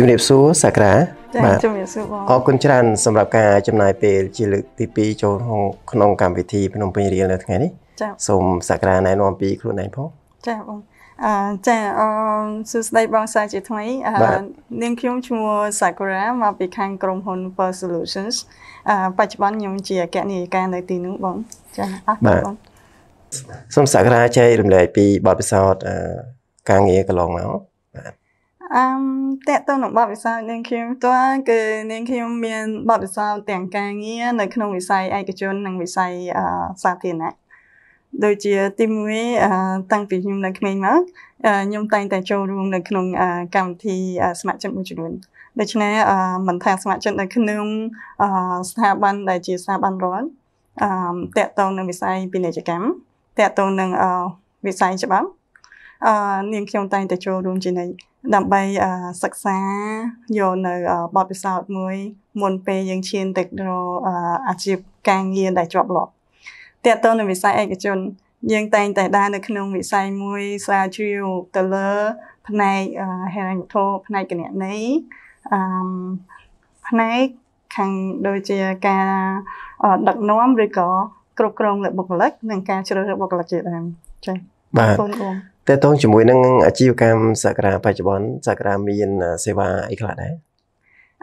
ជំរាបសួរសាក្រាបាទជំរាបសួរបងអរគុណច្រើនសម្រាប់ការចំណាយពេលជាលើកទី2ចូលក្នុងកម្មវិធីភ្នំពេញរៀលនៅថ្ងៃនេះចាសូមសាក្រាណែនាំពីខ្លួនឯងផងចាបងអឺចាអឺសួស្ដីបងសាជាថ្មីអឺនាងខ្ញុំឈ្មោះ Sakura មកពីខាងក្រុមហ៊ុន Per Solutions អឺបច្ចុប្បន្នខ្ញុំជាអគ្គនាយិកានៅទីនោះបងចាអរគុណបងសូម Sakura ចែករំលែកពីបទពិសោធន៍អឺការងារកន្លងមកអឹមតកតងនឹងបទពិសោធន៍នាងខ្ញុំផ្ទាល់គឺនាងខ្ញុំមានបទពិសោធន៍ទាំងការងារនៅក្នុងវិស័យឯកជននិងវិស័យសាធារណៈដូចជាទីមួយតាំងពីខ្ញុំនៅក្មេងមកខ្ញុំតែងតែចូលរួមនៅក្នុងកម្មវិធីស្ម័គ្រចិត្តមួយចំនួនដូច្នេះមិនថាស្ម័គ្រចិត្តនៅក្នុងស្ថាប័នដែលជាស្ថាប័នរដ្ឋអឺតកតងនឹងវិស័យពាណិជ្ជកម្មតកតងនឹងវិស័យច្បាប់អឺនាងខ្ញុំតែងតែចូលរួមជានិច្ចដើម្បីសិក្សាយកនៅបទពិសោធន៍មួយមុនពេលយើងឈានទៅរកអាជីពការងារដែលជាប់លាប់តើតើនៅវិស័យឯកជន យើង តែងតែដើរនៅក្នុងវិស័យមួយស្រាវជ្រាវទៅលើផ្នែកហេរ៉ាញ់វត្ថុផ្នែកគណនេយ្យអឺផ្នែកខាងដូចជាការដឹកនាំឬក៏គ្រប់គ្រងលើបុគ្គលិកនិងការជ្រើសរើសបុគ្គលិកជាដើមចា៎បាទសូមអរគុណតើតងជាមួយនឹងអាជីវកម្មសាក្រាបច្ចុប្បន្នសាក្រាមានសេវាអីខ្លះដែរ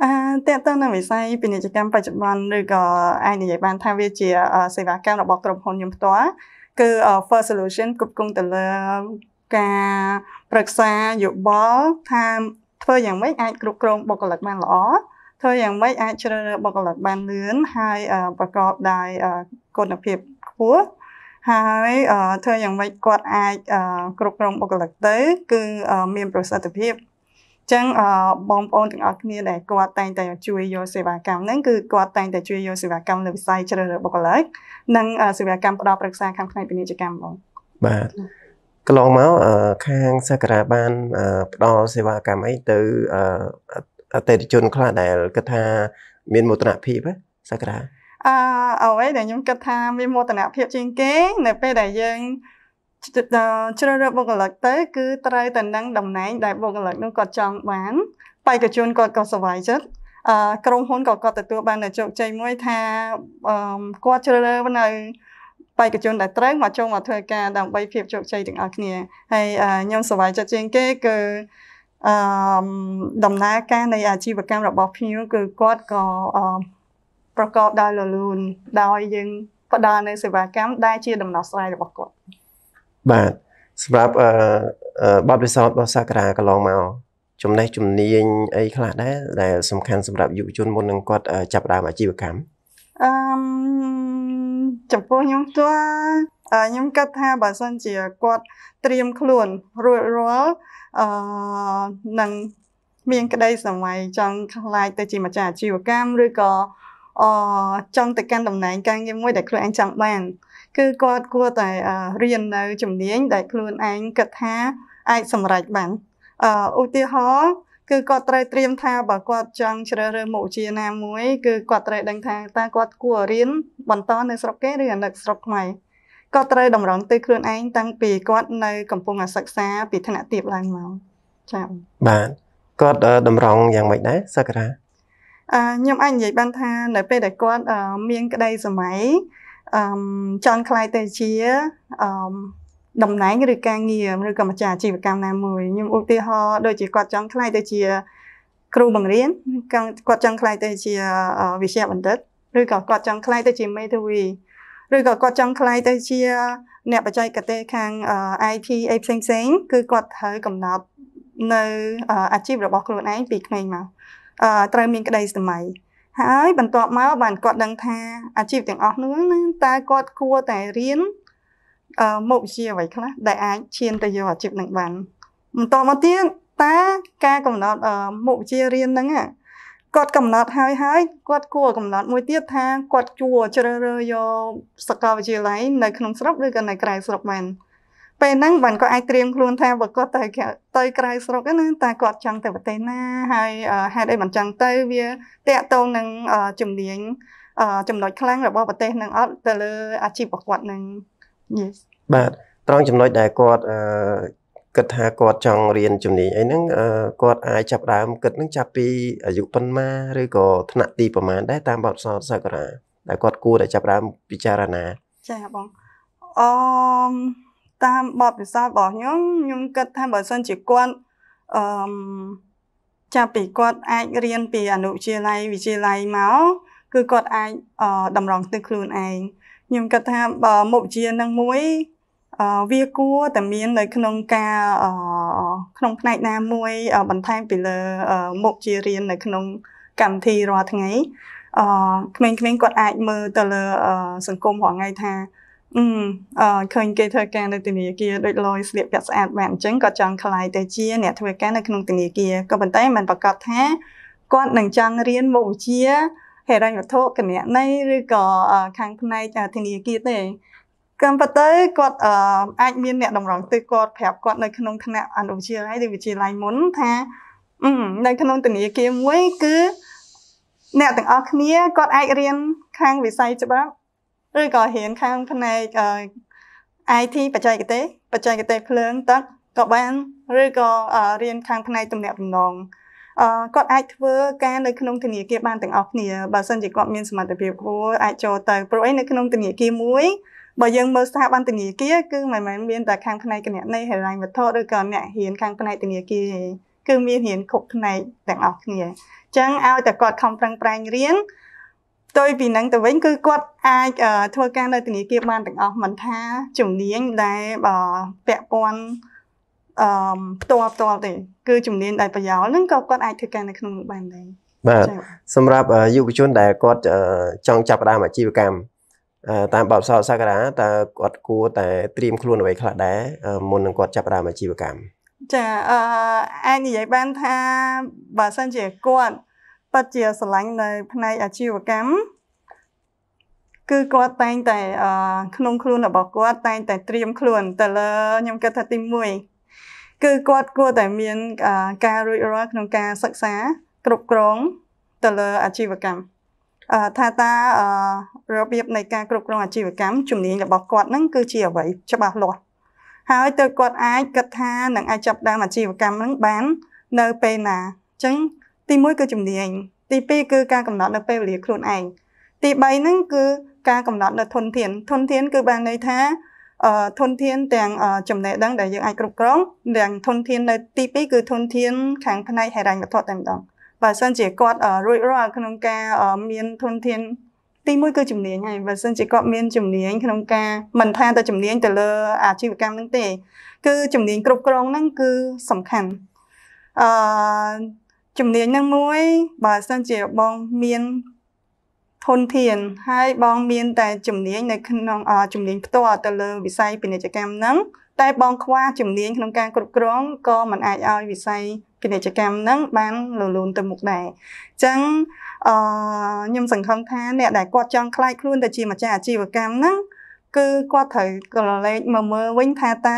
អឺតើតើនៅវិស័យពាណិជ្ជកម្មបច្ចុប្បន្នឬក៏អាចនិយាយបានថាវាជាសេវាកម្មរបស់ក្រុមហ៊ុនខ្ញុំផ្ទាល់គឺ First Solution គ្រប់គ្រងទៅលើការប្រឹក្សាយោបល់ថាធ្វើយ៉ាងម៉េចអាចគ្រប់គ្រងបុគ្គលិកបានល្អធ្វើយ៉ាងម៉េចអាចជ្រើសរើសបុគ្គលិកបានលឿនហើយប្រកបដោយគុណភាពខ្ពស់ហើយធ្វើយ៉ាងម៉េចគាត់អាចគ្រប់គ្រងបុគ្គលិកទៅ គឺមានប្រសិទ្ធភាពចឹងបងប្អូនទាំងអស់គ្នាដែលគាត់តែងតែជួយយកសេវាកម្មហ្នឹងគឺគាត់តែងតែជួយយកសេវាកម្មនៅវិស័យជ្រើសរើសបុគ្គលិកនិង សេវាកម្មផ្ដល់ប្រឹក្សាខាងផ្នែកពាណិជ្ជកម្មបងបាទកន្លងមកខាងសក្តាបានផ្ដល់សេវាកម្មអីទៅអតិថិជនខ្លះដែលគិតថាមានមោទនភាពសក្តាអឺអ្វីដែលខ្ញុំគិតថាមានមោទនភាព ជាងគេនៅពេលដែលយើងជ្រើសរើសបុគ្គលិកទៅគឺត្រូវទៅនឹងតំណែងដែលបុគ្គលិកនោះគាត់ចង់បានបេក្ខជនគាត់ក៏សប្បាយចិត្តអឺក្រុមហ៊ុនក៏គាត់ទទួលបាននូវជោគជ័យមួយថាអឺគាត់ជ្រើសរើសនៅបេក្ខជនដែលត្រូវមកចូលមកធ្វើការដើម្បីភាពជោគជ័យទាំងអស់គ្នាហើយខ្ញុំសប្បាយចិត្តជាងគេគឺអឺដំណើរការនៃអាជីវកម្មរបស់ភ្ញៀវគឺគាត់ក៏ប្រកបដោយរលូនដោយយើង ផ្ដល់នៅសេវាកម្មដែលជាដំណោះស្រាយរបស់គាត់បាទសម្រាប់អឺបទពិសោធន៍របស់សាក្រាកន្លងមកចំណេះជំនាញអីខ្លះដែរដែលសំខាន់សម្រាប់យុវជនមុននឹងគាត់ចាប់ផ្ដើមអាជីវកម្មអឺចំពោះខ្ញុំទោះខ្ញុំគិតថាបើសិនជាគាត់ត្រៀមខ្លួនរួចរាល់អឺនឹងមានក្តីសម័យចង់ខ្លាចទៅជាម្ចាស់អាជីវកម្មឬក៏អចង់ទៅកាន់តំណែងការងារមួយដែលខ្លួនឯងចង់បាន គឺគាត់គួរតែរៀននៅជំនាញដែលខ្លួនឯងគិតថាអាចសម្រេចបានអឧទាហរណ៍គឺគាត់ត្រូវត្រៀមថាបើគាត់ចង់ជ្រើសរើសមុខវិជ្ជាណាមួយគឺគាត់ត្រូវដឹងថាតើគាត់គួររៀនបន្តនៅស្រុកគេឬនៅស្រុកខ្មែរគាត់ត្រូវតម្រង់ទិសខ្លួនឯងតាំងពីគាត់នៅកំពុងសិក្សា ពីថ្នាក់ទាបឡើងមកចា៎បាទគាត់តម្រង់យ៉ាងម៉េចដែរសក្តាខ្ញុំអាចនិយាយបានថានៅពេលដែលគាត់មានក្តីសម័យអឺចង់ខ្លាយទៅជាអឺតំណែងឬការងារឬក៏ម្ចាស់អាជីវកម្មណាមួយខ្ញុំឧទាហរណ៍ដូចជាគាត់ចង់ខ្លាយទៅជាគ្រូបង្រៀនគាត់ចង់ខ្លាយទៅជាវិជ្ជាបណ្ឌិតឬក៏គាត់ចង់ខ្លាយទៅជាមេធាវី ឬក៏គាត់ចង់ខ្លាយទៅជា អ្នកបច្ចេកទេសខាង IT អីផ្សេងៗគឺគាត់ត្រូវកំណត់នៅអាជីពរបស់ខ្លួនឯងពីក្មេងមកត្រូវមានក្តីសម័យហើយបន្ទាប់មកបានគាត់ដឹងថាអាជីពទាំងអស់នោះតើគាត់គួរតែរៀនមុខវិជ្ជាអ្វីខ្លះដែលអាចឈានទៅយកអាជីពនឹងបានបន្តមកទៀតតើការកំណត់មុខវិជ្ជារៀនហ្នឹងគាត់កំណត់ហើយហើយគាត់គួរកំណត់មួយទៀតថាគាត់ជួជ្រើសរើសយកសាកលវិទ្យាល័យនៅក្នុងស្រុកឬក៏នៅក្រៅស្រុកបានពេលហ្នឹងបានក៏អាចត្រៀមខ្លួនថាបើគាត់ទៅទៅក្រៅស្រុកណាតើគាត់ចង់ទៅប្រទេសណាហើយហេតុអីមិនចង់ទៅវាតាក់ទងនឹងជំនាញចំណុចខ្លាំងរបស់ប្រទេសនឹងអត់ទៅលើអាជីពរបស់គាត់នឹង Yes បាទត្រង់ចំណុចដែលគាត់គិតថាគាត់ចង់រៀនជំនាញអីហ្នឹងគាត់អាចចាប់ដើម គិតហ្នឹងចាប់ពីអាយុប៉ុន្មានឬក៏ថ្នាក់ទីប្រមាណដែរតាមបទសោតសករាដែលគាត់គួរតែចាប់ដើមពិចារណាចាបងអឺតាមបទពិសោធន៍របស់ខ្ញុំខ្ញុំគិតថាបើសិនជាគាត់អឺចាប់ពីគាត់អាចរៀនពីអនុវិទ្យាល័យវិទ្យាល័យមកគឺគាត់អាចតម្រង់ទិសខ្លួនឯងខ្ញុំគិតថាបើមុខវិជ្ជានឹងមួយវាគួរតែមាននៅក្នុងការក្នុងផ្នែកណាមួយបន្ថែមពីលើមុខជារៀននៅក្នុងកម្មវិធីរាល់ថ្ងៃអឺក្មេងៗគាត់អាចមើលទៅលើសង្គមរាល់ថ្ងៃថាអឺឃើញគេធ្វើការនៅធនាគារដូចលយស្លៀកពាក់ស្អាតបានអញ្ចឹងគាត់ចង់ខ្លាយទៅជាអ្នកធ្វើការនៅក្នុងធនាគារក៏ប៉ុន្តែមិនប្រកាសថាគាត់នឹងចង់រៀនមុខវិជ្ជាហេរញ្ញវត្ថុគណនេយ្យឬក៏ខាងផ្នែកធនាគារទេកម្ពុជាទៅគាត់អាចមានអ្នកតម្រង់ទិសគាត់ប្រាប់គាត់នៅក្នុងថ្នាក់អនុវិទ្យាល័យឬវិទ្យាល័យមុនថានៅក្នុងធនាគារមួយគឺ អ្នកទាំងអស់គ្នាគាត់អាចរៀនខាងវិស័យច្បាប់ឬក៏រៀនខាងផ្នែក IT បច្ចេកទេសបច្ចេកទេសភ្លើងទឹកក៏បានឬក៏រៀនខាងផ្នែកទំនាក់ទំនងអឺគាត់អាចធ្វើការនៅក្នុងធនាគារបានទាំងអស់គ្នាបើសិនជាគាត់មានសមត្ថភាពខ្ពស់អាចចូលទៅព្រោះអីនៅក្នុងធនាគារមួយបើយើងមើលស្ថាប័នធនាគារគឺមិនមែនមានតែខាងផ្នែកគណនេយ្យហិរញ្ញវត្ថុឬក៏អ្នករៀនខាងផ្នែកធនាគារទេគឺមានរៀនគ្រប់ផ្នែកទាំងអស់គ្នាអញ្ចឹងឲ្យតែគាត់ខំប្រឹងប្រែងរៀនផ្ទុយពីហ្នឹងទៅវិញគឺគាត់អាចធ្វើការនៅធនាគារបានទាំងអស់មិនថាជំនាញដែលពាក់ព័ន្ធអឺផ្ទាល់ផ្ទាល់ទេគឺជំនាញដែលប្រយោលហ្នឹងក៏គាត់អាចធ្វើការនៅក្នុងនោះបានដែរបាទសម្រាប់យុវជនដែលគាត់ចង់ចាប់ផ្ដើមអាជីវកម្មតាមបបសោសក្តាតើគាត់គួរតែត្រៀមខ្លួនអ្វីខ្លះដែរមុននឹងគាត់ចាប់ផ្ដើមអាជីវកម្មចាអឺអាចនិយាយបានថាបើសិនជាគាត់ពិតជាស្រឡាញ់នៅផ្នែកអាជីវកម្ម គឺគាត់តែងតែក្នុងខ្លួនរបស់គាត់តែងតែត្រៀមខ្លួនទៅលើខ្ញុំគិតថាទី1គឺគាត់គួរតែមានការរួចរាល់ក្នុងការសិក្សាគ្រប់គ្រងទៅលើអាជីវកម្មថាតារបៀបនៃការគ្រប់គ្រងអាជីវកម្មជំនាញរបស់គាត់ហ្នឹងគឺជាអ្វីច្បាស់លាស់ហើយទៅគាត់អាចគិតថានឹងអាចចាប់ដើមអាជីវកម្មហ្នឹងបាននៅពេលណាអញ្ចឹងទី1គឺជំនាញទី2គឺការកំណត់នៅពេលវេលាខ្លួនឯងទី3ហ្នឹងគឺការកំណត់នៅធនធានធនធានគឺបានន័យថាធនធានទាំងចំណេះដឹងដែលយើងអាចគ្រប់គ្រងទាំងធនធាននៅទី2គឺធនធានខាងផ្នែកហិរញ្ញវត្ថុតែម្ដងបើសិនជាគាត់រួចរាល់ក្នុងការមានធនធាន ទីមួយគឺជំនាញហើយបើសិនជាគាត់មានជំនាញក្នុងការមិនថាតែជំនាញទៅលើ អាជីវកម្មហ្នឹងទេ គឺជំនាញគ្រប់គ្រងហ្នឹងគឺសំខាន់អឺជំនាញនឹងមួយបើសិនជាបងមានធនធាន ហើយបង មាន តែជំនាញនៅក្នុងជំនាញផ្ទាល់ទៅលើ វិស័យពាណិជ្ជកម្មហ្នឹងតែបងខ្វះជំនាញក្នុងការគ្រប់គ្រងក៏មិនអាចឲ្យវិស័យពាណិជ្ជកម្មហ្នឹងបានលូនទៅមុខដែរអញ្ចឹងអឺខ្ញុំសង្ឃឹមថាអ្នកដែលគាត់ចង់ខ្លាយខ្លួនទៅជាម្ចាស់អាជីវកម្មហ្នឹងគឺគាត់ត្រូវកលលេខមកមើលវិញថាតើ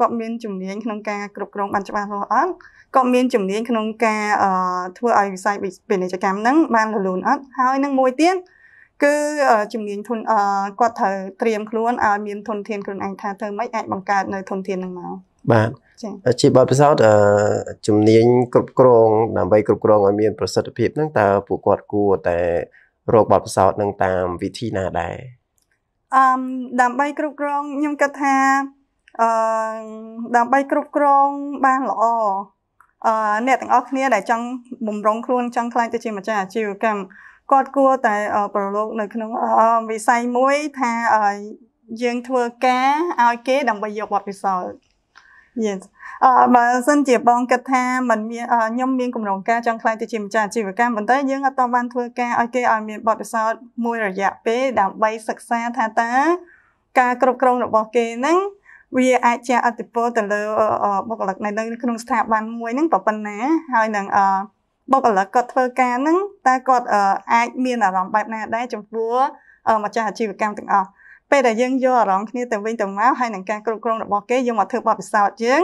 គាត់មាន ជំនាញក្នុងការគ្រប់គ្រងបានច្បាស់លាស់អត់ក៏មានជំនាញក្នុងការធ្វើឲ្យវិស័យពាណិជ្ជកម្មហ្នឹងបានរលូនអត់ហើយនឹងមួយទៀតគឺជំនាញធនគាត់ត្រូវត្រៀមខ្លួនឲ្យមានធនធានខ្លួនឯងថាធ្វើម៉េចអាចបង្កើតនៅធនធានហ្នឹងមកបាទជាបទពិសោធន៍ជំនាញគ្រប់គ្រង ដើម្បីគ្រប់គ្រងឲ្យមានប្រសិទ្ធភាពហ្នឹងតើពួកគាត់គួរតែរកបទពិសោធន៍នឹងតាមវិធីណាដែរអឺដើម្បីគ្រប់គ្រងខ្ញុំគិតថាអឺដើម្បីគ្រប់គ្រងបានល្អអ្នកទាំងអស់គ្នាដែលចង់បំរុងខ្លួនចង់ខ្លាចទៅជាម្ចាស់អាជីវកម្មគាត់គួរតែប្រឡូកនៅក្នុងវិស័យមួយថាយើងធ្វើការឲ្យគេដើម្បីយកបទពិសោធន៍ Yes អឺបើសិនជាបងគិតថាมันមានខ្ញុំមានកម្រងការចង់ខ្លាយទៅជាម្ចាស់អាជីវកម្មប៉ុន្តែយើងអត់តបានធ្វើការឲ្យគេឲ្យមានបទពិសោធន៍មួយរយៈពេលដើម្បីសិក្សាថាតើការគ្រប់គ្រងរបស់គេហ្នឹងវាអាចជះអតិពលទៅលើបុគ្គលិកនៅក្នុងស្ថាប័នមួយហ្នឹងប៉ុណ្ណាហើយនឹងបុគ្គលិកគាត់ធ្វើការហ្នឹងតើគាត់អាចមានអារម្មណ៍បែបណាដែរចំពោះម្ចាស់អាជីវកម្មទាំងអស់ពេលដែលយើងយកអារម្មណ៍គ្នាទៅវិញទៅមកហើយនឹងការគ្រប់គ្រងរបស់គេយើងមកធ្វើបទពិសោធន៍យើង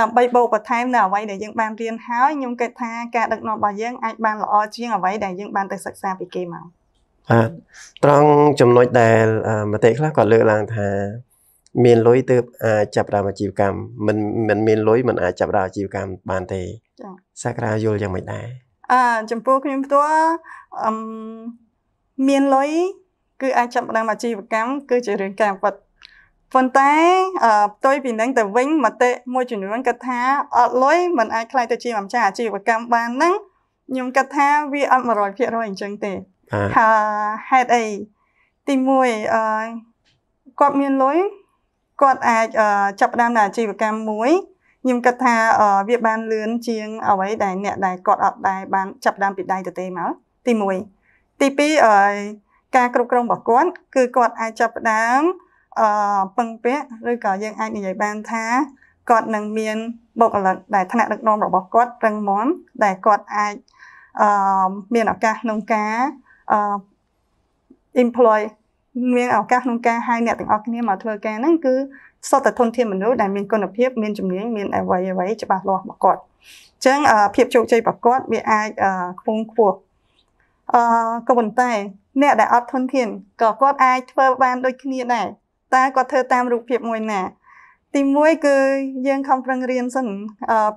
ដើម្បីបូកបន្ថែមនៅអ្វីដែលយើងបានរៀនហើយខ្ញុំគិតថាការដឹកនាំរបស់យើងអាចបានល្អជាងអ្វីដែលយើងបានទៅសិក្សាពីគេមកបាទត្រង់ចំណុចដែលមតិខ្លះគាត់លើកឡើងថាមានលុយទើបអាចចាប់ផ្ដើមអាជីវកម្មមិនមិនមានលុយមិនអាចចាប់ផ្ដើមអាជីវកម្មបានទេចាសក្រាយល់យ៉ាងមិនដែរអឺចំពោះខ្ញុំផ្ទាល់អឺមានលុយគឺអាចចាប់ផ្ដើមអាជីវកម្មគឺជារឿងការពិតប៉ុន្តែផ្ទុយពីនឹងទៅវិញមតិមួយចំនួនគាត់ថាអត់លុយមិនអាចខ្លាយទៅជាម្ចាស់អាជីវកម្មបានហ្នឹងខ្ញុំគិតថាវាអត់100%អញ្ចឹងទេថាហេតុអីទី1គាត់មានលុយគាត់អាចចាប់ផ្ដើមនៅអាជីវកម្មមួយខ្ញុំគិតថាវាបានលឿនជាងអ្វីដែលអ្នកដែលគាត់អត់ដែរបានចាប់ដើមពីដៃទៅទេមកទី1ទី2ការគ្រប់គ្រងរបស់គាត់គឺគាត់អាចចាប់ដើមអឺពឹងពាក់ឬក៏យើងអាចនិយាយបានថាគាត់នឹងមានបុគ្គលិកដែលថ្នាក់ដឹកនាំរបស់គាត់រឹងមាំដែលគាត់អាចអឺមានឱកាសក្នុងការអឺ employ មានឱកាសក្នុងការហៅអ្នកទាំងអស់គ្នាមកធ្វើការហ្នឹងគឺសុទ្ធតែធនធានមនុស្សដែលមានគុណភាពមានជំនាញមានអ្វីអ្វីច្បាស់លាស់របស់គាត់អញ្ចឹងភាពជោគជ័យរបស់គាត់វាអាចខ្ពងខ្ពស់អឺក៏ប៉ុន្តែអ្នកដែលអត់ធនធានក៏គាត់អាចធ្វើបានដូចគ្នាដែរតែគាត់ធ្វើតាមរូបភាពមួយណាទី1គឺយើងខំប្រឹងរៀនសិន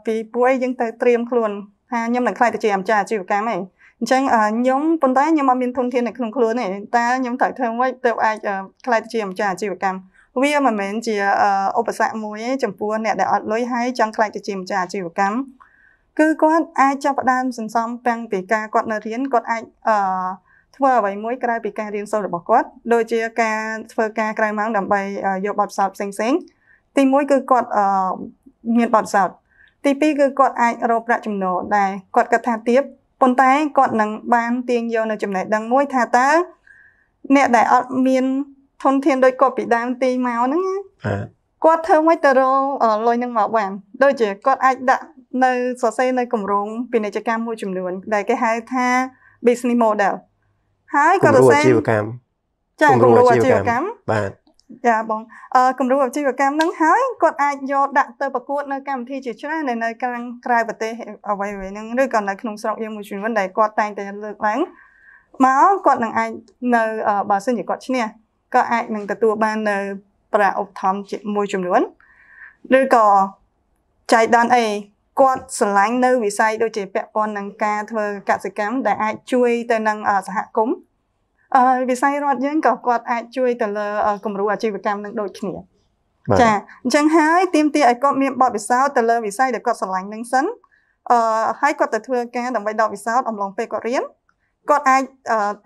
ពីពួកឯងយើងទៅត្រៀមខ្លួនថាខ្ញុំនឹងខ្លាចទៅជាអាចារ្យអាជីវកម្មឯងអញ្ចឹងខ្ញុំប៉ុន្តែខ្ញុំអត់មានធនធាននៅក្នុងខ្លួនទេតែខ្ញុំត្រូវធ្វើម៉េចទៅអាចខ្លាយទៅជាម្ចាស់អាជីវកម្មវាមិនមែនជាឧបសគ្គមួយទេចំពោះអ្នកដែលអត់លុយហើយចង់ខ្លាចទៅជាម្ចាស់អាជីវកម្មគឺគាត់អាចចាប់ផ្ដើមសន្សំតាំងពីការគាត់នៅរៀនគាត់អាចអឺធ្វើអ្វីមួយក្រៅពីការរៀនសូត្ររបស់គាត់ដូចជាការធ្វើការក្រៅម៉ោងដើម្បីយកបទពិសោធន៍ផ្សេងៗទី1គឺគាត់មានបទពិសោធន៍ទី2គឺគាត់អាចរកប្រាក់ចំណូលដែរគាត់គិតថាទៀតប៉ុន្តែគាត់នឹងបានទាញយកនៅចំណេះដឹងមួយថាតើអ្នកដែលអត់មានធនធានដូចគាត់ពីដើមទីមកហ្នឹងគាត់ធ្វើមិនទៅរកលុយនឹងមកបានដូចជាគាត់អាចដាក់នៅសរសេរនៅគម្រោងពាណិជ្ជកម្មមួយចំនួន ដែលគេហៅថា business model ហើយគាត់សរសេរអាជីវកម្មចាគម្រោងអាជីវកម្មបាទចាបងគម្រោងអាជីវកម្មហ្នឹងហើយគាត់អាចយកដាក់ទៅប្រកួតនៅកម្មវិធីជាច្រើននៅខាងក្រៅប្រទេសអ្វីៗហ្នឹងឬក៏នៅក្នុងស្រុកយើងមួយជំនាន់ដែលគាត់តែងតែលើកឡើងមកគាត់នឹងអាចនៅបើសិនជាគាត់ឈ្នះក៏អាចនឹងទទួលបាននៅប្រាក់ឧបត្ថម្ភមួយចំនួនឬក៏ចៃដន្យអីគាត់ស្រឡាញ់នៅវិស័យដូចជាពាក់ព័ន្ធនឹងការធ្វើកសិកម្មដែលអាចជួយទៅនឹងសហគមន៍វិស័យរដ្ឋយើងក៏គាត់អាចជួយទៅលើគំរូអាជីវកម្មនឹងដូចគ្នាចាអញ្ចឹងហើយទីមទីឲ្យគាត់មានបទពិសោធន៍ទៅលើវិស័យដែលគាត់ស្រឡាញ់នឹងសិនអឺហើយគាត់ទៅធ្វើការដើម្បីដកពិសោធន៍អំឡុងពេលគាត់រៀនគាត់អាច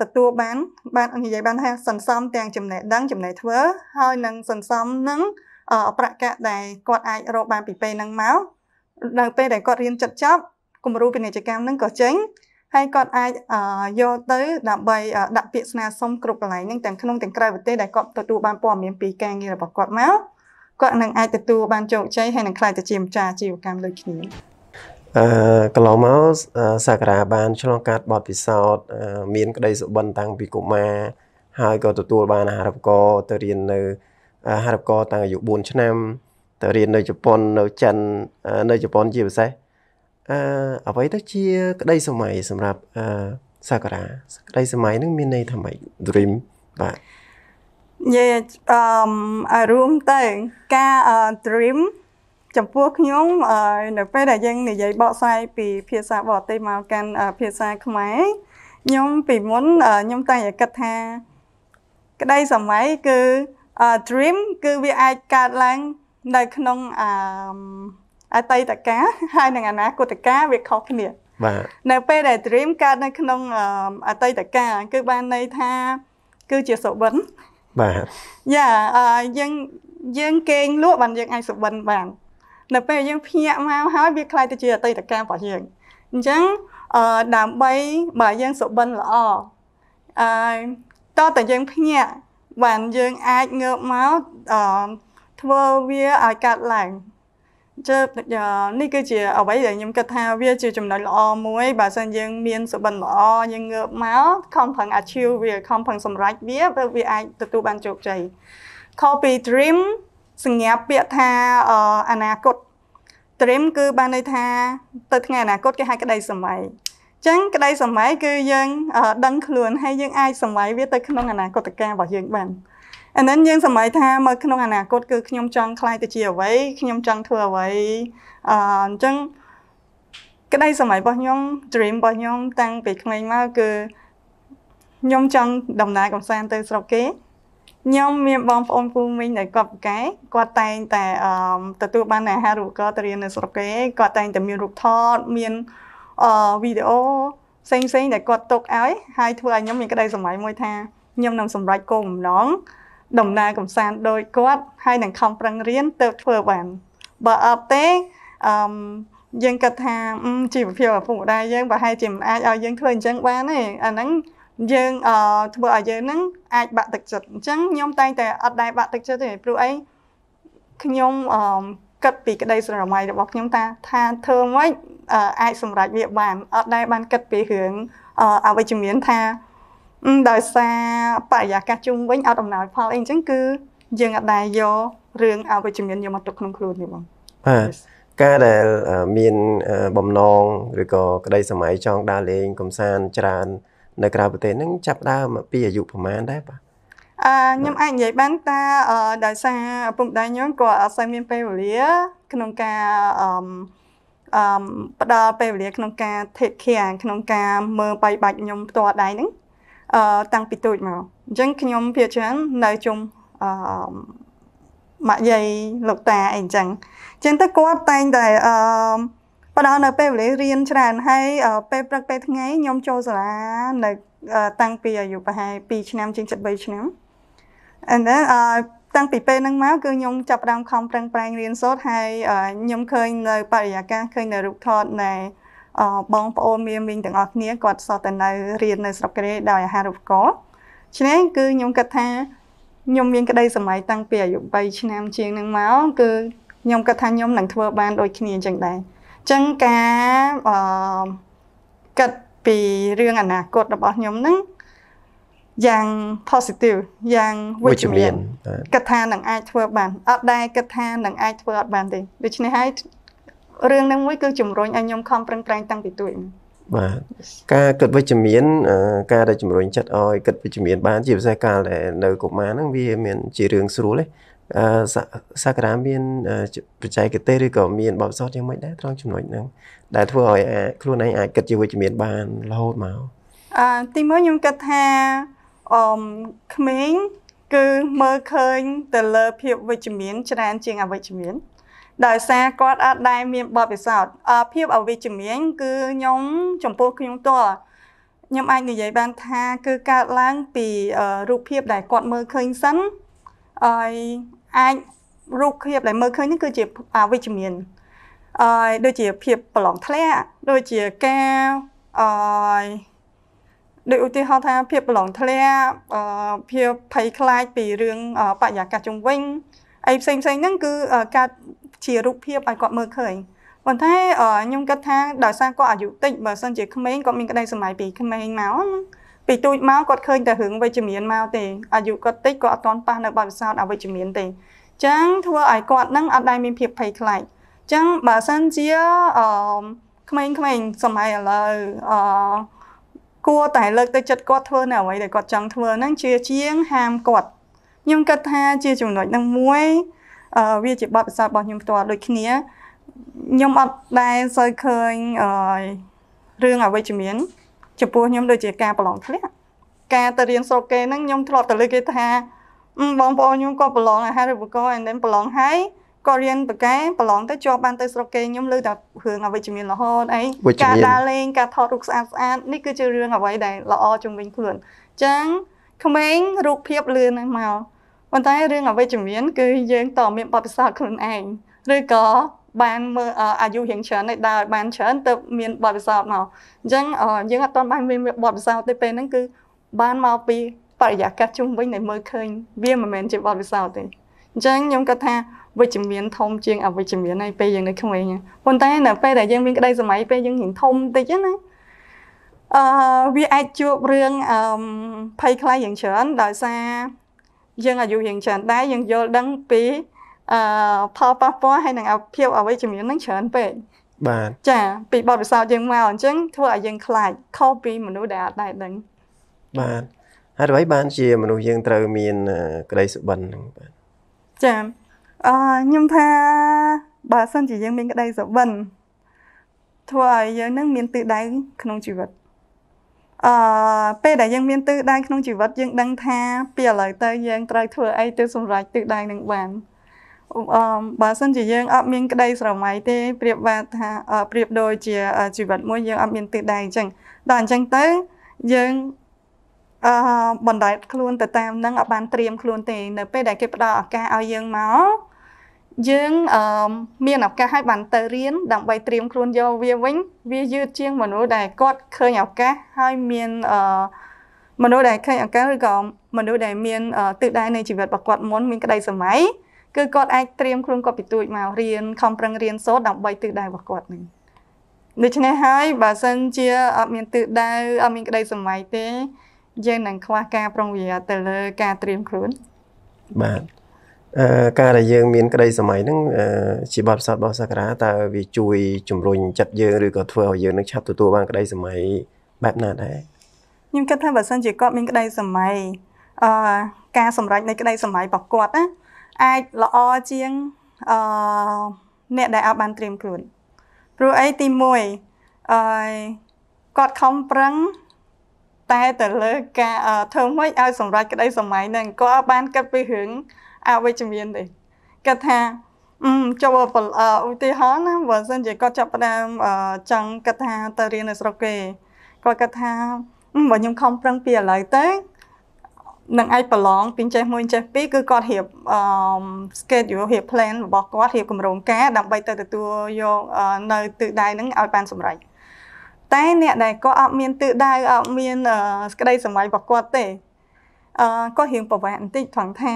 ទទួលបាន បាននិយាយបានថាសន្សំទាំងចំណេះដឹងចំណេះធ្វើហើយនឹងសន្សំនឹងប្រាក់កាក់ដែលគាត់អាចរកបានពីពេលហ្នឹងមកនៅពេលដែលគាត់រៀនចិត្តចប់គំរូពាណិជ្ជកម្មហ្នឹងក៏ចេញហើយគាត់អាចយកទៅ ដើម្បីដាក់ពាក្យស្នើសុំគ្រប់កន្លែងហ្នឹងទាំងក្នុងទាំងក្រៅប្រទេសដែលគាត់ទទួលបានព័ត៌មានពីការងាររបស់គាត់មកគាត់នឹងអាចទទួលបានជោគជ័យហើយនឹងក្លាយទៅជាម្ចាស់អាជីវកម្មដូចគ្នាអឺកន្លងមកសាករាបានឆ្លងកាត់បទពិសោធន៍មានក្តីសុបិនតាំងពីកុមារហើយក៏ទទួលបានអាហារូបករណ៍ទៅរៀននៅអាហារូបករណ៍តាំងអាយុ4ឆ្នាំទៅរៀននៅជប៉ុននៅចិននៅជប៉ុនជាពិសេសអឺអ្វីទៅជា ក្តីសម័យសម្រាប់អឺសាការាក្តីសម័យនឹងមានន័យថាម៉េច dream បាទយេអឺរួមទៅការ dream ចំពោះខ្ញុំនៅពេលដែលយើងនិយាយបកស្រាយពីភាសាបរទេសមកកាន់ភាសាខ្មែរខ្ញុំពីមុនខ្ញុំតែងតែគិតថាក្តីសម័យគឺ dream គឺវាអាចកើតឡើងនៅក្នុងអឺអតីតកាលហើយនិងអនាគតកាលវាខុសគ្នាបាទនៅពេលដែល dream កើតនៅក្នុងអតីតកាលគឺបានន័យថាគឺជាសុបិនបាទយ៉ាយើងយើងគេងលក់បានយើងអាចសុបិនបាន នៅពេលយើងភ្ញាក់មកហើយវាคล้ายទៅជាអតីតកាលរបស់យើងអញ្ចឹងអឺដើម្បីបើយើងសុបិនល្អអឺតតើយើងភ្ញាក់បានយើងអាចងើបមកអឺធ្វើវាឲ្យកើតឡើងចឹងនេះគឺជាអ្វីដែលខ្ញុំគិតថាវាជាចំណុចល្អមួយបើសិនយើងមានសុបិនល្អយើងងើបមកខំប្រឹង achieve វាខំប្រឹងសម្រេចវាព្រោះវាអាចទទួលបានជោគជ័យ copy dream សង្ញាប់ពាក្យថាអនាគត dream គឺបានន័យថាទៅថ្ងៃអនាគតគេហៅក្តីសម័យចឹងក្តីសម័យគឺយើងដឹងខ្លួនហើយយើងអាចសម័យវាទៅក្នុងអនាគតកាលរបស់យើងបានអានឹងយើងសម័យថាមកក្នុងអនាគតគឺខ្ញុំចង់ខ្លាយទៅជាអ្វីខ្ញុំចង់ធ្វើអ្វីអឺអញ្ចឹងក្តីសម័យរបស់ខ្ញុំ dream របស់ខ្ញុំតាំងពីក្មេងមកគឺខ្ញុំចង់ដំណើរកំសាន្តទៅស្រុកគេខ្ញុំមានបងប្អូនពូមីងដែលគាត់បកែគាត់តែងតែទទួលបានអាហាររូបករណ៍ទៅរៀននៅស្រុកគេគាត់តែងតែមានរូបថតមានវីដេអូផ្សេងផ្សេងដែលគាត់ទុកឲ្យហើយធ្វើឲ្យខ្ញុំមានក្តីសម័យមួយ ថាខ្ញុំនឹងសម្រេចគោលបំណងដំណើរកំសាន្តដោយគាត់ហើយនឹងខំប្រឹងរៀនទៅធ្វើបានបើអត់ទេអឺយើងគិតថាជីវភាពឪពុកម្ដាយយើងប្រហែលជាមិនអាចឲ្យយើងធ្វើអញ្ចឹងបានទេអាហ្នឹងយើងអឺធ្វើឲ្យយើងហ្នឹងអាចបាក់ទឹកចិត្តអញ្ចឹងខ្ញុំតែងតែអត់ដែរបាក់ទឹកចិត្តទេព្រោះអីខ្ញុំអឺគិតពីក្តីស្រមៃរបស់ខ្ញុំថាថាធ្វើម៉េចអាចសម្រេចវាបានអត់ដែរបានគិតពីរឿងអវិជ្ជមានថាដោយសារបរិយាកាសជុំវិញអត់អំណោយផលអីអញ្ចឹងគឺយើងអាចដែរយករឿងអវិជ្ជមានយកមកទុកក្នុងខ្លួននេះបងបាទការដែលមានបំណងឬក៏ក្តីសម័យចង់ដើរលេង កំសាន្តច្រើន នៅក្រៅប្រទេសហ្នឹងចាប់ដើម ពីអាយុប្រហែលដែរបាទអឺខ្ញុំអាចនិយាយបានតាដោយសារឪពុកម្ដាយខ្ញុំក៏អត់សូវមានពេលវេលា ក្នុងការអឺអឺផ្ដល់ពេលវេលាក្នុងការ take care ក្នុងការមើលបាយបាច់ខ្ញុំផ្ទាល់ដៃហ្នឹងអឺតាំងពីទូចមកអញ្ចឹងខ្ញុំភាគច្រើននៅជុំអឺម៉ាក់យាយលោកតាអីអញ្ចឹងអញ្ចឹងទៅគាត់តែងតែអឺបដល់នៅពេលវេលារៀនច្រើន ហើយពេលព្រឹកពេលថ្ងៃខ្ញុំចូលសាលានៅតាំងពីអាយុប្រហែល2ឆ្នាំជាង3ឆ្នាំ and then អឺតាំងពីពេលហ្នឹងមកគឺខ្ញុំចាប់ផ្ដើមខំប្រឹងប្រែងរៀនសូត្រហើយខ្ញុំឃើញនៅបរិយាកាសឃើញនៅរូបថតនៃបងប្អូនមានមីងទាំងអស់គ្នាគាត់សោះតែនៅរៀននៅស្រុកកេរដោយអាហារូបករណ៍ឆ្នេះគឺខ្ញុំគិតថាខ្ញុំមានក្តីសម័យតាំងពីអាយុ3ឆ្នាំជាងនឹងមកគឺខ្ញុំគិតថាខ្ញុំនឹងធ្វើបាន ដូចគ្នាអញ្ចឹងដែរអញ្ចឹងការអឺគិតពីរឿងអនាគតរបស់ខ្ញុំហ្នឹងយ៉ាង positive យ៉ាងវិជ្ជមានគិតថានឹងអាចធ្វើបានអត់ដែរគិតថានឹងអាចធ្វើអត់បានទេដូច្នេះហើយរឿងហ្នឹងមួយគឺជំរុញឲ្យខ្ញុំខំប្រឹងប្រែងតាំងពីទួយបាទការគិតវិជ្ជមាន ការដែលជំរុញចិត្តឲ្យគិតវិជ្ជមាន បានជាពិសេសកាលដែលនៅកុមារហ្នឹងវាមានជារឿងស្រួលទេអឺសាក្រាមានបច្ចេកទេសឬក៏មានបបសតយ៉ាងម៉េចដែរត្រង់ចំណុចហ្នឹង ដែលធ្វើឲ្យខ្លួនឯងអាចគិតជាវិជ្ជមាន បានរហូតមកអឺទីមួយខ្ញុំគិតថាអមក្មេងគឺមើលឃើញទៅលើភាពវិជ្ជមាន ច្រើនជាងអវិជ្ជមានដោយសារគាត់អត់ដែលមានបទពិសោធន៍ភាពអវិជ្ជមានគឺខ្ញុំចំពោះខ្ញុំតើខ្ញុំអាចនិយាយបានថា គឺកើតឡើងពីរូបភាពដែលគាត់មើលឃើញសិនហើយអាចរូបភាពដែលមើលឃើញនេះគឺជាអវិជ្ជមានអើយដូចជាភាពប្រឡងធ្លាក់ដូចជាការអើយដូចឧទាហរណ៍ថាភាពប្រឡងធ្លាក់អឺភាពភ័យខ្លាចពីរឿងបរិយាកាសជុំវិញអីផ្សេងផ្សេងហ្នឹងគឺកើតជារូបភាពឲ្យគាត់មើលឃើញប៉ុន្តែខ្ញុំគិតថាដោយសារគាត់អាយុតិចបើសិនជាក្មេងគាត់មានក្តីសម័យពីក្មេងមកពីទូចមកគាត់ឃើញតែរឿងវិជ្ជមានមកទេអាយុគាត់តិចគាត់អត់ទាន់ប៉ះនៅបទពិសោធន៍អវិជ្ជមានទេចឹងធ្វើឲ្យគាត់នឹងអត់ដែលមានភាពភ័យខ្លាចចឹងបើសិនជាអឺក្មេងៗសម័យឥឡូវអឺគួរតែលើកទៅចិត្តគាត់ធ្វើនៅអ្វីដែលគាត់ចង់ធ្វើហ្នឹងជាជាងហាមគាត់ខ្ញុំគិតថាជាចំណុចនឹងមួយវាជាបទពិសោធន៍របស់ខ្ញុំផ្ទាល់ដូចគ្នាខ្ញុំអត់ដែលសូវឃើញរឿងអវិជ្ជមានចំពោះខ្ញុំដូចជាការប្រឡងធ្លាក់ការទៅរៀនស្រុកគេហ្នឹងខ្ញុំធ្លាប់ទៅលើគេថាបងប្អូនខ្ញុំគាត់ប្រឡងអាហារឧបករណ៍ and then ប្រឡងហើយគាត់រៀនបកែប្រឡងទៅជាប់បានទៅស្រុកគេខ្ញុំលើតែរឿងអវិជ្ជមានរហូតអីការដើរលេង ការថតរូបស្អាតស្អាតនេះគឺជារឿងអ្វីដែលល្អជំនាញខ្លួនអញ្ចឹងក្មេងរូបភាពលឿនណាស់មកប៉ុន្តែរឿងអវិជ្ជមានគឺយើងតមានបទពិសោធន៍ខ្លួនឯងឬក៏បានមើលអាយុរៀងច្រើននេះដែរបានច្រើនទៅមានបទពិសោធន៍មកអញ្ចឹងយើងអត់ទាន់បានមានបទពិសោធន៍ទេពេលហ្នឹងគឺបានមកពីបរិយាកាសជុំវិញដែលមើលឃើញវាមិនមែនជាបទពិសោធន៍ទេអញ្ចឹងខ្ញុំគាត់ថាវិជ្ជមានធំជាងអវិជ្ជមានឯពេលយើងនៅក្មេងប៉ុន្តែ នៅពេលដែលយើងមានក្តីសម័យពេលយើងរៀងធំតិចណាអឺវាអាចជួបរឿងអឺភ័យខ្លាចយ៉ាងច្រើនដោយសារយើងអាយុរៀងច្រើនដែរយើងយល់ដឹងពីអឺផលប៉ះពាល់ហើយនឹងភាពអវិជ្ជមាននឹងច្រើនពេកបាទចាពីបទពិសោធន៍យើងមកអញ្ចឹងធ្វើឲ្យយើងខ្លាចខុសពីមនុស្សដែលអត់ដែរដឹងបាទហើយអ្វីបានជាមនុស្សយើងត្រូវមានក្តីសុបិនហ្នឹងបាទចាអឺខ្ញុំថាបើសិនជាយើងមានក្តីសុបិនធ្វើឲ្យយើងនឹង មានទិដៅក្នុងជីវិតអឺពេលដែលយើងមានទិសដៅក្នុងជីវិតយើងដឹងថាពីឥឡូវទៅយើងត្រូវធ្វើអីទៅសម្រេចទិសដៅនឹងបានអឺបើសិនជាយើងអត់មានក្តី ស្រមៃទេប្រៀបបាទថាប្រៀបដូចជាជីវិតមួយយើងអត់មានទិសដៅអញ្ចឹងដល់អញ្ចឹងទៅយើងអឺបណ្ដែតខ្លួនទៅតាមនឹងអត់បានត្រៀមខ្លួនទេនៅពេលដែលគេផ្ដល់ឱកាសឲ្យយើងមកយើងមានឱកាសឲ្យបានទៅរៀនដើម្បីត្រៀមខ្លួនយកវាវិញ វាយឺតជាងមនុស្សដែលគាត់ឃើញឱកាសហើយមានមនុស្សដែលឃើញឱកាសឬក៏មនុស្សដែលមានទិសដៅនៃជីវិតរបស់គាត់មុនមានក្តីសម័យគឺគាត់អាចត្រៀមខ្លួនគាត់ពីទួចមករៀនខំប្រឹងរៀនសូត្រដើម្បីទិសដៅរបស់គាត់នឹងដូច្នេះហើយបើសិនជាអត់មានទិសដៅអត់មានក្តីសម័យទេយើងនឹងខ្វះការប្រុងប្រយ័ត្នទៅលើការត្រៀមខ្លួនបាទការដែលយើង មានក្តីសម័យហ្នឹងជាបទពិសោធន៍របស់សក្តាតើវាជួយជំរុញចិត្តយើងឬក៏ធ្វើឲ្យយើងនឹងឆាប់ទទួលបានក្តីសម័យបែបណាដែរខ្ញុំគិតថាបើសិនជាគាត់មានក្តីសម័យអឺការសម្រេចនៃក្តីសម័យរបស់គាត់ណាអាចល្អជាងអឺអ្នកដែលអាចបានត្រៀមខ្លួនព្រោះអីទី1អឺគាត់ខំប្រឹង តែទៅលើការធ្វើម៉េចឲ្យសម្រេចក្តី សម័យហ្នឹងគាត់បានគិតពីរឿងអវិជ្ជមានទេគាត់ថាចូលឧទាហរណ៍ណាបើសិនជាគាត់ចាប់ផ្ដើមចង់គាត់ថាទៅរៀននៅស្រុកគេគាត់គាត់ថាបើខ្ញុំខំប្រឹងពីឥឡូវទៅនឹងអាចប្រឡងពីចេះមួយចេះពីរគឺគាត់រៀបអឺ schedule រៀប plan របស់គាត់រៀបគម្រោងការដើម្បីទៅទទួលយកនៅទិសដៅហ្នឹងឲ្យបានសម្រេចតែអ្នកដែលគាត់អត់មានទិសដៅអត់មានស្ក្តីសម័យរបស់គាត់ទេអឺគាត់រៀងប្រវែងបន្តិចថងថា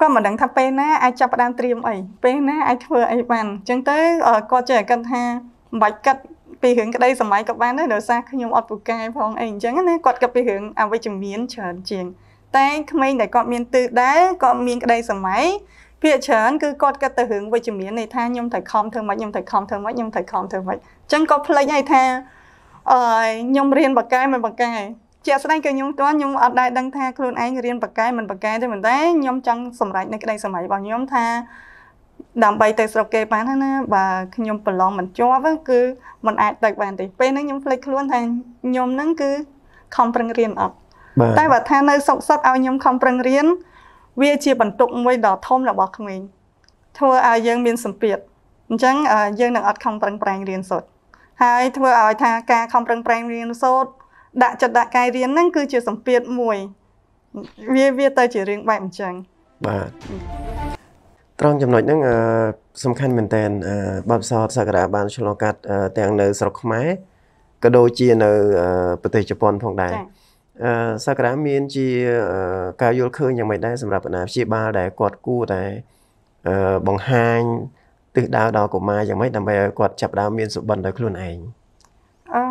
គាត់មិនដឹងថាពេលណាអាចចាប់ផ្ដើមត្រៀមអីពេលណាអាចធ្វើអីបានអញ្ចឹងទៅគាត់ចេះគិតថាមិនបាច់គិតពីរឿងក្តីសម័យក៏បានដែរដោយសារខ្ញុំអត់ពូកែផងអីអញ្ចឹងណាគាត់គិតពីរឿងអវិជ្ជមានច្រើនជាង តែក្មេងដែលគាត់មានទិសដែរគាត់មានក្តីសម័យភាគច្រើនគឺគាត់គិតទៅរឿងវិជ្ជមាននៃថាខ្ញុំត្រូវខំធ្វើម៉េចខ្ញុំត្រូវខំធ្វើម៉េចខ្ញុំត្រូវខំធ្វើម៉េចអញ្ចឹងគាត់ភ្លេចហើយថាអឺខ្ញុំរៀនបកកែមិនបកកែជាក់ស្ដែងគឺខ្ញុំតើខ្ញុំអត់ដែរដឹងថាខ្លួនឯងរៀនបកកែមិនបកកែទេប៉ុន្តែខ្ញុំចង់សម្រេចនៅក្តីសម័យរបស់ខ្ញុំថាដើម្បីទៅស្រុកគេបានណាបើខ្ញុំប្រឡងមិនជាប់គឺมันអាចទៅបានទេពេលហ្នឹងខ្ញុំភ្លេចខ្លួនថាខ្ញុំហ្នឹងគឺខំប្រឹងរៀនអត់តែបើថានៅសុកសុតឲ្យខ្ញុំខំប្រឹងរៀន វាជាបន្ទុកមួយដ៏ធំរបស់ក្មេងធ្វើឲ្យយើងមានសម្ពាធអញ្ចឹងយើងនឹងអត់ខំប្រឹងប្រែងរៀនសូត្រហើយធ្វើឲ្យថាការខំប្រឹងប្រែងរៀនសូត្រដាក់ចិត្តដាក់កាយរៀនហ្នឹងគឺជាសម្ពាធមួយវាវាទៅជារឿងបែបអញ្ចឹងបាទត្រង់ចំណុចហ្នឹងសំខាន់មែនតើបបសតសក្តាបានឆ្លងកាត់ ទាំងនៅស្រុកខ្មែរក៏ដូចជានៅប្រទេសជប៉ុនផងដែរសក្តាមានជាការយល់ឃើញយ៉ាងម៉េចដែរសម្រាប់បណ្ដាព្យាបាលដែលគាត់គួរតែបង្ហាញទិសដៅដល់កុមារយ៉ាងម៉េចដើម្បីឲ្យគាត់ចាប់ដើមមានសុបិនដោយខ្លួនឯងអឺ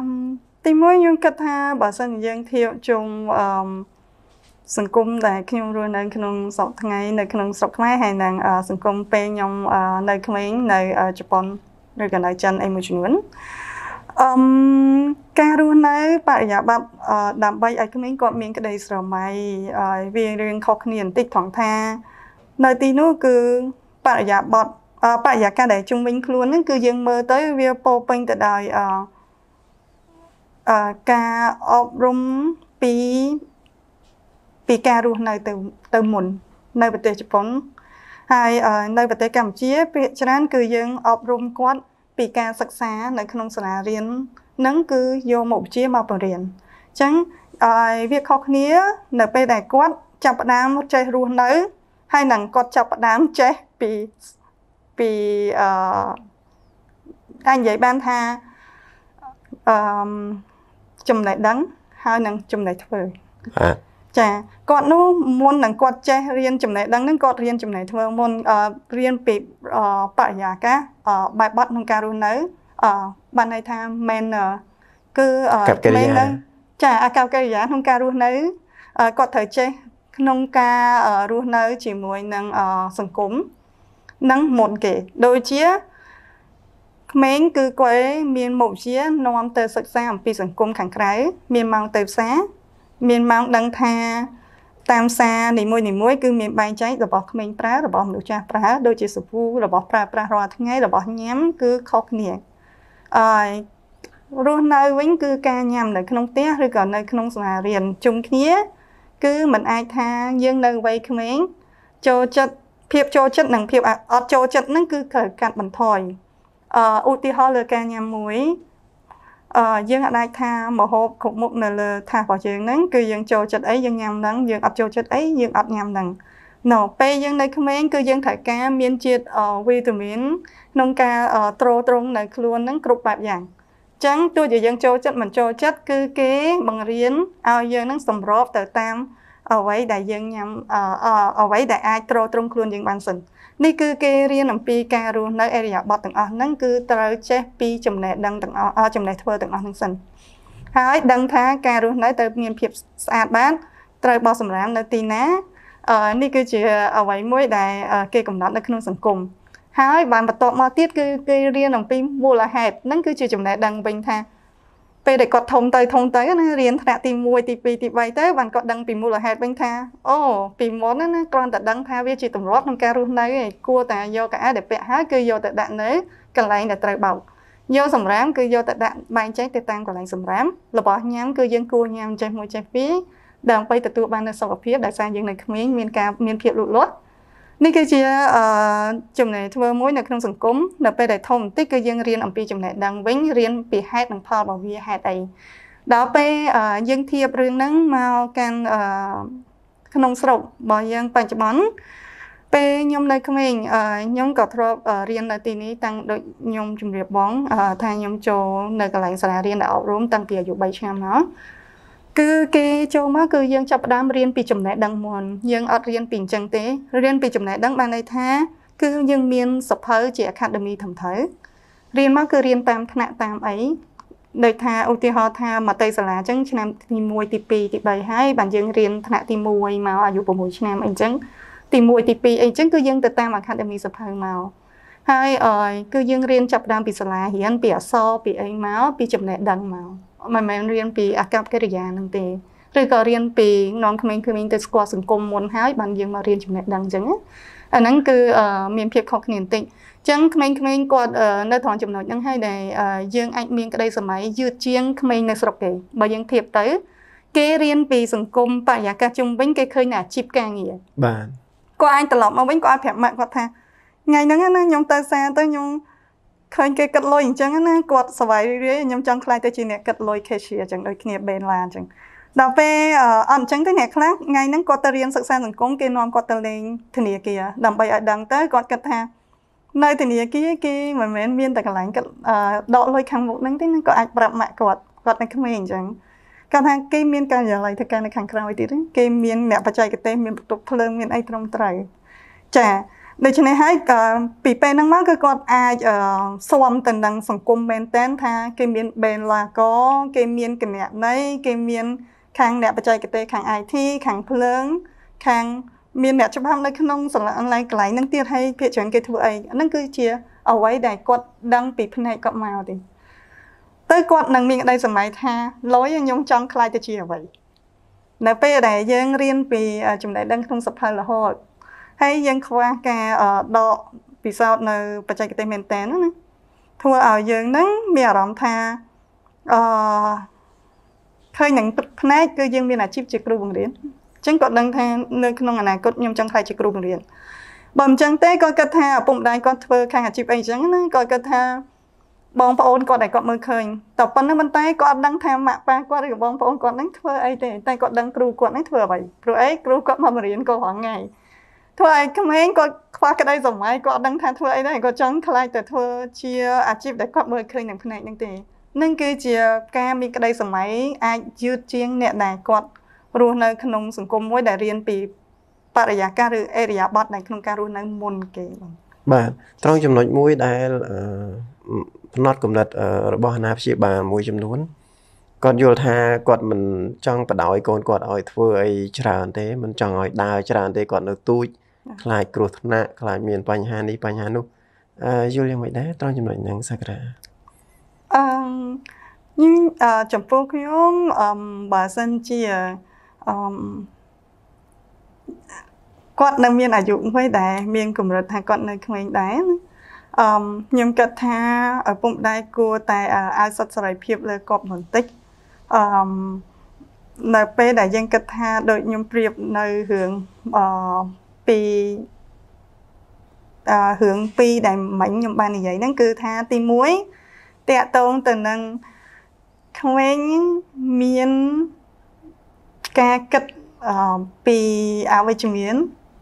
ទី1យើងគិតថាបើសិនយើងធៀបជុំអឺសង្គមដែលខ្ញុំរស់នៅក្នុងសពថ្ងៃនៅក្នុងស្រុកខ្មែរហើយនឹងសង្គមពេលខ្ញុំនៅក្មេងនៅជប៉ុនឬក៏នៅចិនអីមួយចំនួនអឹមការរស់នៅបរិយាប័ត្នដើម្បីឲ្យក្មេងគាត់មានក្តីស្រមៃឲ្យវារឿងខុសគ្នាបន្តិចផងថា នៅទីនោះគឺបរិយាប័ត្នបរិយាកាសដែលជុំវិញខ្លួនហ្នឹងគឺយើងមើលទៅវាពោពេញទៅដោយអឺការអប់រំពីពីការរស់នៅទៅទៅមុន នៅប្រទេសជប៉ុនហើយនៅប្រទេសកម្ពុជា ពាក្យច្រើនគឺយើង អប់រំគាត់ពីការសិក្សា នៅ ក្នុងសាលារៀននឹង គឺយកមុខវិជ្ជាមកបរៀនអញ្ចឹងហើយវាខុសគ្នា នៅ ពេលដែលគាត់ចាប់ផ្ដើមចេះរស់នៅ ហើយនឹងគាត់ចាប់ផ្ដើមចេះពីពីអឺអាចនិយាយបានថាអឺចំណេះដឹងហើយនឹងចំណេះធ្វើបាទចាគាត់នោះមុននឹងគាត់ចេះរៀនចំណេះដឹងហ្នឹងគាត់រៀនចំណេះធ្វើមុនរៀនពីបរិយាកាសបែបបត់ក្នុងការរស់នៅបានន័យថា manner គឺ manner ចាអាកប្បកិរិយាក្នុងការរស់នៅគាត់ត្រូវចេះក្នុងការរស់នៅជាមួយនឹងសង្គមនិងមុនគេដូចជាក្មេងគឺគាត់មានមុខវិជ្ជានាំទៅសិក្សាអំពីសង្គមខាងក្រៅមានម៉ោងទៅផ្សារមានម៉ោងដឹងថាតាមសារនីមួយនីមួយគឺមានបែងចែករបស់ក្មេងប្រើរបស់មនុស្សចាស់ប្រើដូចជាសាប៊ូរបស់ប្រើប្រាស់រាល់ថ្ងៃរបស់ញ៉ាំ គឺខុសគ្នាអឺរស់នៅវិញគឺការញ៉ាំនៅក្នុងផ្ទះឬក៏នៅក្នុងសាលារៀនជុំគ្នាគឺมันអាចថាយើងនៅវ័យក្មេងចូលចិត្តភាពចូលចិត្តនិងភាពអត់ចូលចិត្តហ្នឹងគឺត្រូវកាត់បន្ថយឧទាហរណ៍លើការញ៉ាំមួយអឺយើងអាចថាមហូបគ្រប់មុខនៅលើថាសរបស់យើងហ្នឹង គឺយើងចូលចិត្តអីយើងញ៉ាំហ្នឹងយើងអត់ចូលចិត្តអីយើងអត់ញ៉ាំហ្នឹងណូពេលយើងនៅក្មេងគឺយើងត្រូវការមានជាតិវីតាមីនក្នុងការទ្រទ្រង់នៅ ខ្លួនហ្នឹងគ្រប់បែបយ៉ាងអញ្ចឹងទោះជាយើងចូលចិត្តមិនចូលចិត្តគឺគេបង្រៀនឲ្យយើងនឹងសម្របទៅតាមអ្វីដែលយើងញ៉ាំអ្វីដែលអាចទ្រទ្រង់ខ្លួនយើងបានសិន នេះគឺគេរៀនអំពីការរស់នៅអេរីយ៉ាបតទាំងអស់ហ្នឹងគឺត្រូវចេះពីចំណេះដឹងទាំងអស់ចំណេះធ្វើទាំងអស់ហ្នឹងសិនហើយដឹងថាការរស់នៅត្រូវមានភាពស្អាតបានត្រូវបោះសំរាមនៅទីណានេះគឺជាអ្វីមួយដែលគេកំណត់នៅក្នុងសង្គមហើយបានបន្តមកទៀតគឺគេរៀនអំពីមូលហេតុហ្នឹងគឺជាចំណេះដឹងវិញថាពេលដែលគាត់ធំទៅធំទៅណារៀនថ្នាក់ទី1ទី2ទី3ទៅបានគាត់ដឹងពីមូលហេតុវិញថាអូពីមុនណាគ្រាន់តែដឹង ថាវាជាទម្លាប់ក្នុងការរស់នៅឯងគួរតែយកកៅអៅដែលពាក់ហើយគឺយកទៅដាក់នៅកន្លែងដែលត្រូវបោកយកសម្រាមគឺយកទៅដាក់បែងចែកទៅតាមកន្លែងសម្រាមរបស់ញ៉ាំគឺយើងគួរញ៉ាំចេះមួយចេះពីរដើម្បីទទួលបាននូវសុខភាពដែលសារយើងនៅក្មេងមានការមានភាពលូតលាស់នេះគឺជាចំណេះធ្វើមួយនៅក្នុងសង្គមនៅពេលដែលធំបន្តិចគឺយើងរៀនអំពីចំណេះដឹងវិញរៀនពីហេតុនិងផលរបស់វាហេតុអីដល់ពេលយើងធៀបរឿងហ្នឹងមកកាន់ក្នុងស្រុករបស់យើងបច្ចុប្បន្នពេលខ្ញុំនៅក្មេងខ្ញុំក៏ធ្លាប់រៀននៅទីនេះតាំងដូចខ្ញុំជំរាបបងថាខ្ញុំចូលនៅកន្លែងសាលារៀនដែលអប់រំតាំងពីអាយុ3ឆ្នាំមកគឺគេចូលមកគឺយើងចាប់ផ្ដើមរៀនពីចំណេះដឹងមុនយើងអត់រៀនពីអញ្ចឹងទេរៀនពីចំណេះដឹងបានន័យថា គឺយើងមានសភៅជា Academy ធំធៅរៀនមកគឺរៀនតាមថ្នាក់តាមអីដោយថាឧទាហរណ៍ថាមតិសាលាអញ្ចឹងឆ្នាំទី1ទី2ទី3ហើយបានយើងរៀនថ្នាក់ទី1មកអាយុ6ឆ្នាំអីអញ្ចឹងទី1ទី2អីអញ្ចឹងគឺយើងទៅតាម Academy សភៅមកហើយ គឺយើងរៀនចាប់ដើមពីសាលារៀនពីអក្សរពីអីមកពីចំណេះដឹងមកមិនមែនរៀនពីអាកប្បកិរិយានឹងទេឬក៏រៀនពីនាំក្មេងៗទៅស្គាល់សង្គមមុនហើយបានយើងមករៀនចំណេះដឹងអញ្ចឹងណាអាហ្នឹងគឺមានភាព ខុសគ្នាបន្តិចអញ្ចឹងក្មេងៗគាត់នៅត្រង់ចំណុចហ្នឹងហើយដែលយើងអាចមានក្តីសម័យយឺតជាងក្មេងនៅស្រុកគេបើយើងធៀបទៅគេរៀនពីសង្គមបរិយាកាសជុំវិញគេឃើញតែអាជីពការងារបាទគាត់អាចត្រឡប់មកវិញគាត់អាចប្រាប់ម៉ាក់គាត់ថាថ្ងៃហ្នឹងណាខ្ញុំទៅសាទៅខ្ញុំឃើញគេគិតលុយអញ្ចឹងណាគាត់សบายរីករាយខ្ញុំចង់ខ្លាចទៅជាអ្នកគិតលុយ cashier អញ្ចឹងដូចគ្នាបេនឡាអញ្ចឹងដល់ពេលអត់អញ្ចឹងទៅអ្នកខ្លះថ្ងៃហ្នឹងគាត់ទៅរៀនសិក្សាសង្គមគេនាំគាត់ទៅលេងធនាគារដើម្បីឲ្យដឹងទៅគាត់គិតថានៅធនាគារគេមិនមែនមានតែកន្លែងគាត់ដកលុយខាងមុខហ្នឹងទេគាត់អាចប្រាប់ម៉ាក់គាត់គាត់នៅក្មេងអញ្ចឹងគាត់ថាគេមានការិយាល័យធ្វើការនៅខាងក្រៅទៀតគេមានអ្នកបច្ចេកទេសមានបន្ទប់ភ្លើងមានអីត្រឹមត្រូវចាដូច្នេះហើយពីពេលហ្នឹងមកគឺគាត់អាចស៊ាំទៅនឹងសង្គមមែនតែនថាគេមានបេនឡាកគេមានគណនីគេមានខាងអ្នកបច្ចេកទេសខាង IT ខាងភ្លើង ខាងមានអ្នកច្បាប់នៅក្នុងសាលាអនឡាញកន្លែងហ្នឹងទៀតហើយភាគច្រើនគេធ្វើអីហ្នឹងគឺជាអ្វីដែលគាត់ដឹងពីផ្នែកគាត់មកទេទៅគាត់នឹងមានក្តីសម័យថាលុយខ្ញុំចង់ខ្លាយទៅជាអ្វីនៅពេលដែលយើងរៀនពីចំណេះដឹងក្នុងសភៅរហូតហើយយើងខ្វះការដកពិសោធន៍នៅបច្ចេកទេសមែនតើណាធ្វើឲ្យយើងហ្នឹងមានអារម្មណ៍ថាអឺឃើញនឹងផ្នែកគឺយើងមានអាជីពជាគ្រូបង្រៀនអញ្ចឹងគាត់ដឹងថានៅក្នុងអនាគតខ្ញុំចង់ខ្លាចជាគ្រូបង្រៀនបើមិនចឹងទេគាត់គិតថាឪពុកម្ដាយគាត់ធ្វើខាងអាជីពអីចឹងណាគាត់គិតថាបងប្អូនគាត់ដែលគាត់មើលឃើញតែប៉ុណ្ណឹងប៉ុន្តែគាត់អត់ដឹងថាម៉ាក់ប៉ាគាត់ឬបងប្អូនគាត់ហ្នឹងធ្វើអីទេតែគាត់ដឹងគ្រូគាត់ហ្នឹងធ្វើអ្វីព្រោះអីគ្រូគាត់មកបរៀនគាត់រាល់ថ្ងៃធ្វើឲ្យក្មេងគាត់ខ្វះក្តីសម័យគាត់អត់ដឹងថាធ្វើអីដែរគាត់ចង់ខ្លាចទៅធ្វើជាអាជីពដែលគាត់មើលឃើញនឹងភ្នែកហ្នឹងទេនឹងគឺជាការមានក្តីសម័យអាចយឺតជាងអ្នកដែលគាត់រស់នៅក្នុង សង្គមមួយដែលរៀនពីបរិយាកាសឬអេរិយាប័ត្រនៅក្នុងការរស់នៅមុនគេបងបាទត្រង់ចំណុចមួយដែលផ្នត់គំនិតរបស់អាណាព្យាបាលមួយចំនួនគាត់យល់ថាគាត់មិនចង់បដ ாய் កូនគាត់ឲ្យធ្វើអីច្រើនទេមិនចង់ឲ្យដើរច្រើនទេគាត់នៅទូចខ្លាចគ្រោះថ្នាក់ខ្លាចមានបញ្ហានេះបញ្ហានោះយល់យ៉ាងម៉េចដែរត្រង់ចំណុចហ្នឹងសក្តាអឺញចំពោះខ្ញុំអឺបើសិនជាអឺគាត់នៅមានអាយុមួយដែរមានកម្រិតថាគាត់នៅក្មេងដែរអឺខ្ញុំគិតថាឪពុកម្ដាយគួរតែឲ្យសិទ្ធិសេរីភាពលើគាត់បន្តិចអឺនៅពេលដែលយើងគិតថាដូចខ្ញុំប្រៀបនៅរឿងអឺពីអឺរឿងពីរដែលមិញខ្ញុំបាននិយាយហ្នឹងគឺថាទី1តកតងទៅនឹងក្មេងមានការគិតអឺពីអវិជ្ជមាន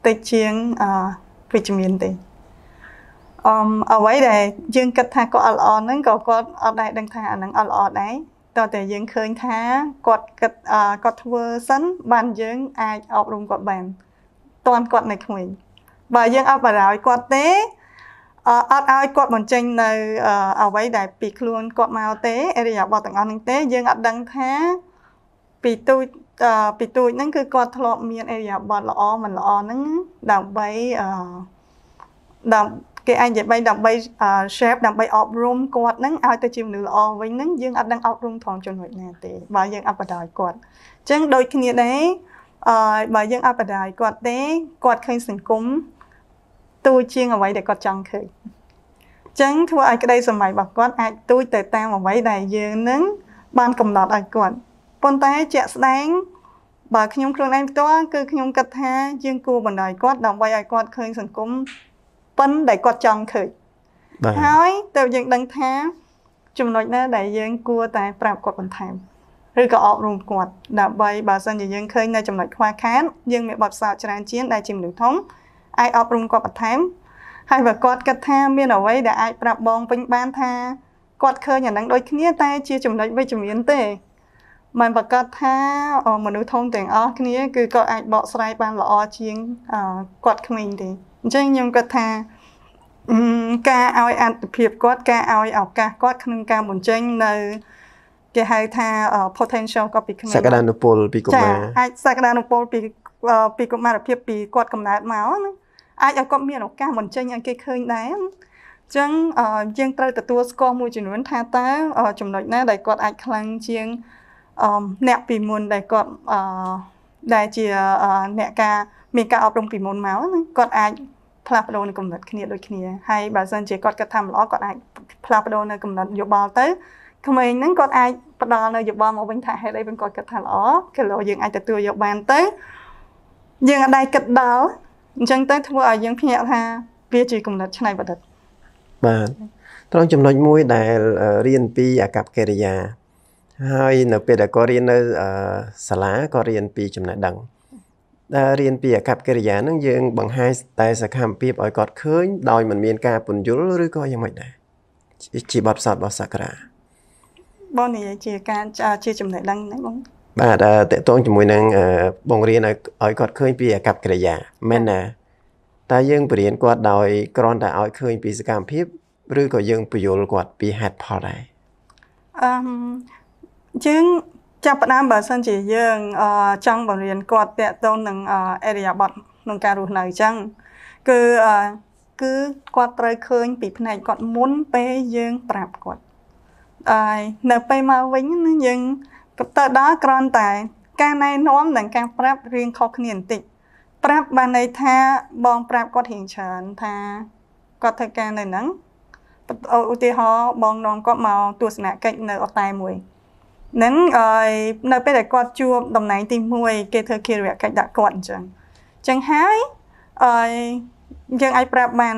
តិចជាងអឺវិជ្ជមានទេអមអ្វីដែលយើងគិតថាគាត់អត់ល្អហ្នឹងក៏គាត់អត់ដែរដឹងថាអាហ្នឹងអត់ល្អដែរតើតែយើងឃើញថាគាត់គិតគាត់ធ្វើសិនបានយើងអាចអប់រំគាត់បានតន់គាត់នៅក្មេងបើយើងអត់បារម្ភគាត់ទេអត់ឲ្យគាត់បញ្ចេញនៅអ្វីដែលពីខ្លួនគាត់មកទេអរិយាបទទាំងអស់ហ្នឹងទេយើងអត់ដឹងថាពីទូចពីទូចហ្នឹងគឺគាត់ធ្លាប់មានអរិយាបទល្អមិនល្អហ្នឹងដើម្បីដើម្បីគេអាចនិយាយបីដើម្បី shape ដើម្បីអប់រំគាត់ហ្នឹងឲ្យទៅជាមនុស្សល្អវិញហ្នឹងយើងអត់ដឹងអប់រំត្រង់ចំណុចណាទេបើយើងអត់បដិយគាត់អញ្ចឹងដូចគ្នាដែរអឺបើយើងអបដាយគាត់ទេគាត់ឃើញសង្គមទូជាងអ្វីដែលគាត់ចង់ឃើញអញ្ចឹងធ្វើឲ្យក្តីសម័យរបស់គាត់អាចទូចទៅតាមអ្វីដែលយើងនឹងបានកំណត់ឲ្យគាត់ប៉ុន្តែជាក់ស្ដែងបើខ្ញុំខ្លួនឯងផ្ទាល់គឺខ្ញុំគិតថាយើងគួរបណ្ដោយគាត់ដើម្បីឲ្យគាត់ឃើញសង្គមប៉ុនដែលគាត់ចង់ឃើញហើយទៅយើងដឹងថាចំណុចណាដែលយើងគួរតែប្រាប់គាត់បន្ថែមឬក៏អប់រំគាត់ដើម្បីបើសិនជាយើងឃើញនៅចំណុចខ្វះខាតយើងមានបទពិសោធន៍ច្រើនជាងដែលជាមនុស្សធំអាចអប់រំគាត់បន្ថែមហើយបើគាត់គិតថាមានអ្វីដែលអាចប្រាប់បងពេញបានថាគាត់ឃើញអានឹងដូចគ្នា តែជាចំណុចវិជ្ជមានទេមិនប្រកាសថាមនុស្សធំទាំងអស់គ្នាគឺគាត់អាចបកស្រាយបានល្អជាងគាត់ក្មេងទេអញ្ចឹងខ្ញុំគាត់ថាការឲ្យអត្តភាពគាត់ការឲ្យឱកាសគាត់ក្នុងការបញ្ចេញនៅគេហៅថា potential ក៏ពីក្មេងសក្តានុពលពីកុមារចាអាចសក្តានុពលពីពីកុមារភាពពីគាត់កំណើតមកណាអាចឲ្យគាត់មានឱកាសមិនចេញឲ្យគេឃើញដែរចឹងយើងត្រូវទទួលស្គាល់មួយចំនួនថាតើចំណុចណាដែលគាត់អាចខ្លាំងជាងអ្នកពីមុនដែលគាត់ដែលជាអ្នកការមានការអប់រំពីមុនមកគាត់អាចផ្លាស់ប្ដូរនៅគំនិតគ្នាដូចគ្នាហើយបើសិនជាគាត់គិតថាមិនល្អគាត់អាចផ្លាស់ប្ដូរនៅគំនិតយោបល់ទៅក្មេងហ្នឹងគាត់អាចផ្ដល់នៅយោបល់មកវិញថាហេតុអីវិញគាត់គិតថាល្អគេលោយើងអាចទទួលយកបានទៅយើងអាចដែរគិតដល់អញ្ចឹងទៅធ្វើឲ្យយើងភ្ញាក់ថាវាជាគំនិតឆ្នៃប្រឌិតបាទត្រង់ចំណុចមួយដែលរៀនពីអកប្បកិរិយា ហើយនៅពេលដែលគាត់រៀននៅសាលាគាត់រៀនពីចំណេះដឹងដែលរៀនពីអកប្បកិរិយានឹងយើងបង្ហាញតែសកម្មភាពឲ្យគាត់ឃើញដោយមិនមានការពន្យល់ឬក៏យ៉ាងម៉េចដែរជាបទផ្សោតរបស់សក្ការៈបងនិយាយជាការជា ចំណេះដឹងណាបងបាទតកតងជាមួយនឹងបងរៀនឲ្យឲ្យគាត់ឃើញពីអាកប្បកិរិយាមែនណាតើយើងបរៀនគាត់ដោយគ្រាន់តែឲ្យឃើញពីសកម្មភាព ឬក៏យើងពយល់គាត់ពីហេតុផលដែរអឺយើងចាប់ផ្ដើមបើសិនជាយើងចង់បង្រៀនគាត់តកតងនឹងអេរិយាប័ត្រក្នុងការរស់នៅអញ្ចឹងគឺគឺគាត់ត្រូវឃើញ ពីផ្នែកគាត់មុន ពេលយើងប្រាប់គាត់នៅពេលមកវិញណាយើងទៅដល់គ្រាន់តែការណែនាំនិងការប្រាប់រៀងខុសគ្នាបន្តិចប្រាប់បានន័យថាបងប្រាប់គាត់រៀងច្រើនថាគាត់ធ្វើការនៅហ្នឹងឧទាហរណ៍បងនាំគាត់មកទស្សនកិច្ចនៅអតែមួយនឹងនៅពេលដែលគាត់ជួបតំណែងទី1គេធ្វើគិរិយកិច្ចដាក់គាត់អញ្ចឹងអញ្ចឹងហើយយើងអាចប្រាប់បាន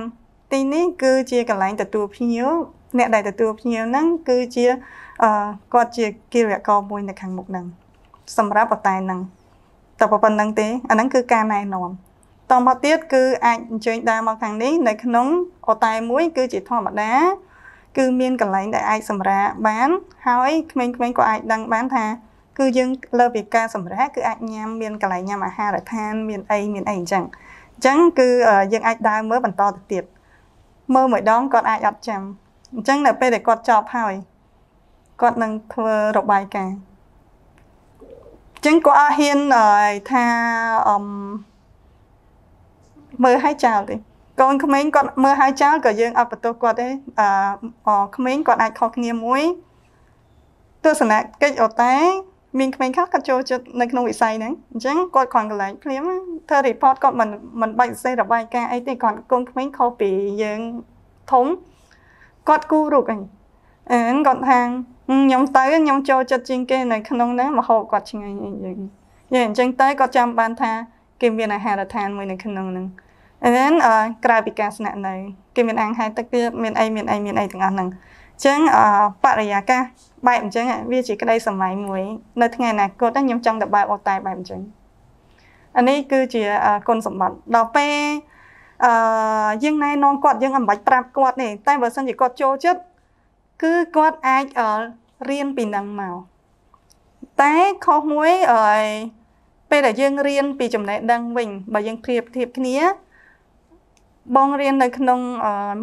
ទីនេះគឺជាកន្លែងទទួលភ្ញៀវអ្នកដែលទទួលភ្ញៀវហ្នឹងគឺជាគាត់ជាគិរិយាករមួយនៅខាងមុខហ្នឹងសម្រាប់បតែហ្នឹងតែប៉ុណ្្នឹងទេអាហ្នឹងគឺការណែនាំតមកទៀតគឺអាចអញ្ជើញដើមមកខាងនេះ នៅក្នុងអតែមួយ គឺជាធម្មតា គឺមានកន្លែងដែលអាចសម្រាកបានហើយក្មេងៗក៏អាចដឹងបានថា គឺយើងលើពីការសម្រាកគឺអាចញ៉ាំមានកន្លែងញ៉ាំអាហារដ្ឋានមានអីមានអីអញ្ចឹងអញ្ចឹងគឺយើងអាចដើរមើលបន្តទៅទៀតមើលមួយដងគាត់អាចអត់ចាំអញ្ចឹងដល់ពេលដែលគាត់ចប់ហើយគាត់នឹងធ្វើរបាយការណ៍អញ្ចឹងគាត់អត់ហ៊ានថាអឺមើលឲ្យចោលទេកូនក្មេងគាត់មើលឲ្យចោលក៏យើងអត់បន្ទោសគាត់ទេអឺក្មេងគាត់អាចខុសគ្នាមួយទស្សនកិច្ចអូតាមានក្មេងខ្លះគាត់ចូលចិត្តនៅក្នុងវិស័យហ្នឹងអញ្ចឹងគាត់គ្រាន់កន្លែងភ្លាមធ្វើ report គាត់មិនមិនបាច់សេះរបាយការណ៍អីទេគាត់កូនក្មេងខុសពីយើងធំគាត់គូរូបអញអឺគាត់ថាខ្ញុំទៅខ្ញុំចូលចិត្តជាងគេនៅ ក្នុងហ្នឹងមហូបគាត់ឆ្ងាញ់អីយ៉ាងយ៉ាងអញ្ចឹងទៅគាត់ចាំបានថាគេមានអាហារដ្ឋានមួយនៅក្នុងហ្នឹង and then អឺក្រៅពីការស្នាក់នៅគេមានអាងហែកទឹកទៀតមានអីមានអីមានអីទាំងអស់ហ្នឹងអញ្ចឹងអឺបរិយាកាសបែបអញ្ចឹងវាជាក្តីសម័យមួយ នៅថ្ងៃអនាគតខ្ញុំចង់ទៅបើកអូតែបែបអញ្ចឹងអានេះគឺជាគុណសម្បត្តិដល់ពេលអឺយើងណែនាំគាត់យើងមិនបាច់ប្រាប់គាត់ទេតែបើសិនជាគាត់ចូលចិត្តគឺគាត់អាចរៀនពីនឹងមកតែខុសមួយអឺពេលដែលយើងរៀនពីចំណេះដឹងវិញ បើយើងប្រៀបធៀបគ្នា បងរៀននៅក្នុង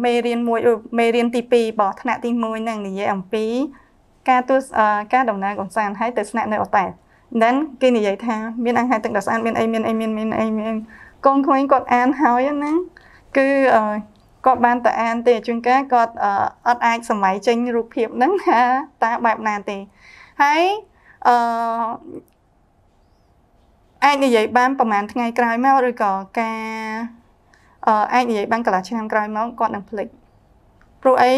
មេរៀនមួយមេរៀនទី2បោះថ្នាក់ទី1ហ្នឹងនិយាយអំពីការទស្សការដំណើរកំសាន្តហើយទៅស្នាក់នៅអូតែល then គេនិយាយថាមានអាហារទឹកដោះស្អាតមានអីមានអីមាន មានអីមានកូនក្មេងគាត់អានហើយណាគឺគាត់បានតែអានទេជួនកាលគាត់អត់អាចសម័យចេញរូបភាពហ្នឹងថាតើបែបណាទេហើយអឺអាចនិយាយបានប្រហែលថ្ងៃ ក្រោយមកឬក៏ការអាចនិយាយបានកន្លះឆ្នាំក្រោយមកគាត់នឹងភ្លេចព្រោះអី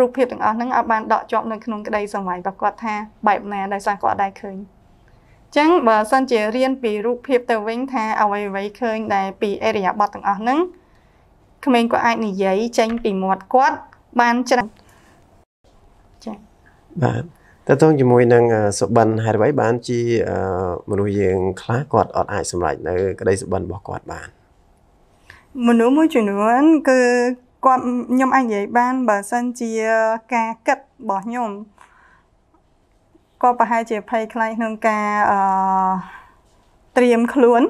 រូបភាពទាំងអស់ហ្នឹងអាចបានដកជាប់នៅក្នុងក្តីសម័យរបស់គាត់ថាបែបណាដោយសារគាត់អាចឃើញចឹងបើសិនជារៀនពីរូបភាពទៅវិញ ថា អ្វីអ្វីឃើញដែលពីអេរិយាប័តទាំងអស់ហ្នឹងក្មេងក៏អាចនិយាយចេញពីមាត់គាត់បានច្រើនចា៎បាទតើតងជាមួយនឹងសុបិនហេតុអ្វីបានជា មនុស្សយើងខ្លះគាត់អត់អាចសម្រេចនៅ ក្តីសុបិនរបស់គាត់បានមនុស្សមួយចំនួនគឺគាត់ខ្ញុំអាចនិយាយបានបើសិនជាការគិតរបស់ខ្ញុំក៏ប្រហែលជាភ័យខ្លាចក្នុងការអឺត្រៀមខ្លួន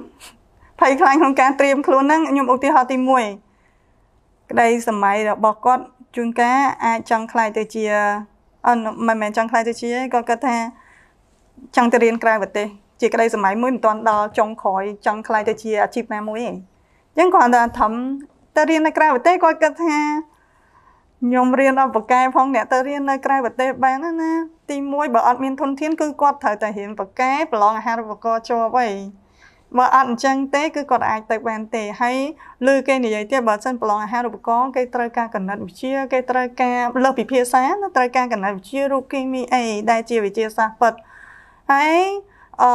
ភ័យខ្លាចក្នុងការត្រៀមខ្លួនហ្នឹងខ្ញុំឧទាហរណ៍ទី1ក្តីសម័យរបស់គាត់ជួនកាលអាចចង់ខ្លាចទៅជាអត់មិនមែនចង់ខ្លាចទៅជាគាត់គាត់ថាចង់ទៅរៀនក្រៅប្រទេសជាក្តីសម័យមួយមិនទាន់ដល់ចុងក្រោយចង់ខ្លាចទៅជាអាជីពណាមួយឯងអញ្ចឹងគាត់ថាធំទៅរៀននៅក្រៅប្រទេសគាត់គិតថាខ្ញុំរៀនអបកែផងអ្នកទៅរៀននៅក្រៅប្រទេសបានណាទី1បើអត់មានធនធានគឺគាត់ត្រូវតែរៀនប្រកែប្រឡងអាហារូបករណ៍ជាប់អីបើអត់អញ្ចឹងទេគឺគាត់អាចទៅបានទេហើយលើគេនិយាយទៀតបើសិនប្រឡងអាហារូបករណ៍គេត្រូវការកណិតវិទ្យាគេត្រូវការលើសពិភាក្សាត្រូវការកណិតវិទ្យារូបគីមីអីដែលជាវិទ្យាសាស្ត្រពិតហើយអឺ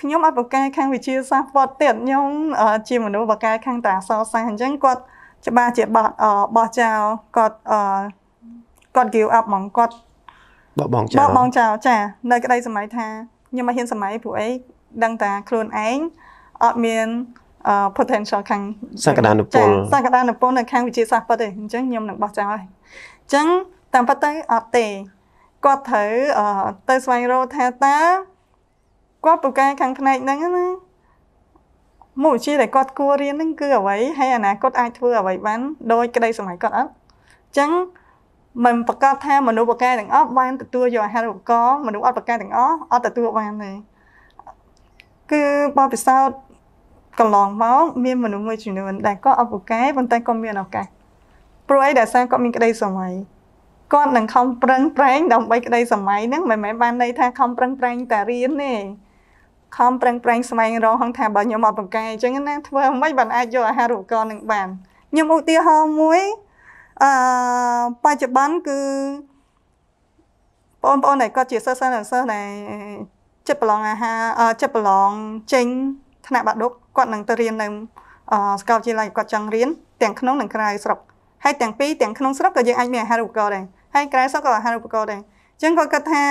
ខ្ញុំអត់បកកែខាងវិទ្យាសាស្ត្រពិតទៀតខ្ញុំជាមនុស្សបកកែខាងតាអសរសាស្ត្រអញ្ចឹងគាត់ច្បាស់ជាបោះបោះចោលគាត់គាត់ give up ហ្មងគាត់បបងចោលបបងចោលចា នៅក្តីសម័យថាខ្ញុំមកហ៊ាន សម័យព្រោះអីដឹងតាខ្លួនឯងអត់មាន potential ខាងសក្តានុពលសក្តានុពលនៅខាងវិទ្យាសាស្ត្រពិតទេអញ្ចឹងខ្ញុំនឹងបោះចោលហើយអញ្ចឹងតាមពិតទៅអត់ទេគាត់ត្រូវទៅស្វែងរកថាតើគាត់ពូកែខាងផ្នែកហ្នឹងណាមុខវិជ្ជាដែលគាត់គួររៀនហ្នឹងគឺអ្វីហើយអនាគតអាចធ្វើអ្វីបានដោយក្តីសម័យគាត់អត់អញ្ចឹងមិនប្រកាសថាមនុស្សបកែទាំងអស់បានទទួលយកអាហារូបករណ៍មនុស្សអត់បកែទាំងអស់អត់ទទួលបានទេគឺបបិសោតកន្លងមកមានមនុស្សមួយចំនួនដែលក៏អត់បកែប៉ុន្តែក៏មានឱកាសព្រោះអីដែលសារគាត់មានក្តី សម័យគាត់នឹងខំប្រឹងប្រែងដើម្បីក្តីសម័យហ្នឹងមិនមែនបានន័យថាខំប្រឹងប្រែងតែរៀនទេខំប្រឹងប្រែងស្វែងរកហងថាបើខ្ញុំអត់បង្កែអញ្ចឹងណាធ្វើមិនបានអាចយកអាហារូបករណ៍នឹងបានខ្ញុំឧទាហរណ៍មួយអឺបច្ចុប្បន្នគឺបងប្អូនដែលគាត់ជាសិស្សសិស្សសិស្សដែលចិត្តប្រឡងអាហារចិត្តប្រឡងចេញ ថ្នាក់បាក់ឌុបគាត់នឹងទៅរៀននៅសកលវិទ្យាល័យគាត់ចង់រៀនទាំងក្នុងនិងក្រៅស្រុកហើយទាំងពីរទាំងក្នុងស្រុកក៏យើងអាចមានអាហារូបករណ៍ដែរហើយក្រៅស្រុកក៏អាហារូបករណ៍ដែរអញ្ចឹងគាត់គិតថា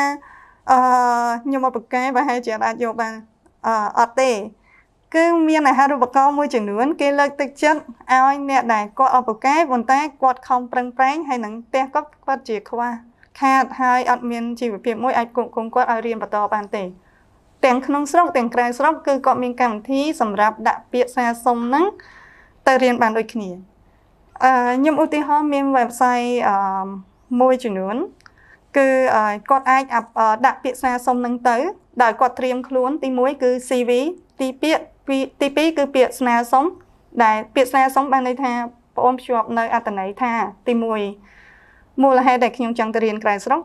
អឺខ្ញុំមកប្រកែប្រហែលជាអាចយកបានអត់ទេគឺមានអាហារូបករណ៍មួយចំនួនគេលើកទឹកចិត្តឲ្យអ្នកដែលគាត់អបកាយប៉ុន្តែគាត់ខំប្រឹងប្រែងហើយនឹងផ្ទះគាត់គាត់ជាខ្វះខាតហើយអត់មានជីវភាពមួយអាចគ្រប់គ្រងគាត់ឲ្យរៀនបន្តបានទេទាំងក្នុងស្រុកទាំងក្រៅស្រុកគឺគាត់មានកម្មវិធីសម្រាប់ដាក់ពាក្យសារសុំហ្នឹងទៅរៀនបានដូចគ្នាអឺខ្ញុំឧទាហរណ៍មាន website អឺមួយចំនួនគឺគាត់អាចដាក់ពាក្យសារសុំនឹងទៅ ដោយគាត់ត្រៀមខ្លួន ទី1គឺ CV ទីពាក្យទី2គឺពាក្យស្នើសុំដែលពាក្យស្នើសុំបានន័យថាប្អូនភ្ជាប់នៅអត្តន័យថា ទី1មូលហេតុដែលខ្ញុំចង់ទៅរៀនក្រៅស្រុក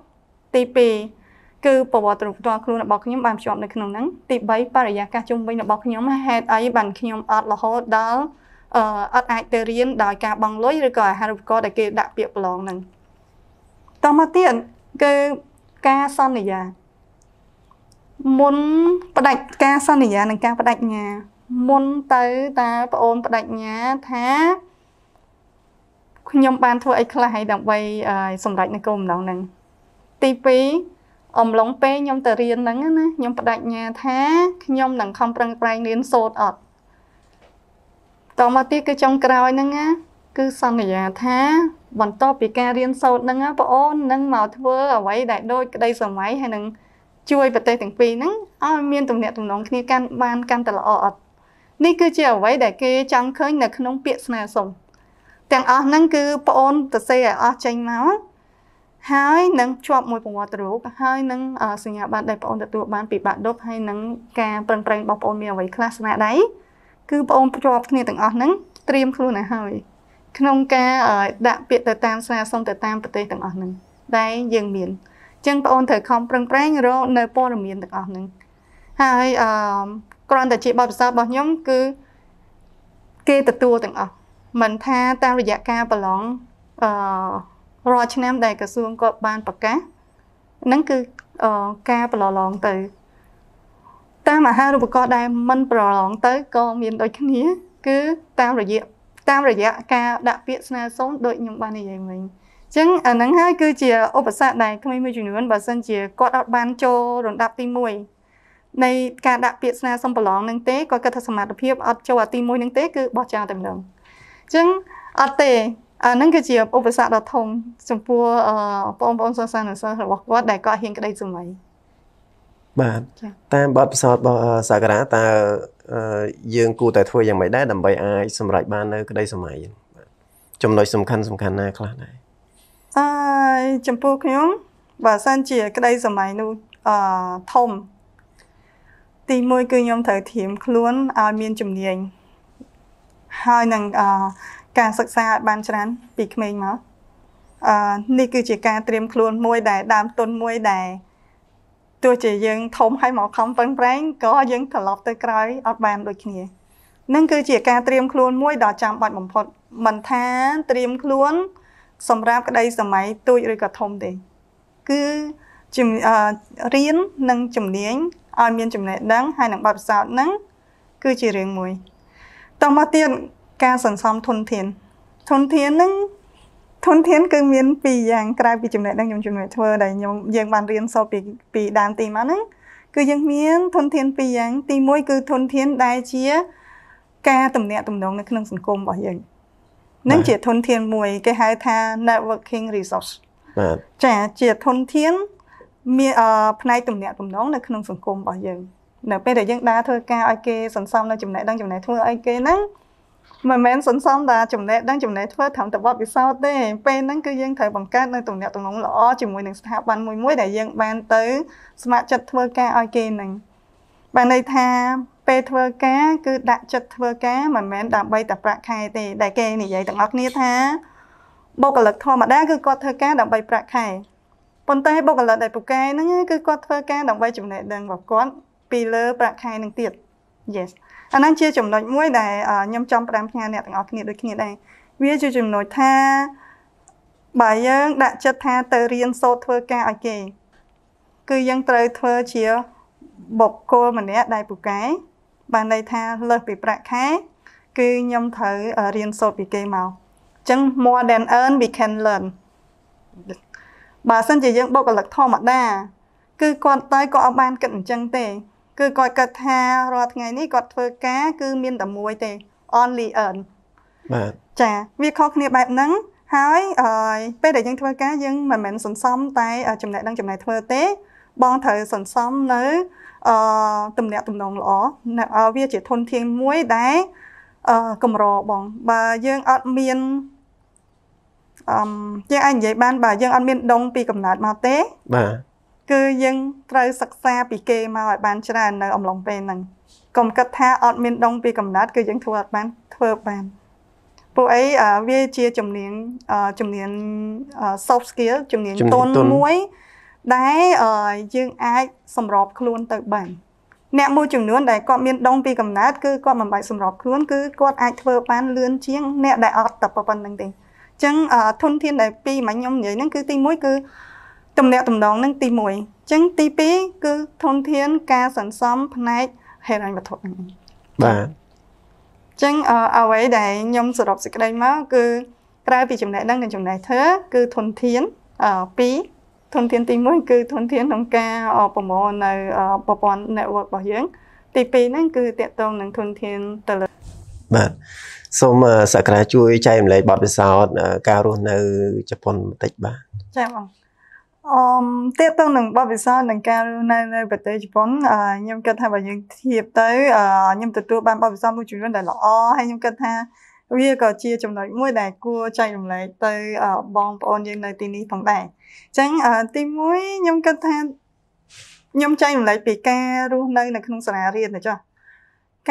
ទី2គឺប្រវត្តិរូបផ្ទាល់ខ្លួនរបស់ខ្ញុំបានភ្ជាប់នៅក្នុងហ្នឹងទី3បរិយាកាសជុំវិញរបស់ខ្ញុំហេតុអីបានខ្ញុំអត់រហូតដល់អឺអត់អាចទៅរៀនដោយការបង់លុយឬក៏អាហារូបករណ៍ដែលគេដាក់ពាក្យប្រឡងហ្នឹងតោះមកទៀតគឺការសន្យាមុនបដិការសន្យានិងការបដិញ្ញាមុនទៅតាប្អូនបដិញ្ញាថាខ្ញុំបាន ធ្វើអីខ្លះហើយដើម្បីសម្រេចនៅគោលបំណងហ្នឹងទី2អំឡុងពេលខ្ញុំទៅរៀនហ្នឹងណាខ្ញុំបដិញ្ញាថាខ្ញុំនឹងខំប្រឹងប្រែងរៀនសូត្រអត់តមកទៀតគឺចុងក្រោយហ្នឹងណាគឺសន្យាថា បន្ទាប់ពីការរៀនសូត្រហ្នឹងណាបងអូននឹងមកធ្វើអ្វីដែលដូចក្តីសម័យហើយនឹងជួយប្រទេសទាំងពីរហ្នឹងឲ្យមានទំនាក់ទំនងគ្នាកាន់បានកាន់តែល្អអត់នេះគឺជាអ្វីដែលគេចង់ឃើញ នៅក្នុងពាក្យស្នើសុំទាំងអស់ហ្នឹងគឺប្អូនទៅសេឲ្យអស់ចេញមកហើយនឹងជាប់មួយប្រវត្តិរូបហើយនឹងសញ្ញាបត្រដែលបងទទួលបានពីបាក់ដប់ហើយនឹងការប្រឹងប្រែងរបស់បងមានអ្វីខ្លះស្នាដៃគឺបងភ្ជាប់គ្នាទាំងអស់ហ្នឹងត្រៀមខ្លួនឲ្យហើយក្នុងការ ដាក់ពាក្យទៅតាមស្នើសុំទៅតាមប្រទេសទាំងអស់ហ្នឹងដែលយើងមានអញ្ចឹងបងត្រូវខំប្រឹងប្រែងរកនៅព័ត៌មានទាំងអស់ហ្នឹងហើយអឺគ្រាន់តែជាបទពិសោធន៍របស់ខ្ញុំគឺគេទទួលទាំងអស់មិនថាតាមរយៈការប្រឡងអឺរាល់ឆ្នាំដែលក្រសួងគាត់បានប្រកាសហ្នឹងគឺការប្រឡងទៅតាមអាហារូបករណ៍ដែលមិនប្រឡងទៅក៏មានដូចគ្នាគឺតាមរយៈតាមរយៈការដាក់ពាក្យស្នើសុំដូចខ្ញុំបាននិយាយមិញអញ្ចឹងអាហ្នឹងហើយគឺជាឧបសគ្គដែលក្មេងមួយចំនួនបើសិនជាគាត់អត់បានចូលរំដាប់ទី1នៃការដាក់ពាក្យស្នើសុំប្រឡងនឹងទេគាត់គិតថាសមត្ថភាពអត់ចូលអាទី1នឹងទេគឺបោះចោលតែម្ដងអញ្ចឹងអត់ទេអានឹងគឺជាឧបសគ្គដ៏ធំចំពោះបងប្អូនសិស្សានុសិស្សរបស់គាត់ដែលគាត់ហ៊ានក្តីសម័យបាទតាមបទពិសោធន៍របស់សាការាតើយើងគួរតែធ្វើយ៉ាងម៉េចដែរដើម្បីអាចសម្រេចបាននៅក្តីសម័យចំណុចសំខាន់សំខាន់ណាខ្លះដែរអឺចំពោះខ្ញុំបើសិនជាក្តីសម័យនោះអឺធំទីមួយគឺខ្ញុំត្រូវធៀមខ្លួនឲ្យមានជំនាញហើយនឹងការសិក្សាឲ្យបានច្រើនពីក្មេងមកអឺនេះគឺជាការត្រៀមខ្លួនមួយដែលដើមទុនមួយដែលទោះជាយើងធំហើយមកខំប្រឹងប្រែងក៏យើងត្រឡប់ទៅក្រោយអត់បានដូចគ្នានឹងគឺជាការត្រៀមខ្លួនមួយដ៏ចាំបាច់បំផុតមិនថាត្រៀមខ្លួនសម្រាប់ក្តី សម័យទូចឬក៏ធំទេ គឺរៀននិងជំនាញឲ្យមានចំណេះដឹងហើយនឹងបទពិសោធន៍ហ្នឹងគឺជារឿងមួយតោះមកទៀតការសន្សំធនធានធនធានហ្នឹងធនធានគឺមានពីរយ៉ាងក្រៅពីចំណេះដឹងខ្ញុំជំនួយធ្វើដែលខ្ញុំយើងបានរៀនសូត្រពីពីដើមទីមកហ្នឹងគឺយើងមានធនធានពីរយ៉ាងទីមួយគឺធនធានដែលជា ការទំនាក់ទំនងនៅក្នុងសង្គមរបស់យើងនឹងជាធនធានមួយគេហៅថា networking resource បាទចាជាធនធានមានផ្នែកទំនាក់ទំនងនៅក្នុងសង្គមរបស់យើងនៅពេលដែលយើងដើរធ្វើការឲ្យគេសន្សំនៅចំណេះដឹងចំណេះធ្វើឲ្យគេហ្នឹងមិនមែនសន្សំតែចំណេះដឹងចំណេះធ្វើត្រឹមតែបទពិសោធន៍ទេ ពេលហ្នឹងគឺយើងត្រូវបង្កើតនៅទំនាក់ទំនងល្អជាមួយនឹងស្ថាប័នមួយមួយដែលយើងបានទៅស្ម័គ្រចិត្តធ្វើការឲ្យគេហ្នឹងបានន័យថាពេលធ្វើការគឺដាក់ចិត្តធ្វើការមិនមែនដើម្បីតែប្រាក់ខែទេដែលគេនិយាយទាំងអស់គ្នាថាបុគ្គលិកធម្មតាគឺគាត់ធ្វើការដើម្បីប្រាក់ខែប៉ុន្តែបុគ្គលិកដែលពូកែហ្នឹងគឺគាត់ធ្វើការដើម្បីចំណេះដឹងរបស់គាត់ពីលើប្រាក់ខែនឹងទៀត yes អាហ្នឹងជាចំណុចមួយដែលខ្ញុំចង់ផ្ដាំផ្ញើអ្នកទាំងអស់គ្នាដូចគ្នាដែរវាជាចំណុចថាបើយើងដាក់ចិត្តថាទៅរៀនសូត្រធ្វើការឲ្យគេ គឺយើងត្រូវធ្វើជាបុគ្គលម្នាក់ដែលពូកែបានន័យថាលើសពីប្រាក់ខែគឺខ្ញុំត្រូវរៀនសូត្រពីគេមកអញ្ចឹង more than earn we can learn បើសិនជាយើងបុគ្គលិកធម្មតាគឺគាត់ទៅក៏អត់បានគិតអញ្ចឹងទេគឺគាត់គិតថារាល់ថ្ងៃនេះគាត់ធ្វើការគឺមានតែមួយទេ only earn បាទចាវាខុសគ្នាបែបហ្នឹងហើយពេលដែលយើងធ្វើការយើងមិនមែនសន្សំតែ ចំណេះដឹងចំណេះធ្វើទេបងត្រូវសន្សំនៅអឺតំណាក់តំណងល្អវាជាធនធានមួយដែលអឺកម្របងបើយើងអត់មានអឺយើងអាចនិយាយបានបើយើងអត់មានដងពីកំណើតមកទេបាទគឺយើងត្រូវសិក្សាពីគេមកឲ្យបានច្រើននៅអំឡុងពេលហ្នឹងកុំគិតថាអត់មានដងពីកំណត់គឺយើងធ្វើអត់បានធ្វើបានពួកអីវាជាជំនាញជំនាញ soft skill ជំនាញទន់មួយដែលយើងអាចសម្របខ្លួនទៅបានអ្នកមួយចំនួនដែលគាត់មានដងពីកំណត់គឺគាត់មិនបាច់សម្របខ្លួនគឺគាត់អាចធ្វើបានលឿនជាងអ្នកដែលអត់តែប៉ុណ្្នឹងទេចឹងធនធានដែលពីរមកខ្ញុំនិយាយហ្នឹងគឺទី1គឺទំនាក់ទំនងហ្នឹងទី1អញ្ចឹងទី2គឺធនធាន ការសន្សំផ្នែកហេរញ្ញវត្ថុបាទអញ្ចឹងអ្វីដែលខ្ញុំសរុបសេចក្តីមកគឺក្រៅពីចំណេះដឹងនិងចំណេះធ្វើគឺធនធាន2ធនធាន ទី1គឺធនធានក្នុងការប្រមូលនៅប្រព័ន្ធ network របស់យើង ទី2ហ្នឹងគឺតកតងនឹងធនធានទៅលើបាទសូមសក្តាជួយចែករំលែកបទពិសោធន៍ការរស់នៅជប៉ុនបន្តិចបាទចាបងអមទាក់ទងនឹងបទពិសោធន៍នឹងការរស់នៅនៅប្រទេសជប៉ុនខ្ញុំគិតថាបើយើងធៀបទៅខ្ញុំទទួលបានបទពិសោធន៍មួយចំនួនដែលល្អហើយខ្ញុំគិតថាវាក៏ជាចំណុចមួយដែលគួរចែករំលែកទៅបងប្អូនយើងនៅទីនេះផងដែរអញ្ចឹងទី1ខ្ញុំគិតថាខ្ញុំចែករំលែកពីការរស់នៅនៅក្នុងសាលារៀនណាចា៎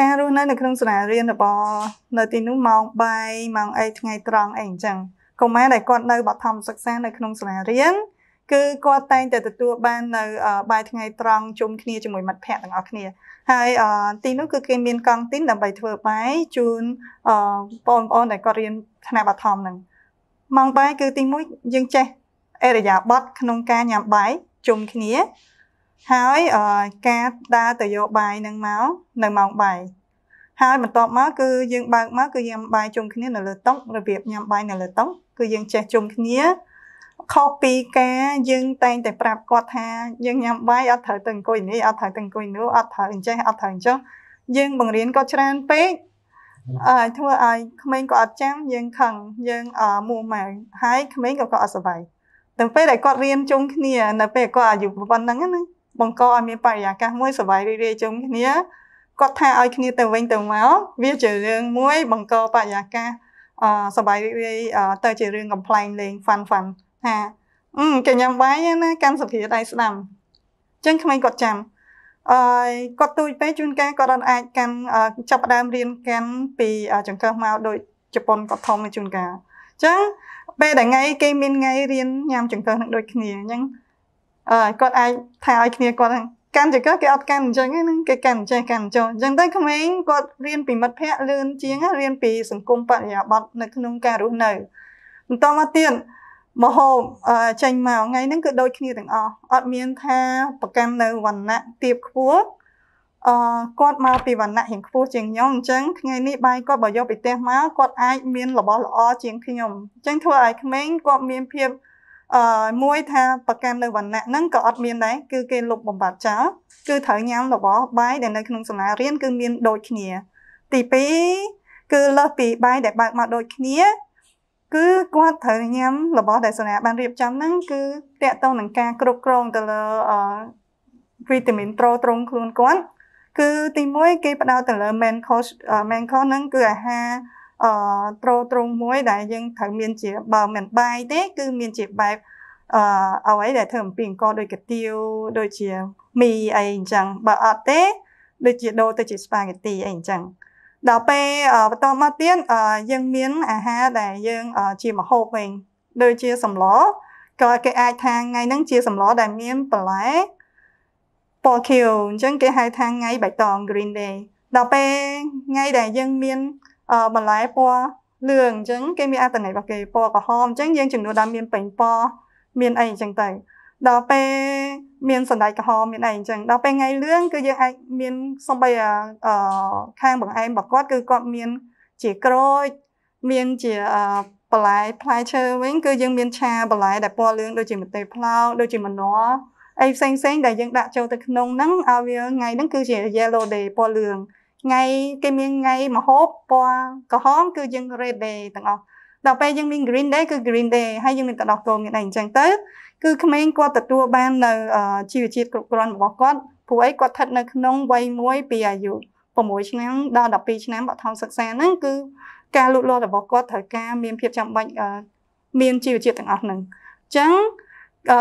ការរស់នៅនៅក្នុងសាលារៀនរបស់នៅទីនោះម៉ោង3ម៉ោង8ថ្ងៃត្រង់អីអញ្ចឹងកុមារដែលគាត់នៅបឋមសិក្សានៅក្នុងសាលារៀនគឺគាត់តែងតែទទួលបាននៅបាយថ្ងៃត្រង់ជុំគ្នាជាមួយមិត្តភ័ក្តិទាំងអស់គ្នាហើយទីនោះគឺគេមានកង់ទីនដើម្បីធ្វើបាយជូនបងប្អូនដែលគាត់រៀនថ្នាក់បឋមហ្នឹងម៉ោងបាយគឺទី1យើងចេះអេរយាប័តក្នុងការញ៉ាំបាយជុំគ្នាហើយការដើរទៅយកបាយនឹងមកនៅម៉ោងបាយហើយបន្ទាប់មកគឺយើងបើកមកគឺញ៉ាំបាយជុំគ្នានៅលើតុរបៀបញ៉ាំបាយនៅលើតុគឺយើងចេះជុំគ្នាខុសពីការយើងតែងតែប្រាប់គាត់ថាយើងញ៉ាំបាយអត់ត្រូវទៅអង្គុយនេះអត់ត្រូវទៅអង្គុយនោះអត់ត្រូវអញ្ចេះអត់ត្រូវអញ្ចោះយើងបង្រៀនគាត់ច្រើនពេកអើធ្វើឲ្យក្មេងក៏អត់ចាំយើងខឹងយើងមួម៉ៅហើយក្មេងក៏ក៏អត់សុវ័យដល់ពេលដែលគាត់រៀនជុំគ្នានៅពេលគាត់អាយុប៉ុណ្ណឹងណាបង្កឲ្យមានបរិយាកាសមួយសប្បាយរីករាយជុំគ្នាគាត់ថាឲ្យគ្នាទៅវិញទៅមកវាជារឿងមួយបង្កបរិយាកាសអឺសប្បាយរីករាយទៅជារឿងកំ plaign លេង fun fun ថាអឺគេញ៉ាំបាយណាកាន់សុភាដៃស្ដាំចឹងក្មេងគាត់ចាំអើយគាត់ទូចពេកជួនកាលគាត់អាចកាន់ចាប់ផ្ដើមរៀនកាន់ពីចង្កឹះមកដូចជប៉ុនគាត់ធំជួនកាលអញ្ចឹងពេលដែលថ្ងៃគេមានថ្ងៃរៀនញ៉ាំចង្កឹះនឹងដូចគ្នាអញ្ចឹងគាត់អាចថែឲ្យគ្នាគាត់ហ្នឹងកាន់ចង្កឹះគេអត់កាន់អញ្ចឹងហ្នឹងគេកាន់ចេះកាន់ចូលអញ្ចឹងទៅក្មេងគាត់រៀនពីមិត្តភ័ក្តិលឿនជាងរៀនពីសង្គមបរិយាប័ត្រនៅក្នុងការរស់នៅបន្តមកទៀតមហោបចេញមកថ្ងៃហ្នឹងគឺដូចគ្នាទាំងអស់អត់មានថាប្រកាន់នៅវណ្ណៈទៀបខ្ពស់អឺគាត់មកពីវណ្ណៈរៀងខ្ពស់ជាងខ្ញុំអញ្ចឹងថ្ងៃនេះបាយគាត់បើយកពីផ្ទះមកគាត់អាចមានរបស់ល្អជាងខ្ញុំអញ្ចឹងធ្វើឲ្យក្មេងគាត់មានភាពអឺមួយថាប្រកម្មនៅវណ្ណៈហ្នឹងក៏អត់មានដែរគឺគេលុបបំបត្តិចោលគឺត្រូវញ៉ាំរបស់បាយដែលនៅក្នុងសាលារៀនគឺមានដូចគ្នា ទី2គឺលើសពីបាយដែលបើកមកដូចគ្នាគឺគាត់ត្រូវញ៉ាំរបស់ដែលសាលាបានរៀបចំហ្នឹងគឺតកតងនឹងការគ្រប់គ្រងទៅលើវីតាមីនត្រូត្រង់ខ្លួនគាត់គឺទី1គេផ្ដោតទៅលើ main course main course ហ្នឹងគឺអាហារអឺត្រត្រង់មួយដែលយើងត្រូវមានជាបើមិនបាយទេគឺមានជាបែបអឺអ្វីដែលធ្វើអំពីអង្គដូចកាទៀវដូចជាមីអីអញ្ចឹងបើអត់ទេ ដូចជាដូរទៅជាស្ប៉ាហ្គេតទីអីអញ្ចឹងដល់ពេលបន្តមកទៀតយើងមានអាហារដែលយើងជាម្ហូបវិញដូចជាសម្លក៏គេអាចថាថ្ងៃហ្នឹងជាសម្លដែលមានបន្លែពណ៌ខៀវអញ្ចឹងគេហៅថាថ្ងៃបៃតង green day ដល់ពេលថ្ងៃដែលយើងមានបន្លែពណ៌លឿងអញ្ចឹងគេមានអត្ថន័យរបស់គេពណ៌ក្រហមអញ្ចឹងយើងជំនួសដល់មានពេញពណ៌មានអីអញ្ចឹងទៅដល់ពេលមានសណ្ដែកក្រហមមានអីអញ្ចឹងដល់ពេលថ្ងៃលឿងគឺយើងអាចមានសំបីខាងបង្អែមរបស់គាត់គឺគាត់មានជាក្រូចមានជាបន្លែផ្លែឈើវិញគឺយើងមានឆាបន្លែដែលពណ៌លឿងដូចជាម្ទេសផ្លោកដូចជាម្នាស់អីផ្សេងៗដែលយើងដាក់ចូលទៅក្នុងហ្នឹងឲ្យវាថ្ងៃហ្នឹងគឺជា yellow day ពណ៌លឿងថ្ងៃគេមានថ្ងៃមហូបពណ៌ក្រហមគឺយើង red day ទាំងអស់ដល់ពេលយើងមាន green day គឺ green day ហើយយើងមានទឹកដោះគោមានអីអញ្ចឹងទៅគឺក្មេងគាត់ទទួលបាននៅជីវជាតិគ្រប់គ្រាន់របស់គាត់ព្រោះអីគាត់ស្ថិតនៅក្នុងវ័យមួយពីអាយុ6ឆ្នាំដល់12ឆ្នាំបឋមសិក្សាហ្នឹងគឺការលូតលាស់របស់គាត់ត្រូវការមានភាពចាំបាច់មានជីវជាតិទាំងអស់ហ្នឹងអញ្ចឹងអឺ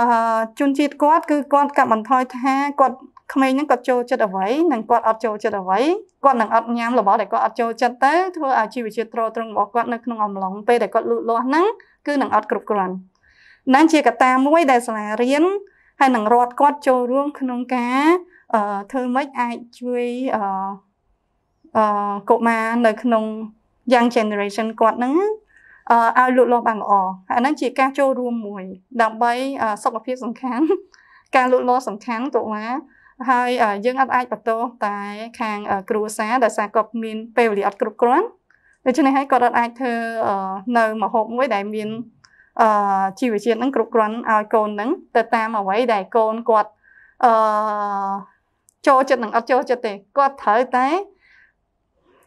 ជនជាតិគាត់គឺគាត់កាត់បន្ថយថាគាត់ក្មេងហ្នឹងគាត់ចូលចិត្តអ្វីនិងគាត់អត់ចូលចិត្តអ្វីគាត់នឹងអត់ញ៉ាំរបស់ដែលគាត់អត់ចូលចិត្តទៅធ្វើឲ្យជីវជាតិទ្រទ្រង់របស់គាត់នៅក្នុងអំឡុងពេលដែលគាត់លូតលាស់ហ្នឹងគឺនឹងអត់គ្រប់គ្រាន់នឹងជាកត្តាមួយដែលសាលារៀនហើយនឹងរដ្ឋគាត់ចូលរួមក្នុងការធ្វើម៉េចអាចជួយអឺកុមារនៅក្នុង young generation គាត់ហ្នឹងឲ្យលូតលាស់បានល្អហើយហ្នឹងជាការចូលរួមមួយ ដើម្បីសុខភាពសំខាន់ការលូតលាស់សំខាន់កុមារហើយយើងអត់អាចបន្ទោសតែ ខាង គ្រួសារដោយសារគាត់មានពេលវេលាអត់គ្រប់គ្រាន់ដូច្នេះហើយគាត់អត់អាចធ្វើនៅមហូបមួយដែលមានអឺជីវជាតិនឹងគ្រប់គ្រាន់ឲ្យកូននឹងទៅតាមអ្វីដែលកូនគាត់អឺចូលចិត្តនឹងអត់ចូលចិត្តទេគាត់ត្រូវតែ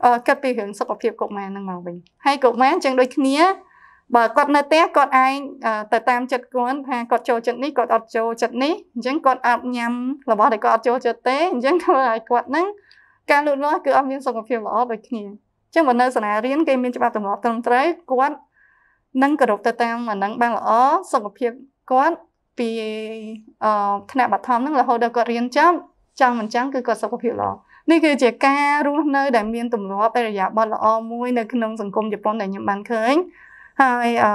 អឺគិតពីរឿងសុខភាពកុមារនឹងមកវិញ ហើយកុមារអញ្ចឹងដូចគ្នាបើគាត់នៅផ្ទះគាត់ឯងទៅតាមចិត្តគាត់ថាគាត់ចូលចិត្តនេះគាត់អត់ចូលចិត្តនេះអញ្ចឹងគាត់អត់ញ៉ាំរបស់ដែលគាត់អត់ចូលចិត្តទេអញ្ចឹងធ្វើឲ្យគាត់ហ្នឹងការលូតលាស់គឺអត់មានសុខភាពល្អដូចគ្នាអញ្ចឹងបើនៅសាលារៀនគេមានច្បាប់ទម្លាប់ត្រឹមត្រូវគាត់នឹងគោរពទៅតាមអាហ្នឹងបានល្អសុខភាពគាត់ពីអឺថ្នាក់បឋមហ្នឹងរហូតដល់គាត់រៀនចប់ចង់មិនចង់គឺគាត់សុខភាពល្អនេះគឺជាការរស់នៅ ដែលមានទម្លាប់អរិយាប័ត្រល្អមួយនៅក្នុងសង្គមជប៉ុនដែលខ្ញុំបានឃើញហើយអ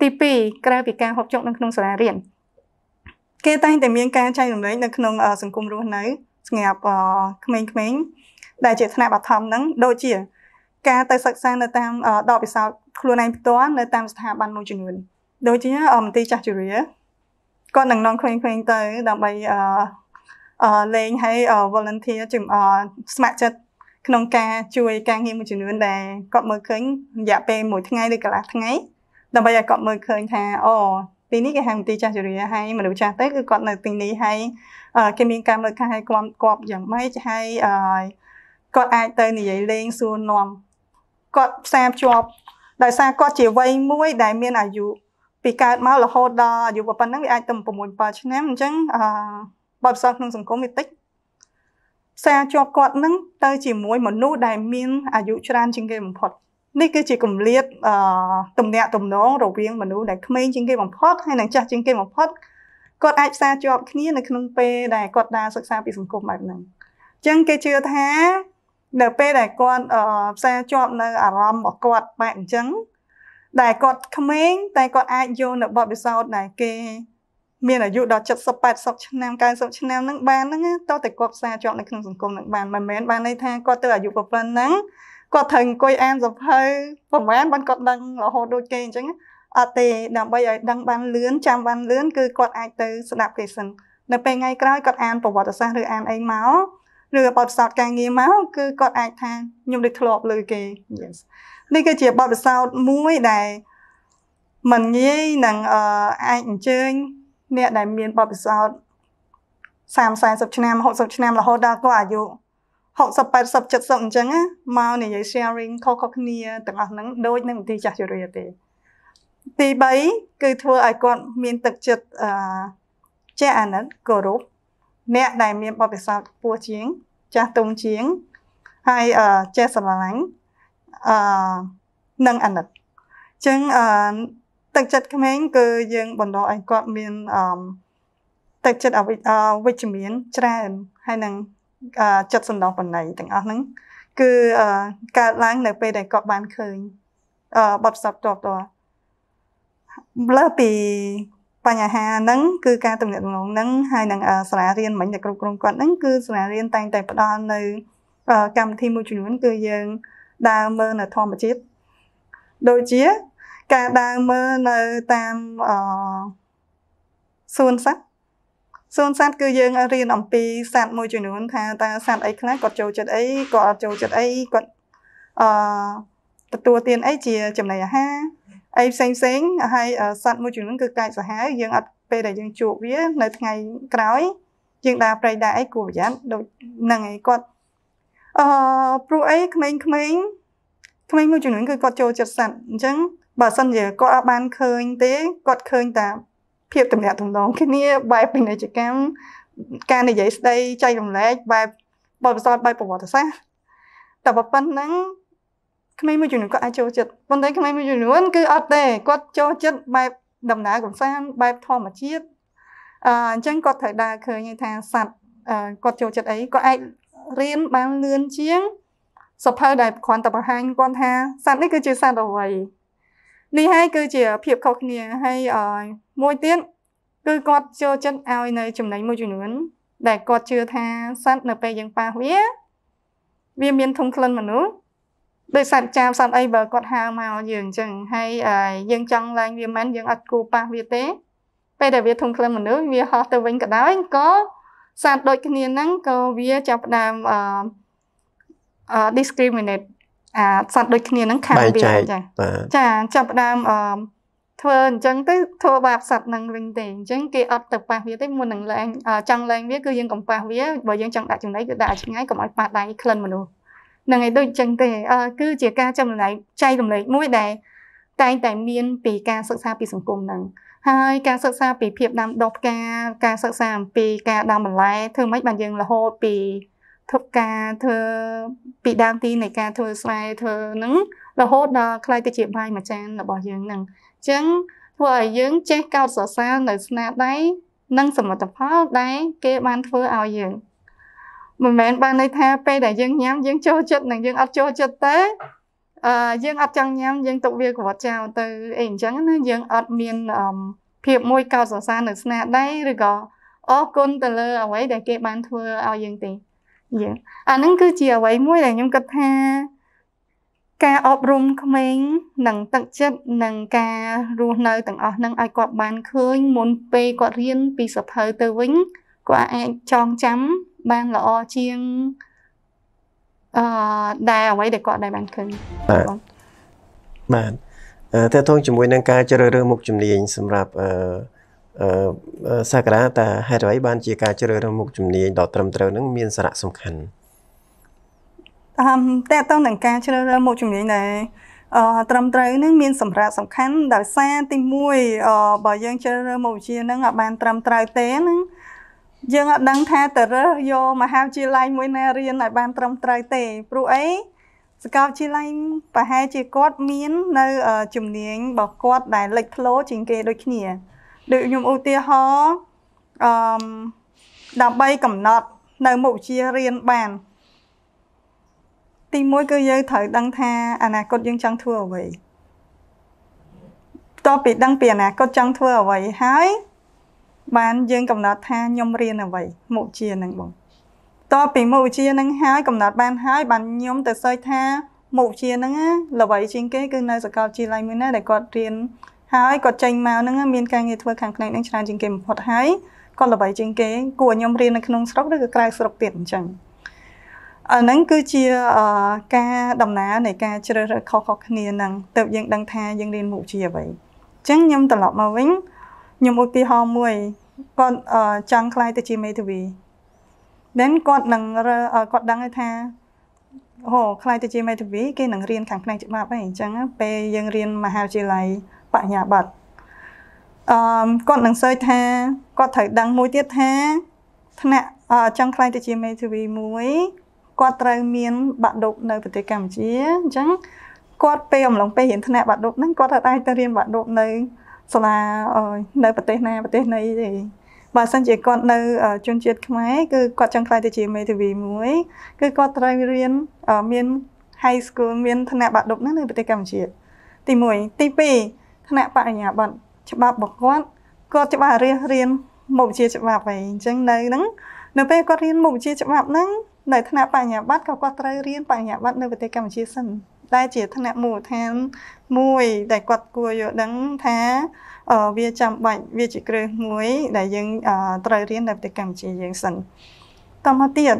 ទី2ក្រៅពីការហូបចុកនៅក្នុងសាលារៀនគេតែងតែមានការចែករំលែកនៅក្នុង សង្គមរស់នៅ ស្ងាប់ក្មេងៗដែលជាថ្នាក់បឋមហ្នឹងដូចជា ការទៅសិក្សានៅតាមដកពិសោធន៍ខ្លួនឯងផ្ទាល់នៅតាមស្ថាប័នមួយចំនួនដូចជាមន្ទីរចាស់ជរាគាត់នឹងនាំក្មេងៗទៅដើម្បីអឺលេងហើយ volunteer ជាស្ម័គ្រចិត្តក្នុងការជួយការងារមួយចំនួនដែលគាត់មើលឃើញរយៈពេលមួយថ្ងៃឬកន្លះថ្ងៃដើម្បីឲ្យគាត់មើលឃើញថាអូទីនេះគេហៅមន្ទីរចាស់ជរាហើយមនុស្សចាស់ទៅគឺគាត់នៅទីនេះហើយគេមានការមើលការឲ្យគាត់គប់យ៉ាងម៉េចហើយគាត់អាចទៅនិយាយលេងសួរនាំគាត់ផ្សារភ្ជាប់ដោយសារគាត់ជាវ័យមួយដែលមានអាយុពីកើតមករហូតដល់អាយុប៉ុណ្ណឹងវាអាចទៅ6 7ឆ្នាំអញ្ចឹងអឺបទពិសោធន៍ក្នុងសង្គមវាតិចផ្សារជាប់គាត់នឹងទៅជាមួយមនុស្សដែលមានអាយុច្រើនជាងគេបំផុតនេះគឺជាគម្លាតអឺទំនាក់ទំនងរវាងមនុស្សដែលក្មេងជាងគេបំផុតហើយនិងចាស់ជាងគេបំផុតគាត់អាចផ្សារជាប់គ្នានៅក្នុងពេលដែលគាត់ដើរសិក្សាពីសង្គមបែបហ្នឹងអញ្ចឹងគេជឿថានៅពេលដែលគាត់ផ្សារជាប់នៅអារម្មណ៍របស់គាត់បែបអញ្ចឹងដែលគាត់ក្មេងតែគាត់អាចយកនៅបទពិសោធន៍ដែលគេមានអាយុដល់70 80ឆ្នាំ90ឆ្នាំហ្នឹងបានហ្នឹងតើតែគាត់ផ្សារជាប់នៅក្នុងសង្គមហ្នឹងបានមិនមែនបានន័យថាគាត់ទៅអាយុប្រហែលហ្នឹងគាត់ត្រូវអង្គុយអានសភៅប្រហែលបានគាត់ដឹងរហូតដូចគេអញ្ចឹងអត់ទេដើម្បីឲ្យដឹងបានលឿនចាំបានលឿនគឺគាត់អាចទៅស្ដាប់គេសិននៅពេលថ្ងៃក្រោយគាត់អានប្រវត្តិសាស្ត្រឬអានអីមកឬបទពិសោធន៍ការងារមកគឺគាត់អាចថាខ្ញុំដូចធ្លាប់លើគេ yes នេះគឺជាបទពិសោធន៍មួយដែលមិនងាយនឹងអាចអញ្ជើញអ្នកដែលមានបទពិសោធន៍30 40ឆ្នាំ60ឆ្នាំរហូតដល់គាត់អាយុ60 80 70អញ្ចឹងមកនិយាយ sharing ខុសៗគ្នាទាំងអស់ហ្នឹងដូចនឹងទីចាស់ជរាទេទី3គឺធ្វើឲ្យគាត់មានទឹកចិត្តអឺចេះអាណិតគោរពអ្នកដែលមានបទពិសោធន៍ខ្ពស់ជាង ចាស់ទុំជាងហើយអឺចេះស្រឡាញ់អឺនិងអាណិតអញ្ចឹងអឺទឹកចិត្តក្មេងគឺយើងបណ្ដោះឲ្យគាត់មានអឺទឹកចិត្តអវិជ្ជមានច្រើនហើយនឹងចិត្តសំណងបណ្ណៃទាំងអស់ហ្នឹងគឺកើតឡើងនៅពេលដែលគាត់បានឃើញបទពិសោធន៍តបតលើពីបញ្ហាហ្នឹងគឺការទំនាក់ទំនងហ្នឹងហើយនឹងសាលារៀនមិញតែគ្រប់គ្រងគាត់ហ្នឹងគឺសាលារៀនតែងតែផ្ដល់នៅកម្មវិធីមួយចំនួនគឺយើងដើរមើលនៅធម្មជាតិដូចជាការដើរមើលនៅតាមអសួនសត្វសួនសត្វគឺយើងរៀនអំពីសត្វមួយចំនួនថាតើសត្វអីខ្លះគាត់ចូលចិត្តអីគាត់អត់ចូលចិត្តអីគាត់អឺទទួលទានអីជាចំណីអាហារអីផ្សេងផ្សេងហើយសត្វមួយចំនួនគឺកាចសាហាវយើងអត់ពេលដែលយើងជួបវានៅថ្ងៃក្រោយយើងដើរប្រៃដែរអីគួរប្រយ័ត្នដូចហ្នឹងឯងគាត់អឺព្រោះអីក្មេងៗក្មេងមួយចំនួនគឺគាត់ចូលចិត្តសត្វអញ្ចឹងបើសិនជាគាត់អត់បានឃើញទេគាត់ឃើញតែភាពតំណាក់តំណងគ្នាបែបពាណិជ្ជកម្មការនិយាយស្ដីចែករំលែកបែបបទពិសោធន៍បែបប្រវត្តិសាស្ត្រតែបើប៉ុណ្ណឹងក្មេងមួយចំនួនគាត់អាចចូលចិត្តប៉ុន្តែក្មេងមួយចំនួនគឺអត់ទេគាត់ចូលចិត្តបែបដំណើរកំសាន្តបែបធម្មជាតិអញ្ចឹងគាត់ត្រូវដើរឃើញថាសัตว์គាត់ចូលចិត្តអីគាត់អាចរៀនបានលឿនជាងសភៅដែលគ្រាន់តែបង្ហាញគាត់ថាសัตว์នេះគឺជាសัตว์អ្វីនេះហើយគឺជាភាពខុសគ្នាហើយមួយទៀតគឺគាត់ចូលចិត្តឲ្យនៅចំណេញមួយចំនួនដែលគាត់ជឿថាសត្វនៅពេលយើងប៉ះវាវាមានធំក្លិនមនុស្សដោយសត្វចាមសត្វអីបើគាត់ហៅមកយើងអញ្ចឹងហើយយើងចង់ឡើងវាមិនយើងអត់គួរប៉ះវាទេពេលដែលវាធំក្លិនមនុស្សវាហោះទៅវិញក៏ដោយក៏សត្វដូចគ្នាហ្នឹងក៏វាចាប់ផ្ដើមអឺ discriminate អាសត្វដូចគ្នាហ្នឹងខាងវាអញ្ចឹងចាចាប់ដើមអឺធ្វើអញ្ចឹងទៅធ្វើបាបសត្វនឹងវិញទេអញ្ចឹងគេអត់ទៅប៉ះវាទេមុននឹងលែងចង់លែងវាគឺយើងកំប៉ះវាបើយើងចង់ដាក់ចំណៃគឺដាក់ឲ្យឆ្ងាយកុំឲ្យប៉ះដៃក្លិនមនុស្សនឹងឯងដូចអញ្ចឹងទេគឺជាការចំណាយចៃរំលែកមួយដែលតែងតែមានពីការសិក្សាពីសង្គមហ្នឹងហើយការសិក្សាពីភាពដាំដុះផ្កាការសិក្សាអំពីការដាំបន្លែធ្វើម៉េចបានយើងរហូតពីធ្វើការធ្វើពីដើមទីនៃការធ្វើស្វាយធ្វើហ្នឹងរហូតដល់ខ្លាយទៅជាបាយមួយចានរបស់យើងហ្នឹងអញ្ចឹងធ្វើឲ្យយើងចេះកោតសរសើរនៅស្នាដៃនិងសមិទ្ធផលដែលគេបានធ្វើឲ្យយើងមិនមែនបានន័យថាពេលដែលយើងញ៉ាំយើងចូលចិត្តនិងយើងអត់ចូលចិត្តទេអឺយើងអត់ចង់ញ៉ាំយើងទុកវាក្រវត់ចោលទៅអីអញ្ចឹងណាយើងអត់មានភាពមួយកោតសរសើរនៅស្នាដៃឬក៏អរគុណទៅលើអ្វីដែលគេបានធ្វើឲ្យយើងទេយើងអាហ្នឹងគឺជាអ្វីមួយដែលខ្ញុំគិតថាការអប់រំក្មេងនិងទឹកចិត្តនិងការរស់នៅទាំងអស់ហ្នឹងឲ្យគាត់បានឃើញមុនពេលគាត់រៀនពីសភៅទៅវិញគាត់អាចចងចាំបានល្អជាងអឺដែលអ្វីដែលគាត់ដែលបានឃើញបាទបាទតើតងជាមួយនឹងការជ្រើសរើសមុខជំនាញសម្រាប់អឺសាករាតាហេតុអ្វីបានជាការជ្រើសរើសមុខជំនាញដ៏ត្រឹមត្រូវនឹងមានសារៈសំខាន់អឺតើតើនឹងការជ្រើសរើសមុខជំនាញដែរអឺត្រឹមត្រូវនឹងមានសម្រាប់សំខាន់ដោយសារទី1អឺបើយើងជ្រើសរើសមុខវិជ្ជានឹងឲ្យបានត្រឹមត្រូវទេនឹងយើងអត់ដឹងថាតើរើសយកមហាវិទ្យាល័យមួយណារៀនឲ្យបាន ត្រឹមត្រូវទេព្រោះអីសាកលវិទ្យាល័យប្រហែលជាគាត់មាន នៅ ជំនាញរបស់គាត់ដែលលេចធ្លោជាងគេដូចគ្នាដូចខ្ញុំឧទាហរណ៍អឺដើម្បីកំណត់នៅមុខវិជ្ជារៀនបានទីមួយគឺយើងត្រូវដឹងថាអនាគតយើងចង់ធ្វើអ្វីតបពីដឹងពីអនាគតចង់ធ្វើអ្វីហើយបានយើងកំណត់ថាខ្ញុំរៀនអ្វីមុខជានឹងបងតបពីមុខវិជ្ជានឹងហើយកំណត់បានហើយបានខ្ញុំទៅសើចថាមុខវិជ្ជានឹងល្បីជាងគេគឺនៅសាកលវិទ្យាល័យមួយណាដែលគាត់រៀនហើយគាត់ចេញមកហ្នឹងមានការងារធ្វើខាងផ្នែកហ្នឹងច្រើនជាងគេបំផុតហើយគាត់ល្បីជាងគេគួរឲ្យខ្ញុំរៀននៅក្នុង ស្រុកឬក៏ក្រៅស្រុកទៀតអញ្ចឹងអាហ្នឹងគឺជាការដំណើរនៃការជ្រើសរើសខុសៗគ្នាហ្នឹងទើបយើងដឹងថាយើងរៀនមុខជាអ្វីអញ្ចឹងខ្ញុំត្រឡប់មកវិញខ្ញុំឧទាហរណ៍មួយគាត់ចង់ខ្លាយទៅជាមេធាវី then គាត់នឹងគាត់ដឹងថាហូខ្លាយទៅជាមេធាវីគេនឹងរៀនខាងផ្នែកច្បាប់ហ្នឹងអញ្ចឹងពេលយើងរៀនមហាវិទ្យាល័យបញ្ញាបត្រអឺគាត់នឹងសើចថាគាត់ត្រូវដឹងមួយទៀតថាថ្នាក់ចង់ខ្លាំងទៅជាមេធាវីមួយគាត់ត្រូវមាន បាក់ឌុបនៅប្រទេសកម្ពុជាអញ្ចឹងគាត់ពេលអំឡុងពេលរៀនថ្នាក់បាក់ឌុបហ្នឹងគាត់អាចទៅរៀនបាក់ឌុបនៅសាលានៅប្រទេសណាប្រទេសណីទេបើសិនជាគាត់នៅជនជាតិខ្មែរគឺគាត់ចង់ខ្លាំងទៅជាមេធាវីមួយគឺគាត់ត្រូវរៀនមាន high school មានថ្នាក់បាក់ឌុបហ្នឹងនៅប្រទេសកម្ពុជាទី1ទី2ថ្នាក់បរិញ្ញាបត្រច្បាប់របស់គាត់គាត់ច្បាស់រៀនរៀនមុខវិជ្ជាច្បាប់ហើយអញ្ចឹងនៅហ្នឹង នៅពេលគាត់រៀនមុខវិជ្ជាច្បាប់ហ្នឹងនៅថ្នាក់បញ្ញាបត្រក៏គាត់ត្រូវរៀនបញ្ញាបត្រនៅប្រទេសកម្ពុជាសិនដែលជាថ្នាក់មូលដ្ឋានមួយដែលគាត់គួរយល់ដឹងថាវាចាំបាច់វាជាគ្រឹះមួយដែលយើងត្រូវរៀននៅប្រទេសកម្ពុជាយើងសិនតមកទៀត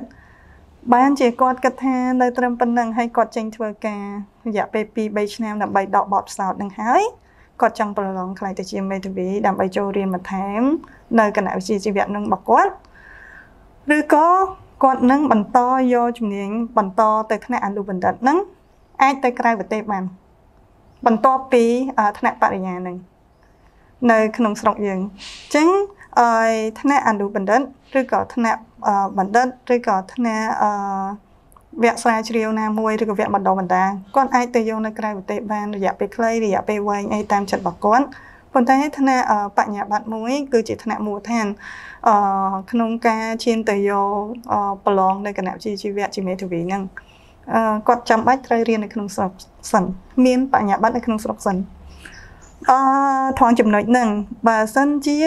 បានជាគាត់គិតថានៅ ត្រឹមប៉ុណ្ណឹងហើយគាត់ចេញធ្វើការរយៈពេល2 3ឆ្នាំដើម្បីដកបទផ្សោតនឹងហើយគាត់ចង់ប្រឡងខ្លាយទៅជាមេធាវីដើម្បីចូលរៀនបន្ថែមនៅគណៈវិជ្ជាជីវៈនឹងរបស់គាត់ឬក៏គាត់នឹងបន្តយកជំនាញបន្តទៅថ្នាក់អនុបណ្ឌិតនឹងអាចទៅក្រៅប្រទេសបានបន្ទាប់ពីថ្នាក់បរិញ្ញានឹងនៅក្នុងស្រុកយើងអញ្ចឹងថ្នាក់អនុបណ្ឌិតឬក៏ថ្នាក់បណ្ឌិតឬក៏ថ្នាក់វគ្គស្រាវជ្រាវណាមួយឬក៏វគ្គបណ្ដុះបណ្ដាលគាត់អាចទៅយកនៅក្រៅប្រទេសបានរយៈពេលខ្លីរយៈពេលវែងអីតាមចិត្តរបស់គាត់ប៉ុន្តែថ្នាក់បញ្ញាបត្រមួយគឺជាថ្នាក់មូលដ្ឋានអឺក្នុងការឈានទៅយកប្រឡងនៅគណៈវិជ្ជាជីវៈជាមេធាវីហ្នឹងអឺគាត់ចាំបាច់ត្រូវរៀននៅក្នុងស្រុកសិនមានបញ្ញាបត្រនៅក្នុងស្រុកសិនអឺថងចំណុចហ្នឹងបើសិនជា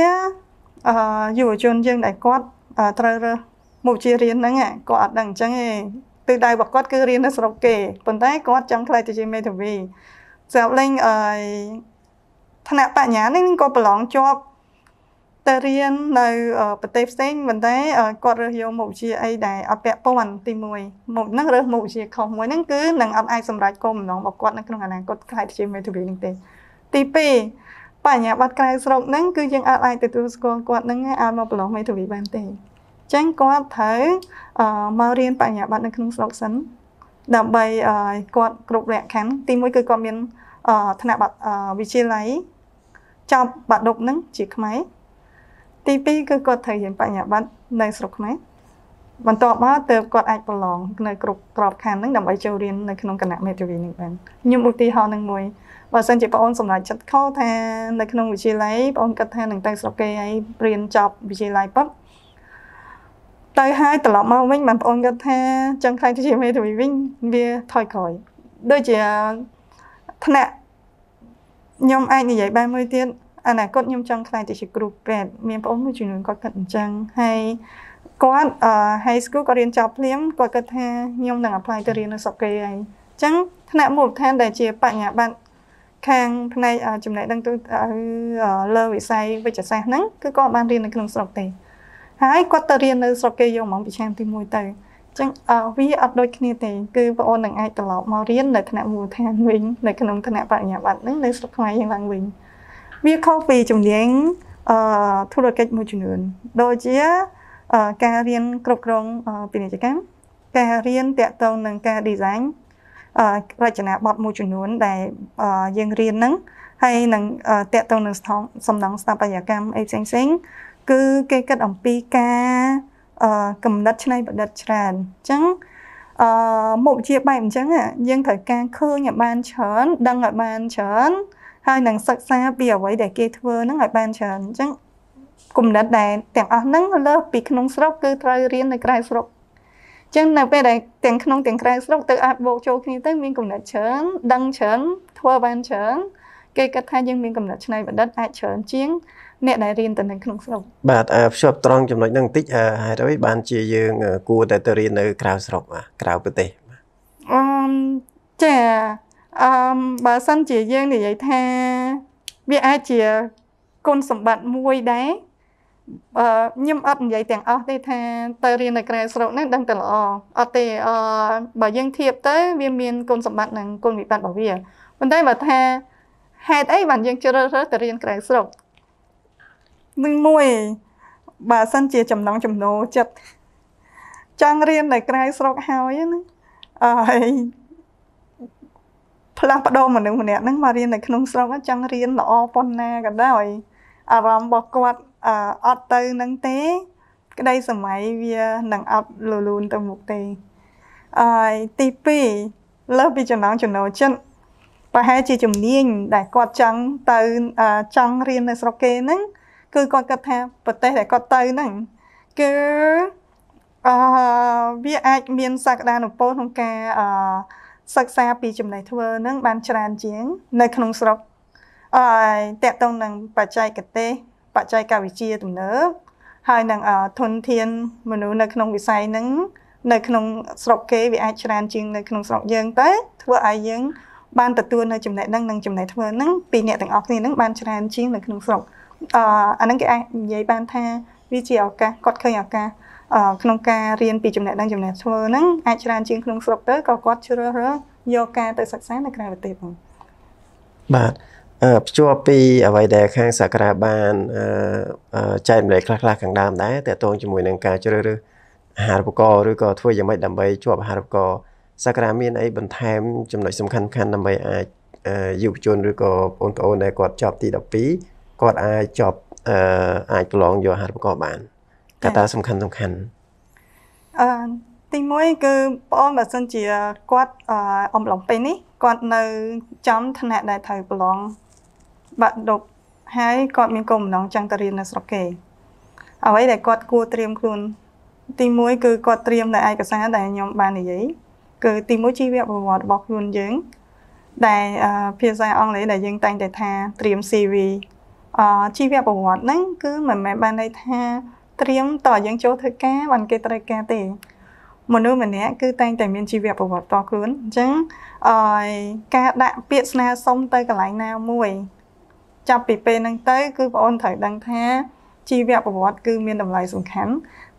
អឺយុវជនយើងដែលគាត់ត្រូវរើសមូលជារៀនហ្នឹងគាត់អត់ដឹងអញ្ចឹងឯងទិសដៅរបស់គាត់គឺរៀននៅស្រុកគេប៉ុន្តែគាត់ចង់ខ្លាចទៅជាមេធាវីសម្រាប់លេងអីឋានៈបញ្ញានេះក៏ប្រឡងជាប់ទៅរៀននៅប្រទេសផ្សេងប៉ុន្តែគាត់រើសយកមុខវិជ្ជាអីដែលអពពន់ទី1មុខហ្នឹងរើសមុខវិជ្ជាខុសមួយហ្នឹងគឺនឹងអត់អាចសម្រេចគោលបំណងរបស់គាត់នៅក្នុងអនាគតខ្លាចជាមេធាវីនឹងទេ ទី2បញ្ញាបត្រក្រៅស្រុកហ្នឹងគឺយើងអាចអាចទទួលស្គាល់គាត់ហ្នឹងឲ្យមកប្រឡងមេធាវីបានទេចឹងគាត់ត្រូវមករៀនបញ្ញាបត្រនៅក្នុងស្រុកសិនដើម្បីឲ្យគាត់គ្រប់លក្ខខណ្ឌទីមួយគឺគាត់មានថ្នាក់វិទ្យាល័យចប់បាក់ឌុបហ្នឹងជាខ្មែរទីពីរគឺគាត់ត្រូវរៀនបញ្ញាបត្រនៅស្រុកខ្មែរបន្ទាប់មកទើបគាត់អាចប្រឡងនៅគ្រប់ក្របខណ្ឌហ្នឹងដើម្បីចូលរៀននៅក្នុងគណៈមេធាវីនេះបានខ្ញុំឧទាហរណ៍នឹងមួយបើសិនជាបងអូនសម្រេចចិត្តខុសថា នៅក្នុងវិទ្យាល័យបងអូនគិតថានឹងទៅស្រុកគេហើយរៀនចប់វិទ្យាល័យពឹបទៅហើយត្រឡប់មកវិញបងប្អូនគិតថាចង់ខ្លាំងទៅជាមេធាវីវិញវាថយក្រោយដូចជាថ្នាក់ខ្ញុំអាចនិយាយបានមួយទៀតអនាគតខ្ញុំចង់ខ្លាំងទៅជាគ្រូពេទ្យមានបងប្អូនមួយចំនួនគាត់គិតអញ្ចឹងហើយគាត់ high school គាត់រៀនចប់ភ្លាមគាត់គិតថាខ្ញុំនឹង apply ទៅរៀននៅសុកគេហើយអញ្ចឹងថ្នាក់មូលដ្ឋានដែលជាបញ្ញាបត្រខាងផ្នែកចំណេះដឹងទូទៅលើវិស័យវិទ្យាសាស្ត្រហ្នឹងគឺគាត់បានរៀននៅក្នុងស្រុកទេហើយគាត់ទៅរៀននៅស្រុកគេយកហ្មងពីឆ្នាំទី1ទៅចឹងវាអត់ដូចគ្នាទេគឺបងអូននឹងអាចត្រឡប់មករៀននៅថ្នាក់មូលដ្ឋានវិញ នៅក្នុងថ្នាក់បរិញ្ញាបត្រនឹងនៅស្រុកខ្មែរយើងឡើងវិញវាខុសពីជំនាញអឺធុរកិច្ចមួយចំនួន ដូចជាការរៀនគ្រប់គ្រងពាណិជ្ជកម្មការរៀនតាក់ទងនឹងការ design រចនាប័ទ្មមួយចំនួនដែលយើងរៀនហ្នឹងហើយនឹងតាក់ទងនឹងសំណងស្ថាបត្យកម្មអីផ្សេងៗគឺគេគិតអំពីការកំណត់ឆ្នៃប្រឌិតច្រើនអញ្ចឹងអឺមុខវិជ្ជាបែបអញ្ចឹងយើងត្រូវការឃើញឲ្យបានច្រើនដឹងឲ្យបានច្រើន ហើយនឹងសិក្សាពីអ្វីដែលគេធ្វើហ្នឹងឲ្យបានច្រើនអញ្ចឹងគំនិតដែលទាំងអស់ហ្នឹងលើសពីក្នុងស្រុកគឺត្រូវរៀននៅក្រៅស្រុកអញ្ចឹងនៅពេលដែលទាំងក្នុងទាំងក្រៅស្រុកទៅអាចបូកចូលគ្នាទៅមានគំនិតច្រើនដឹងច្រើន ធ្វើបានច្រើន គេគិតថាយើងមានគំនិតច្នៃប្រឌិតអាចច្រើនជាងអ្នកដែលរៀនទៅនៅក្នុងស្រុកបាទភ្ជាប់ត្រង់ចំណុចហ្នឹងបន្តិចហេតុអីបានជាយើង គួរតែទៅរៀននៅ ក្រៅស្រុកក្រៅប្រទេសអឺចាអឺបើសិនជាយើងនិយាយថាវាអាចជាគុណសម្បត្តិមួយដែរអឺខ្ញុំអត់និយាយទាំងអស់ទេថា ទៅរៀននៅក្រៅស្រុកហ្នឹងដឹងតែល្អអត់ទេអឺបើយើងធៀបទៅ វាមានគុណសម្បត្តិនិងគុណវិបត្តិរបស់វាប៉ុន្តែបើថាហេតុអីបានយើងជ្រើសរើសទៅរៀនក្រៅស្រុកនឹងមួយបើសិនជាចំណងចំណូលចិត្តចង់រៀននៅក្រៅស្រុកហើយណាអើយផ្លាស់ប្ដូរមនុស្សម្នាក់ហ្នឹងមករៀននៅក្នុងស្រុកចង់រៀនល្អប៉ុណ្ណាក៏ដោយអារម្មណ៍របស់គាត់អត់ទៅនឹងទេ ក្តីសម័យវានឹងអត់លលូនទៅមុខទេអើយទី2លើសពីចំណងចំណូលចិត្តប្រហែលជាជំនាញដែលគាត់ចង់ទៅចង់រៀននៅស្រុកគេហ្នឹងគឺគាត់គិតថា ប្រទេសដែលគាត់ទៅហ្នឹងគឺអឺវាអាចមានសក្តានុពលក្នុងការអឺសិក្សាពីចំណេះធ្វើនឹងបានច្រើន ជាង នៅក្នុងស្រុកអឺតកតងនឹងបច្ចេកទេសបច្ចេកវិទ្យាទំនើបហើយនឹងធនធានមនុស្សនៅក្នុងវិស័យហ្នឹងនៅ ក្នុងស្រុកគេវាអាចច្រើនជាងនៅក្នុងស្រុកយើងទៅធ្វើឲ្យយើងបានទទួលនៅចំណេះដឹងនិងចំណេះធ្វើហ្នឹងពីអ្នកទាំងអស់គ្នាហ្នឹងបានច្រើនជាងនៅក្នុងស្រុកអឺអាហ្នឹងគេអាចនិយាយបានថាវាជាឱកាសគាត់ឃើញឱកាសក្នុងការរៀនពីចំណេះដឹងចំណេះធ្វើហ្នឹងអាចច្រើនជាងក្នុងស្រុកទៅក៏គាត់ជ្រើសរើសយកការទៅសិក្សានៅក្រៅប្រទេសផងបាទភ្ជាប់ពីអ្វីដែលខាងសាក្រាបានចែកម្លែកខ្លះៗខាងដើមដែរតកតងជាមួយនឹងការជ្រើសរើសអាហារូបករណ៍ឬក៏ធ្វើយ៉ាងម៉េចដើម្បីជាប់អាហារូបករណ៍សាក្រាមានអីបន្ថែមចំណុចសំខាន់ៗដើម្បីអាចយុវជនឬក៏បងប្អូនដែលគាត់ចប់ទី12គាត់អាចចប់អាចប្រឡងយកអាហារូបករណ៍បានកត្តាសំខាន់សំខាន់អឺទីមួយគឺបងបើសិនជាគាត់អំឡុងពេលនេះគាត់នៅចំឋានៈដែលត្រូវប្រឡងបាក់ដប់ហើយគាត់មានគោលបំណងចង់ទៅរៀននៅស្រុកគេអ្វីដែលគាត់គួរត្រៀមខ្លួនទីមួយគឺគាត់ត្រៀមនៅឯកសារដែលខ្ញុំបាននិយាយគឺទីមួយជីវប្រវត្តិរបស់ខ្លួនយើងដែលភាសាអង់គ្លេសដែលយើងតែងតែថាត្រៀម CV ជីវប្រវត្តិហ្នឹងគឺមិនមែនបានន័យថា ត្រៀមតយើងចូលធ្វើការបានគេត្រូវការទេ មនុស្សម្នាក់គឺតែងតែមានជីវប្រវត្តិតខ្លួនអញ្ចឹងអយការដាក់ពាក្យស្នើសុំទៅកន្លែងណាមួយចាប់ពីពេលហ្នឹងទៅគឺបងអូនត្រូវដឹងថាជីវប្រវត្តិគឺមានតម្លៃសំខាន់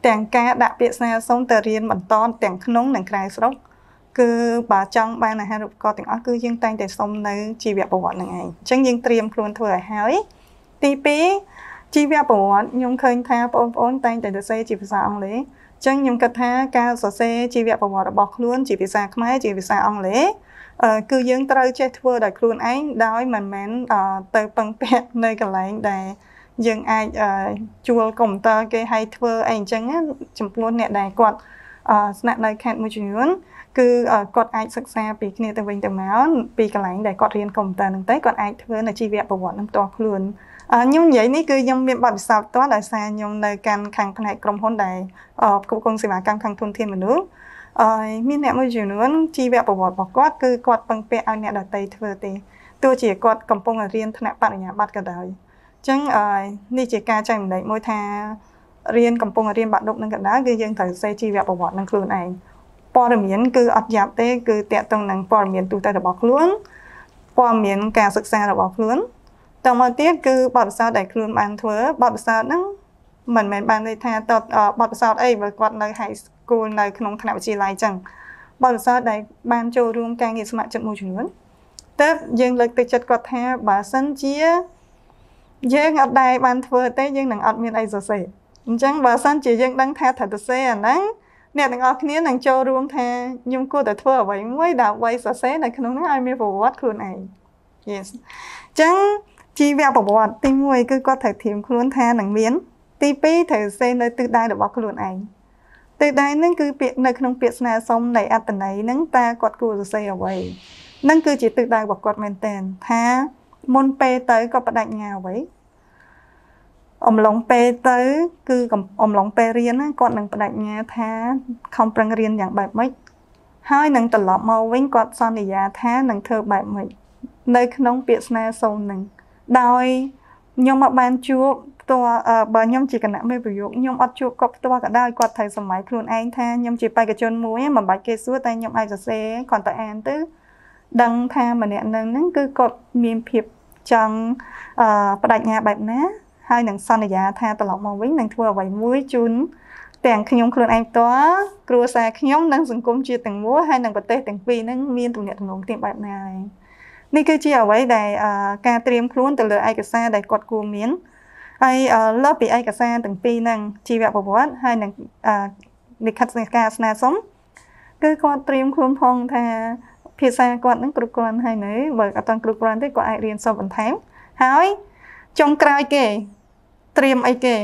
ទាំងការដាក់ពាក្យស្នើសុំទៅរៀនបន្តទាំងក្នុងនិងក្រៅស្រុកគឺបើចង់បានអាហារូបករណ៍ទាំងអស់គឺយើងតែងតែសុំនៅជីវប្រវត្តិហ្នឹងឯងអញ្ចឹងយើងត្រៀមខ្លួនធ្វើឲ្យហើយទី2ជីវប្រវត្តិខ្ញុំឃើញថាបងប្អូនតែងតែសរសេរជាភាសាអង់គ្លេសអញ្ចឹងខ្ញុំគិតថាការសរសេរជីវប្រវត្តិរបស់ខ្លួនជាភាសាខ្មែរជាភាសាអង់គ្លេសគឺយើងត្រូវចេះធ្វើដោយខ្លួនឯងដោយមិនមែនទៅពឹងពាក់នៅកន្លែងដែលយើងអាចជួលកុំព្យូទ័រគេឲ្យធ្វើអីអញ្ចឹងចំពោះអ្នកដែលគាត់ស្នាក់នៅខេត្តមួយចំនួនគឺគាត់អាចសិក្សាពីគ្នាទៅវិញទៅមកពីកន្លែងដែលគាត់រៀនកុំព្យូទ័រហ្នឹងទៅគាត់អាចធ្វើនៅជីវប្រវត្តិនឹងផ្ទាល់ខ្លួនខ្ញុំនិយាយនេះគឺខ្ញុំមានបទពិសោធន៍ផ្ទាល់ដោយសារខ្ញុំនៅកាន់ខាងផ្នែកក្រុមហ៊ុនដែលផ្គត់ផ្គង់សេវាកម្មខាងធនធានមនុស្សអឺមានអ្នកមួយចំនួនជីវប្រវត្តិរបស់គាត់គឺគាត់ពឹងពាក់ឲ្យអ្នកដតីធ្វើទេទោះជាគាត់កំពុងរៀនថ្នាក់បរិញ្ញាបត្រក៏ដោយអញ្ចឹងអឺនេះជាការចែករំលែកមួយថារៀនកំពុងរៀនបាក់ឌុបនឹងកណ្ដាលគឺយើងត្រូវសេជីវប្រវត្តិនឹងខ្លួនឯងព័ត៌មានគឺអត់យ៉ាប់ទេ គឺតាក់ទងនឹងព័ត៌មានទូទៅរបស់ខ្លួនព័ត៌មានការសិក្សារបស់ខ្លួនតមកទៀតគឺបទពិសោធន៍ដែលខ្លួនបានធ្វើបទពិសោធន៍ហ្នឹងមិនមែនបានន័យថាតបទពិសោធន៍អីបើគាត់នៅ high school នៅក្នុងថ្នាក់វិទ្យាល័យអញ្ចឹងបទពិសោធន៍ដែលបានចូលរួមការងារស្ម័គ្រចិត្តមួយចំនួនតើយើងលើកទឹកចិត្តគាត់ថាបើសិនជាយើងអត់ដែរបានធ្វើទេយើងនឹងអត់មានអីសរសេរអញ្ចឹងបើសិនជាយើងដឹងថាត្រូវសរសេរអាហ្នឹងអ្នកទាំងអស់គ្នានឹងចូលរួមថាខ្ញុំគួរតែធ្វើអ្វីមួយដើម្បីសរសេរនៅក្នុងហ្នឹងឲ្យមានប្រវត្តិខ្លួនឯង Yes អញ្ចឹងជីវប្រវត្តិទី1គឺគាត់ត្រូវធៀមខ្លួន ថានឹងមាន ទី2ត្រូវសេនៅទិសដៅរបស់ខ្លួនឯងទិសដៅហ្នឹងគឺពាក្យនៅក្នុងពាក្យស្នើសុំនៃអត្តន័យហ្នឹងតើគាត់គួរសរសេរអ្វីហ្នឹងគឺជាទិសដៅរបស់គាត់មែនតើថាមុនពេលទៅគាត់បដិញ្ញាអ្វីអំឡុងពេលទៅគឺអំឡុងពេលរៀនណាគាត់នឹងបដិញ្ញាថាខំប្រឹងរៀនយ៉ាងបែបម៉េចហើយនឹងត្រឡប់មកវិញគាត់សន្យាថានឹងធ្វើបែបម៉េចនៅក្នុងពាក្យស្នើសុំនឹងដោយខ្ញុំមកបានជួបផ្ទាល់បើខ្ញុំជាគណៈមេប្រយោគខ្ញុំអត់ជួបគាត់ផ្ទាល់ក៏ដោយគាត់ត្រូវសម័យខ្លួនឯងថាខ្ញុំជាបេក្ខជនមួយមិនបាច់គេសួរតែខ្ញុំអាចសរសេរគាត់ទៅអានទៅដឹងថាម្នាក់នឹងហ្នឹងគឺគាត់មានភាពចង់បដិញ្ញាបែបណាហើយនឹងសន្យាថាត្រឡប់មកវិញនឹងធ្វើអ្វីមួយជូនទាំងខ្ញុំខ្លួនឯងផ្ទាល់គ្រួសារខ្ញុំនិងសង្គមជាតិទាំងមូលហើយនឹងប្រទេសទាំងពីរហ្នឹងមានទំនាក់ទំនងគ្នាបែបណាហើយនេះគឺជាអ្វីដែលការត្រៀមខ្លួនទៅលើឯកសារដែលគាត់គួរមានហើយលើពីឯកសារទាំងពីរហ្នឹងជីវប្រវត្តិហើយនឹងលិខិតស្នេហការស្នើសុំគឺគាត់ត្រៀមខ្លួនផងថាភាសាគាត់នឹងគ្រប់គ្រាន់ហើយនៅបើអត់ទាន់គ្រប់គ្រាន់ទេគាត់អាចរៀនសូត្របន្ថែមហើយចុងក្រោយគេត្រៀមអីគេ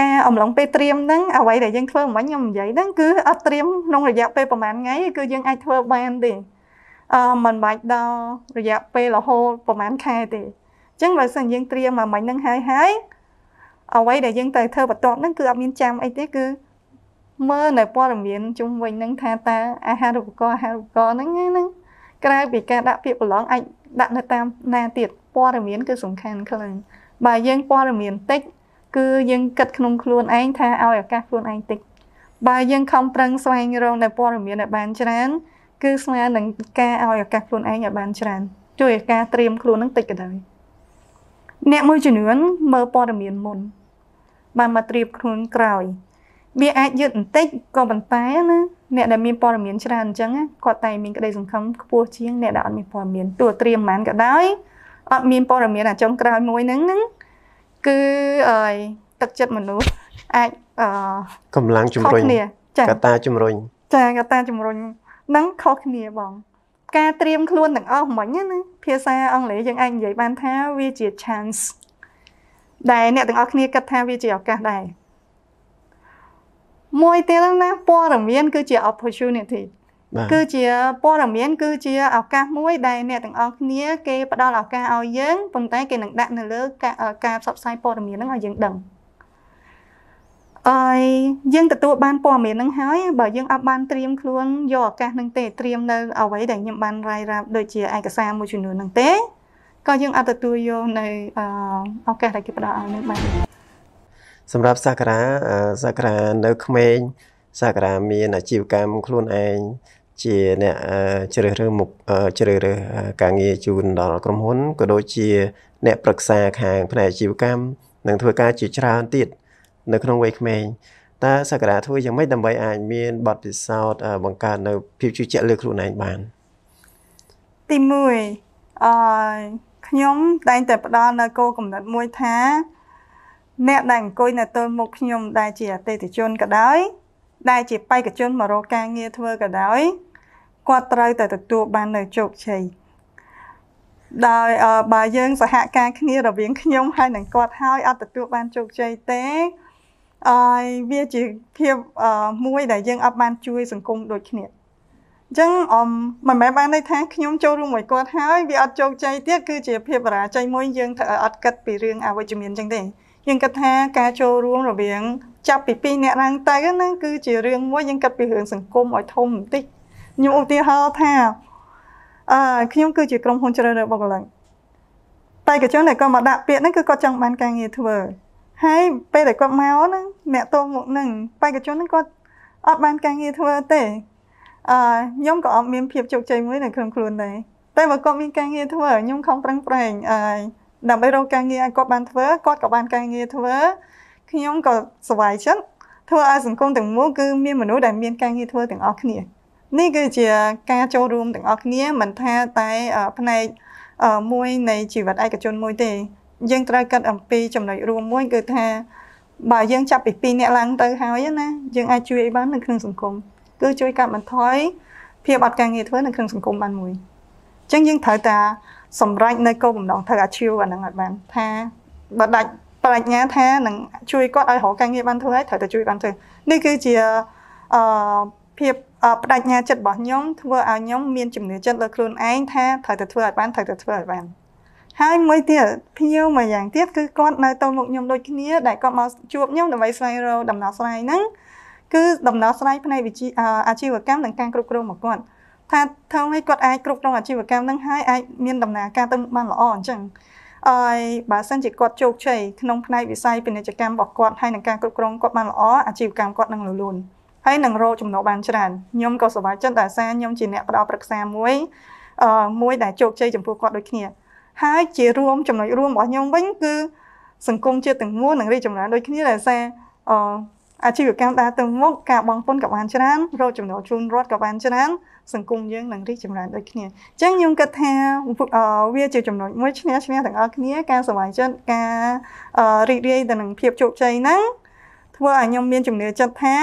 ការ អំឡុងពេលត្រៀមហ្នឹងអ្វីដែលយើងធ្វើមិញខ្ញុំនិយាយហ្នឹង គឺអត់ត្រៀមក្នុងរយៈពេលប្រហែលថ្ងៃគឺយើងអាចធ្វើបានទេអឺមិនបាច់ដល់រយៈពេលរហូតប្រហែលខែទេអញ្ចឹងបើសិនយើងត្រៀមមកមិញហ្នឹងហើយហើយអ្វីដែលយើងត្រូវធ្វើបន្ទាប់ហ្នឹងគឺអត់មានចាំអីទេគឺមើលនៅព័ត៌មានជុំវិញហ្នឹងថាតើអាហារូបករណ៍អាហារូបករណ៍ហ្នឹងហ្នឹងក្រៅពីការដាក់ពាក្យប្រឡងអាចដាក់នៅតាម ណាទៀតព័ត៌មានគឺសំខាន់ខ្លាំងបើយើងព័ត៌មានតិចគឺយើងគិតក្នុងខ្លួនឯងថាឲ្យឱកាសខ្លួនឯងតិចបើយើងខំប្រឹងស្វែងរកនៅព័ត៌មានឲ្យបានច្រើនគឺស្មើនឹងការឲ្យឱកាសខ្លួនឯងឲ្យបានច្រើនជួយឲ្យការត្រៀមខ្លួននឹងតិចក៏ដោយអ្នកមួយចំនួនមើលព័ត៌មានមុន បានមកត្រៀមខ្លួនក្រោយវាអាចយឺតបន្តិចក៏ប៉ុន្តែណាអ្នកដែលមានព័ត៌មានច្រើនអញ្ចឹងគាត់តែមានក្តីសង្ឃឹមខ្ពស់ជាងអ្នកដែលអត់មានព័ត៌មានទោះត្រៀមបានក៏ដោយអត់មានព័ត៌មានអាចុងក្រោយមួយហ្នឹងហ្នឹងគឺអើយទឹកចិត្តមនុស្សអាចអកម្លាំងជំរុញកតាជំរុញចាកតាជំរុញនឹងខុសគ្នាបង ការត្រៀមខ្លួនទាំងអស់មិញណាភាសាអង់គ្លេសយើងអាចនិយាយបានថាវាជា chance ដែលអ្នកទាំងអស់គ្នាគិតថាវាជាឱកាសដែរមួយទៀតណាព័ត៌មានគឺជា opportunity គឺជាព័ត៌មានគឺជាឱកាសមួយដែលអ្នកទាំងអស់គ្នាគេផ្ដល់ឱកាសឲ្យយើងប៉ុន្តែគេនឹងដាក់នៅលើការផ្សព្វផ្សាយព័ត៌មានហ្នឹងឲ្យយើងដឹងអយយើងទទួលបានព័ត៌មាននឹងហើយបើយើងអត់បានត្រៀមខ្លួនយកឱកាសនឹងទេត្រៀមនៅ អ្វីដែលខ្ញុំបានរាយរាប់ដូចជាឯកសារមួយចំនួននឹងទេក៏យើងអាចទទួលយកនៅឱកាសដែលគេផ្ដល់ឲ្យនឹងបានសម្រាប់សាក្រាសាក្រានៅក្មេងសាក្រាមានអាជីវកម្មខ្លួនឯងជាអ្នកជ្រើសរើសមុខជ្រើសរើសការងារជូនដល់ក្រុមហ៊ុនក៏ដូចជា អ្នកប្រឹក្សាខាងផ្នែកអាជីវកម្មនិងធ្វើការជាច្រើនទៀតនៅក្នុងវ័យក្មេងតើសក្តាធ្វើយ៉ាងម៉េចដើម្បីអាចមានបទពិសោធន៍បង្កើតនៅភាពជឿជាក់លើខ្លួនឯងបានទី1អឺខ្ញុំតែងតែផ្ដល់នៅគោលគំនិតមួយថាអ្នកដែលអង្គុយនៅទល់មុខខ្ញុំដែលជាអតិថិជនក៏ដោយដែលជាបេក្ខជនមករកការងារធ្វើក៏ដោយគាត់ត្រូវតែទទួលបាននៅជោគជ័យដោយបើយើងសហការគ្នារវាងខ្ញុំហើយនឹងគាត់ហើយអត់ទទួលបានជោគជ័យទេអឺវាជាភាពមួយដែលយើងអត់បានជួយ សង្គមដូចគ្នាអញ្ចឹងអមមិនមែនបានន័យថាខ្ញុំចូលរួមមួយគាត់ហើយវាអត់ជោគជ័យទៀតគឺជាភាពបរាជ័យមួយយើងត្រូវអត់គិតពីរឿងអវិជ្ជមានអញ្ចឹងទេយើងគិតថាការចូលរួមរវាង ចាប់ពី2អ្នកឡើងទៅណាគឺជារឿងមួយយើងគិតពីរឿងសង្គមឲ្យធំបន្តិចខ្ញុំឧទាហរណ៍ថាអឺខ្ញុំគឺជាក្រុមហ៊ុនជ្រើសរើសបុគ្គលិកតែកជនដែលគាត់មកដាក់ពាក្យហ្នឹងគឺគាត់ចង់បានការងារធ្វើហើយពេលដែលគាត់មកហ្នឹងអ្នកតោមុខហ្នឹងបេក្ខជនហ្នឹងគាត់អត់បានការងារធ្វើទេអឺខ្ញុំក៏អត់មានភាពជោគជ័យមួយនៅក្នុងខ្លួនដែរតែបើគាត់មានការងារធ្វើខ្ញុំខំប្រឹងប្រែងអឺដើម្បីរកការងារឲ្យគាត់បានធ្វើគាត់ក៏បានការងារធ្វើខ្ញុំក៏សុវ័យចិត្តធ្វើឲ្យសង្គមទាំងមូលគឺមានមនុស្សដែលមានការងារធ្វើទាំងអស់គ្នានេះគឺជាការចូលរួមទាំងអស់គ្នាមិនថាតែផ្នែកមួយនៃជីវិតឯកជនមួយទេយើងត្រូវគិតអំពីចំណុចរួមមួយគឺថាបើយើងចាប់ពី2នាក់ឡើងទៅហើយណាយើង អាចជួយបាននៅក្នុងសង្គមគឺជួយកាត់បន្ថយភាពអត់ការងារធ្វើនៅក្នុងសង្គមបានមួយអញ្ចឹងយើងត្រូវតាសម្រេចនៅគោលបំណងធ្វើអាជីវអាហ្នឹងឲ្យបានថាបើដាច់ប្រាជ្ញាថានឹងជួយគាត់ឲ្យរកការងារបានធ្វើហើយត្រូវតែជួយបានធ្វើនេះគឺជាអឺភាពបដិញ្ញាចិត្តរបស់ខ្ញុំធ្វើឲ្យខ្ញុំមានជំនឿចិត្តលើខ្លួនឯងថាត្រូវតែធ្វើឲ្យបានត្រូវតែធ្វើឲ្យបានហើយមួយទៀតភ្ញៀវមួយយ៉ាងទៀតគឺគាត់នៅទៅមុខខ្ញុំដូចគ្នាដែលគាត់មកជួបខ្ញុំដើម្បីស្វែងរកដំណោះស្រាយហ្នឹងគឺដំណោះស្រាយផ្នែកវិជាអាជីវកម្មនិងការគ្រប់គ្រងរបស់គាត់ថាធ្វើឲ្យគាត់អាចគ្រប់គ្រងអាជីវកម្មហ្នឹងហើយអាចមានដំណើរការទៅបានល្អអញ្ចឹងអើយបើសិនជាគាត់ជោគជ័យក្នុងផ្នែកវិស័យពាណិជ្ជកម្មរបស់គាត់ហើយនឹងការគ្រប់គ្រងគាត់បានល្អអាជីវកម្មគាត់នឹងលូនលូនហើយនឹងរកចំណូលបានច្រើនខ្ញុំក៏សប្បាយចិត្តដែលសារខ្ញុំជាអ្នកផ្ដល់ប្រឹក្សាមួយអឺមួយដែលជោគជ័យចំពោះគាត់ដូចគ្នាហើយជារួមចំណុចរួមរបស់ខ្ញុំវិញគឺ សង្គមជាតិទាំងមូលនឹងរីកចម្រើនដូចគ្នាដោយសារអអាជីវកម្មដើរទៅមុខការបងពុនក៏បានច្រើនរកចំណូលជូនរដ្ឋក៏បានច្រើនសង្គមយើងនឹងរីកចម្រើនដូចគ្នាអញ្ចឹងខ្ញុំគិតថាវាជាចំណុចមួយឈ្នះឈ្នះទាំងអស់គ្នាការសប្បាយចិត្តការរីករាយទៅនឹងភាពជោគជ័យហ្នឹងធ្វើឲ្យខ្ញុំមានជំនឿចិត្តថា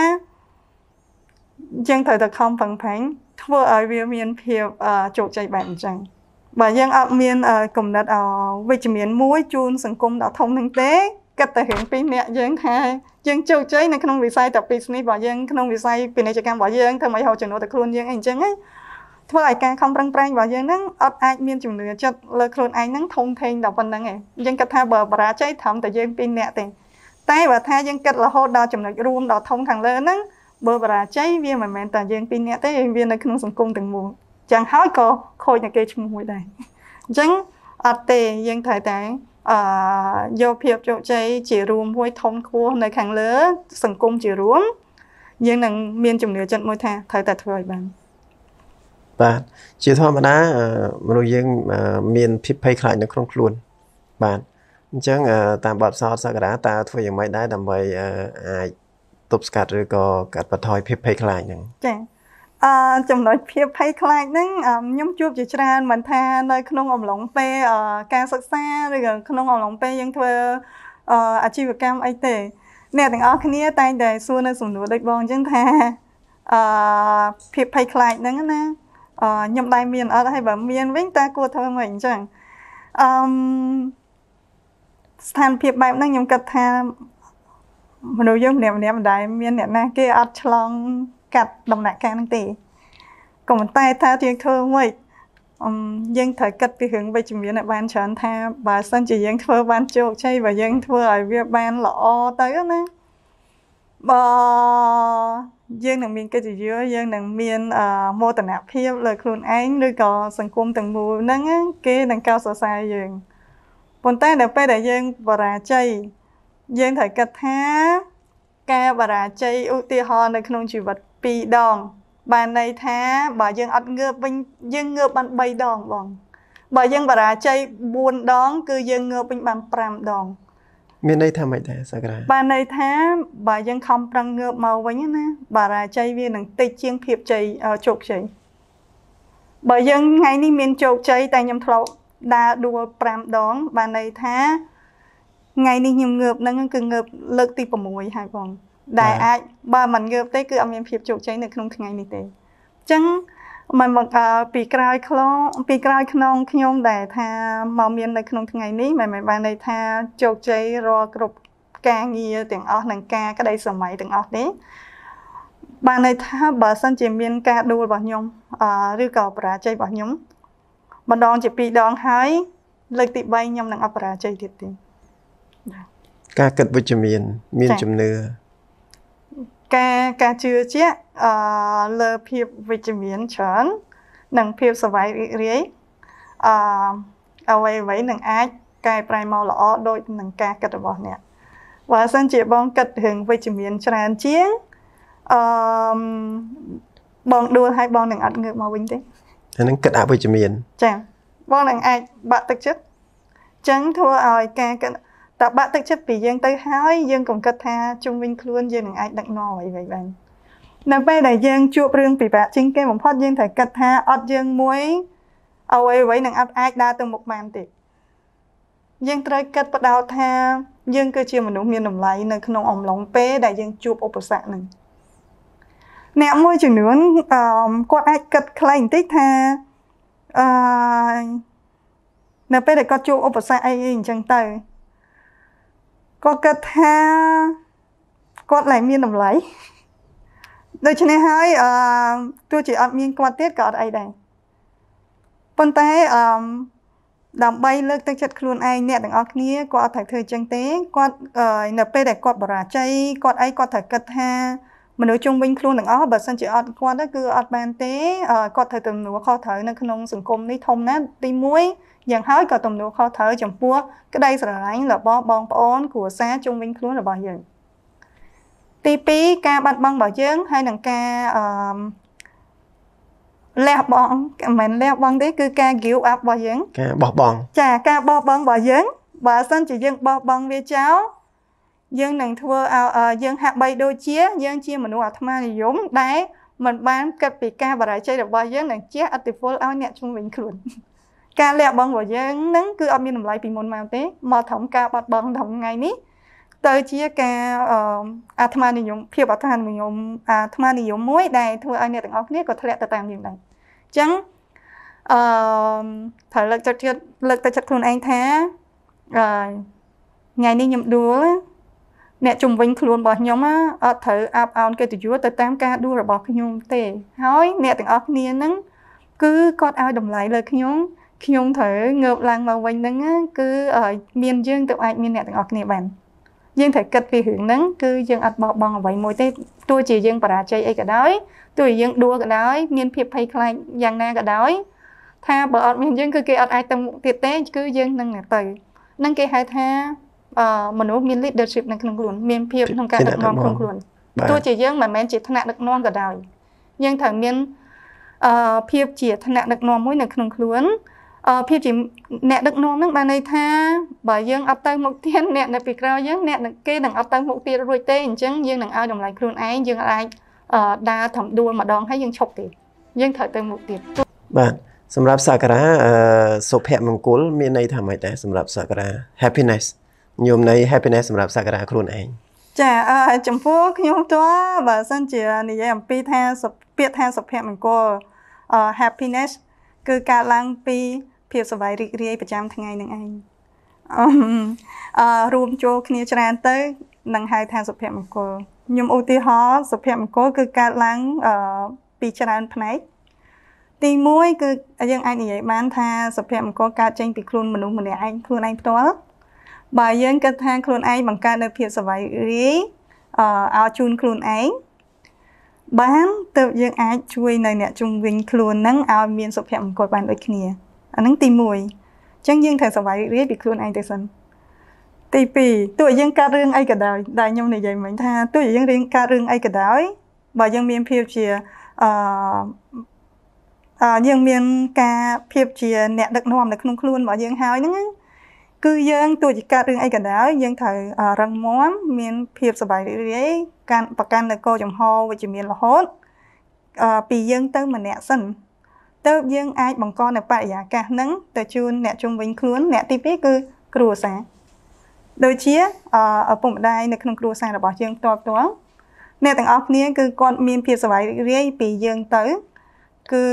យើងត្រូវតែខំប្រឹងប្រែងធ្វើឲ្យវាមានភាពជោគជ័យបែបអញ្ចឹងបើយើងអត់មានគំនិតវិជ្ជមានមួយជូន សង្គមដល់ធំនឹងទេគិតតែរឿងពីរនាក់យើងថាយើងជោគជ័យនៅក្នុងវិស័យតែពីរនេះរបស់យើងក្នុងវិស័យពាណិជ្ជកម្មរបស់យើងធ្វើម៉េចហៅចំណូលទៅខ្លួនយើងអីអញ្ចឹងណាធ្វើឲ្យការខំប្រឹងប្រែងរបស់យើងហ្នឹងអត់អាចមានជំនឿចិត្តលើខ្លួនឯងហ្នឹងធំធេងដល់ប៉ុណ្្នឹងឯងយើងគិតថាបើបរាជ័យត្រឹមតែយើងពីរនាក់ទេ តែបើថាយើងគិតរហូតដល់ចំណុចរួមដល់ធំខាងលើហ្នឹងបើបរាជ័យវាមិនមែនតែយើងពីរនាក់ទេវានៅក្នុងសង្គមទាំងមូលចឹងហើយក៏ខូចតែគេឈ្មោះមួយដែរអញ្ចឹងអត់ទេយើងត្រូវតែអឺយកភាពជោគជ័យជារួមមួយធំខួរនៅខាងលើ សង្គមជារួមយើងនឹងមានជំនឿចិត្តមួយថាត្រូវតែធ្វើឲ្យបានបាទជាធម្មតាមនុស្សយើងមានភាពភ័យខ្លាចនៅក្នុងខ្លួនបាទអញ្ចឹងតាមបទសោតសក្តាតើធ្វើយ៉ាងម៉េចដែរដើម្បីអាចទប់ស្កាត់ឬក៏កាត់បន្ថយភាពភ័យខ្លាចហ្នឹងចា៎អឺចំណុចភាពភ័យខ្លាចហ្នឹងខ្ញុំជួបជាច្រើនមិនថានៅ ក្នុងអំឡុងពេលការសិក្សាឬក៏ក្នុងអំឡុងពេលយើងធ្វើអាជីវកម្មអីទេអ្នកទាំងអស់គ្នាតែងតែសួរនៅសំណួរដូចបងអញ្ចឹងថាអឺភាពភ័យខ្លាចហ្នឹងណាខ្ញុំដែរមានអត់ហើយបើ មានវិញតើគួរធ្វើម៉េចអញ្ចឹងអឺស្ថានភាពបែបហ្នឹងខ្ញុំគិតថាមនុស្សយើងម្នាក់ម្នាក់មិនដែរមាន អ្នកណាគេអត់ឆ្លងកាត់ដំណាក់កាលហ្នឹងទេក៏ប៉ុន្តែថាយើងធ្វើមួយអឹមយើងត្រូវគិតពីរឿងវិជ្ជមានឲ្យបានច្រើនថាបើសិនជាយើងធ្វើបានជោគជ័យបើយើងធ្វើឲ្យវាបានល្អទៅណាបើយើងនឹងមានកិត្តិយសយើងនឹងមានមោទនភាពលើខ្លួនឯងឬក៏សង្គមទាំងមូលហ្នឹងគេនឹងកោតសរសើរយើងប៉ុន្តែនៅពេលដែលយើងបរាជ័យយើងត្រូវគិតថាការបរាជ័យឧទាហរណ៍នៅក្នុងជីវិត2ដងបានន័យថាបើយើងអត់ងើបវិញយើងងើបបាន3ដងបងបើយើងបរាជ័យ4ដងគឺយើងងើបវិញបាន5ដងមានន័យថាម៉េចដែរសាក្រាបានន័យថាបើយើងខំប្រឹងងើបមកវិញណាបរាជ័យវានឹងតិចជាងភាពជ័យជោគជ័យបើយើងថ្ងៃនេះមានជោគជ័យតែខ្ញុំធ្លាប់ដើរដួល5ដងបានន័យថាថ្ងៃនេះខ្ញុំងើបហ្នឹងគឺងើបលើកទី6ហើយបងដែលអាចបើមិនងើបទេគឺអត់មានភាពជោគជ័យនៅក្នុងថ្ងៃនេះទេអញ្ចឹងមកមកពីក្រោយខ្លងពីក្រោយក្នុងខ្ញុំដែលថាមកមាននៅក្នុងថ្ងៃនេះមិនមែនបានន័យថាជោគជ័យរាល់គ្រប់ការងារទាំងអស់និងការក្តីសម័យទាំងអស់ទេបានន័យថាបើសិនជាមានការដួលរបស់ខ្ញុំឬក៏បរាជ័យរបស់ខ្ញុំម្ដងជាពីរដងហើយលើកទី3ខ្ញុំនឹងអបរាជ័យទៀតទេការគិតវិជ្ជមានមានជំនឿការការជឿជាក់អឺលើភាពវិជ្ជមានច្រើននិងភាពសប្បាយរីករាយអឺអ្វីអ្វីនឹងអាចកែប្រែមកល្អដូចនឹងការគិតរបស់អ្នកបើសិនជា បងគិតរឿងវិជ្ជមានច្រើនជាងអឺបងដួលឲ្យបងនឹងអត់ងើបមកវិញទេតែនឹងគិតអវិជ្ជមានចាបងនឹងអាចបាក់ទឹកចិត្តចឹងធ្វើឲ្យការគិតតើបាក់ទឹកចិត្តពីយើងទៅហើយយើងកុំគិតថាជុំវិញខ្លួនយើងនឹងអាចដឹកនាំអ្វីវិញបាននៅពេលដែលយើងជួបរឿងពិបាកជាងគេបំផុតយើងត្រូវគិតថាអត់យើងមួយអ្វីអ្វីនឹងអត់អាចដើរទៅមុខបានទេយើងត្រូវគិតបដោតថាយើងគឺជាមនុស្សមានតម្លៃនៅក្នុងអំឡុងពេលដែលយើងជួបឧបសគ្គនឹងអ្នកមួយចំនួនអឺគាត់អាចគិតខ្លីបន្តិចថាអឺនៅពេលដែលគាត់ជួបឧបសគ្គអីអីអញ្ចឹងទៅគាត់គិតថាគាត់ឡើងមានតម្លៃដូច្នេះហើយអឺទោះជាអត់មានគាត់ទៀតក៏អត់អីដែរប៉ុន្តែអឺដើម្បីលើកទឹកចិត្តខ្លួនឯងអ្នកទាំងអស់គ្នាគាត់អត់ត្រូវធ្វើចឹងទេគាត់នៅពេលដែលគាត់បរាជ័យគាត់អីគាត់ត្រូវគិតថាមនុស្សជុំវិញខ្លួនទាំងអស់បើសិនជាអត់គាត់គឺអត់បានទេគាត់ត្រូវទំនួលខុសត្រូវនៅក្នុងសង្គមនេះធំណាស់ទី1យ៉ាងហើយក៏ទំនួលខុសត្រូវចំពោះក្តីស្រឡាញ់របស់បងប្អូនគ្រួសារជុំវិញខ្លួនរបស់យើងទី2ការបាត់បង់របស់យើងហើយនឹងការអឺលះបង់មិនលះបង់ទេគឺការ give up របស់យើងការបោះបង់ចាការបោះបង់របស់យើងបើសិនជាយើងបោះបង់វាចោលយើងនឹងធ្វើឲ្យយើងហាក់បីដូចជាយើងជាមនុស្សអាត្មានិយមដែលមិនបានគិតពីការបរាជ័យរបស់យើងនឹងជាអតិពលឲ្យអ្នកជុំវិញខ្លួនការលះបង់របស់យើងហ្នឹងគឺអត់មានតម្លៃពីមុនមកទេមកត្រង់ការបាត់បង់ត្រង់ថ្ងៃនេះទៅជាការអាត្មានិយមភាពអាត្មានិយមអាត្មានិយមមួយដែលធ្វើឲ្យអ្នកទាំងអស់គ្នាក៏ធ្លាក់ទៅតាមយើងដែរអញ្ចឹងអឺត្រូវលើកចិត្តចិត្តលើកទៅចិត្តខ្លួនឯងថាថ្ងៃនេះខ្ញុំដួលអ្នកជំវិញខ្លួនរបស់ខ្ញុំអត់ត្រូវអាប់អោនកិត្តិយសទៅតាមការដួលរបស់ខ្ញុំទេហើយអ្នកទាំងអស់គ្នានឹងគឺគាត់ឲ្យតម្លៃលើខ្ញុំខ្ញុំត្រូវងើបឡើងមកវិញហ្នឹងគឺមានយើងទៅអាចមានអ្នកទាំងអស់គ្នាបាន យើងត្រូវគិតពីរឿងហ្នឹងគឺយើងអត់បោះបង់អ្វីមួយទេទោះជាយើងបរាជ័យអីក៏ដោយទោះជាយើងដួលក៏ដោយមានភាពភ័យខ្លាចយ៉ាងណាក៏ដោយ ថាបើអត់មានយើងគឺគេអត់អាចទៅមុខទៀតទេគឺយើងនឹងទៅនឹងគេហៅថាមនុស្សមាន leadership នៅក្នុងខ្លួន មានភាពក្នុងការដឹកនាំក្នុងខ្លួនទោះជាយើងមិនមែនជាឋានៈដឹកនាំក៏ដោយយើងត្រូវមានអឺភាពជាឋានៈដឹកនាំមួយនៅក្នុងខ្លួនភាពជាអ្នកដឹកនាំហ្នឹងបានន័យថា បើយើងអត់ទៅមុខទៀតអ្នកនៅពីក្រោយយើងអ្នកគេនឹងអត់ទៅមុខទៀតរួចទេអញ្ចឹងយើងនឹងឲ្យតម្លៃខ្លួនឯងយើងអាចដើរធំដួលម្ដងហើយយើងឈប់ទេយើងត្រូវទៅមុខទៀតបាទសម្រាប់សក្ការៈសុភមង្គលមានន័យថាម៉េចដែរសម្រាប់សក្ការៈ happiness ញោមនៃ happiness សម្រាប់សក្ការៈខ្លួនឯងចាចំពោះខ្ញុំតើបើសិនជានិយាយអំពីថាពាក្យថាសុភមង្គល happiness គឺកើតឡើងពីភាពសប្បាយរីករាយប្រចាំថ្ងៃនឹងឯងអឺរួមចូលគ្នាច្រើនទៅនឹងហៅថាសុភមង្គលខ្ញុំឧទាហរណ៍សុភមង្គលគឺកើតឡើងអឺពីច្រើនផ្នែកទី1គឺយើងអាចនិយាយ បាន ថាសុភមង្គលកើតចេញពីខ្លួនមនុស្សម្នាក់ឯងខ្លួនឯងផ្ទាល់បើយើងគិតថាខ្លួនឯងបង្កើតនៅភាពសប្បាយរីកអឺឲ្យជូនខ្លួនឯងបានទើបយើងអាចជួយនៅអ្នកជុំវិញខ្លួននឹងឲ្យមានសុភមង្គលបានដូចគ្នាអាហ្នឹងទី1អញ្ចឹងយើងត្រូវសប្បាយរីករាយពីខ្លួនឯងទៅសិនទី2ទោះយើងកើតរឿងអីក៏ដោយដែលខ្ញុំនិយាយមិញថាទោះយើងរៀងកើតរឿងអីក៏ដោយបើយើងមានភាពជាអឺយើងមានការភាពជាអ្នកដឹកនាំនៅក្នុងខ្លួនរបស់យើងហើយហ្នឹងគឺយើងទោះជាកើតរឿងអីក៏ដោយយើងត្រូវរឹងមាំមានភាពសប្បាយរីករាយកាន់ប្រកាន់នៅកោចំហវិជ្ជមានរហូត ពីយើងទៅម្នាក់សិនទៅយើងអាចបង្កនៅបរិយាកាសហ្នឹងទៅជូនអ្នកជុំវិញខ្លួនអ្នកទី2គឺគ្រួសារដូចជាឪពុកម្ដាយនៅក្នុងគ្រួសាររបស់យើងផ្ទាល់ផ្ទាល់អ្នកទាំងអស់គ្នាគឺគាត់មាន ភាពសប្បាយរីករាយពីយើងទៅគឺ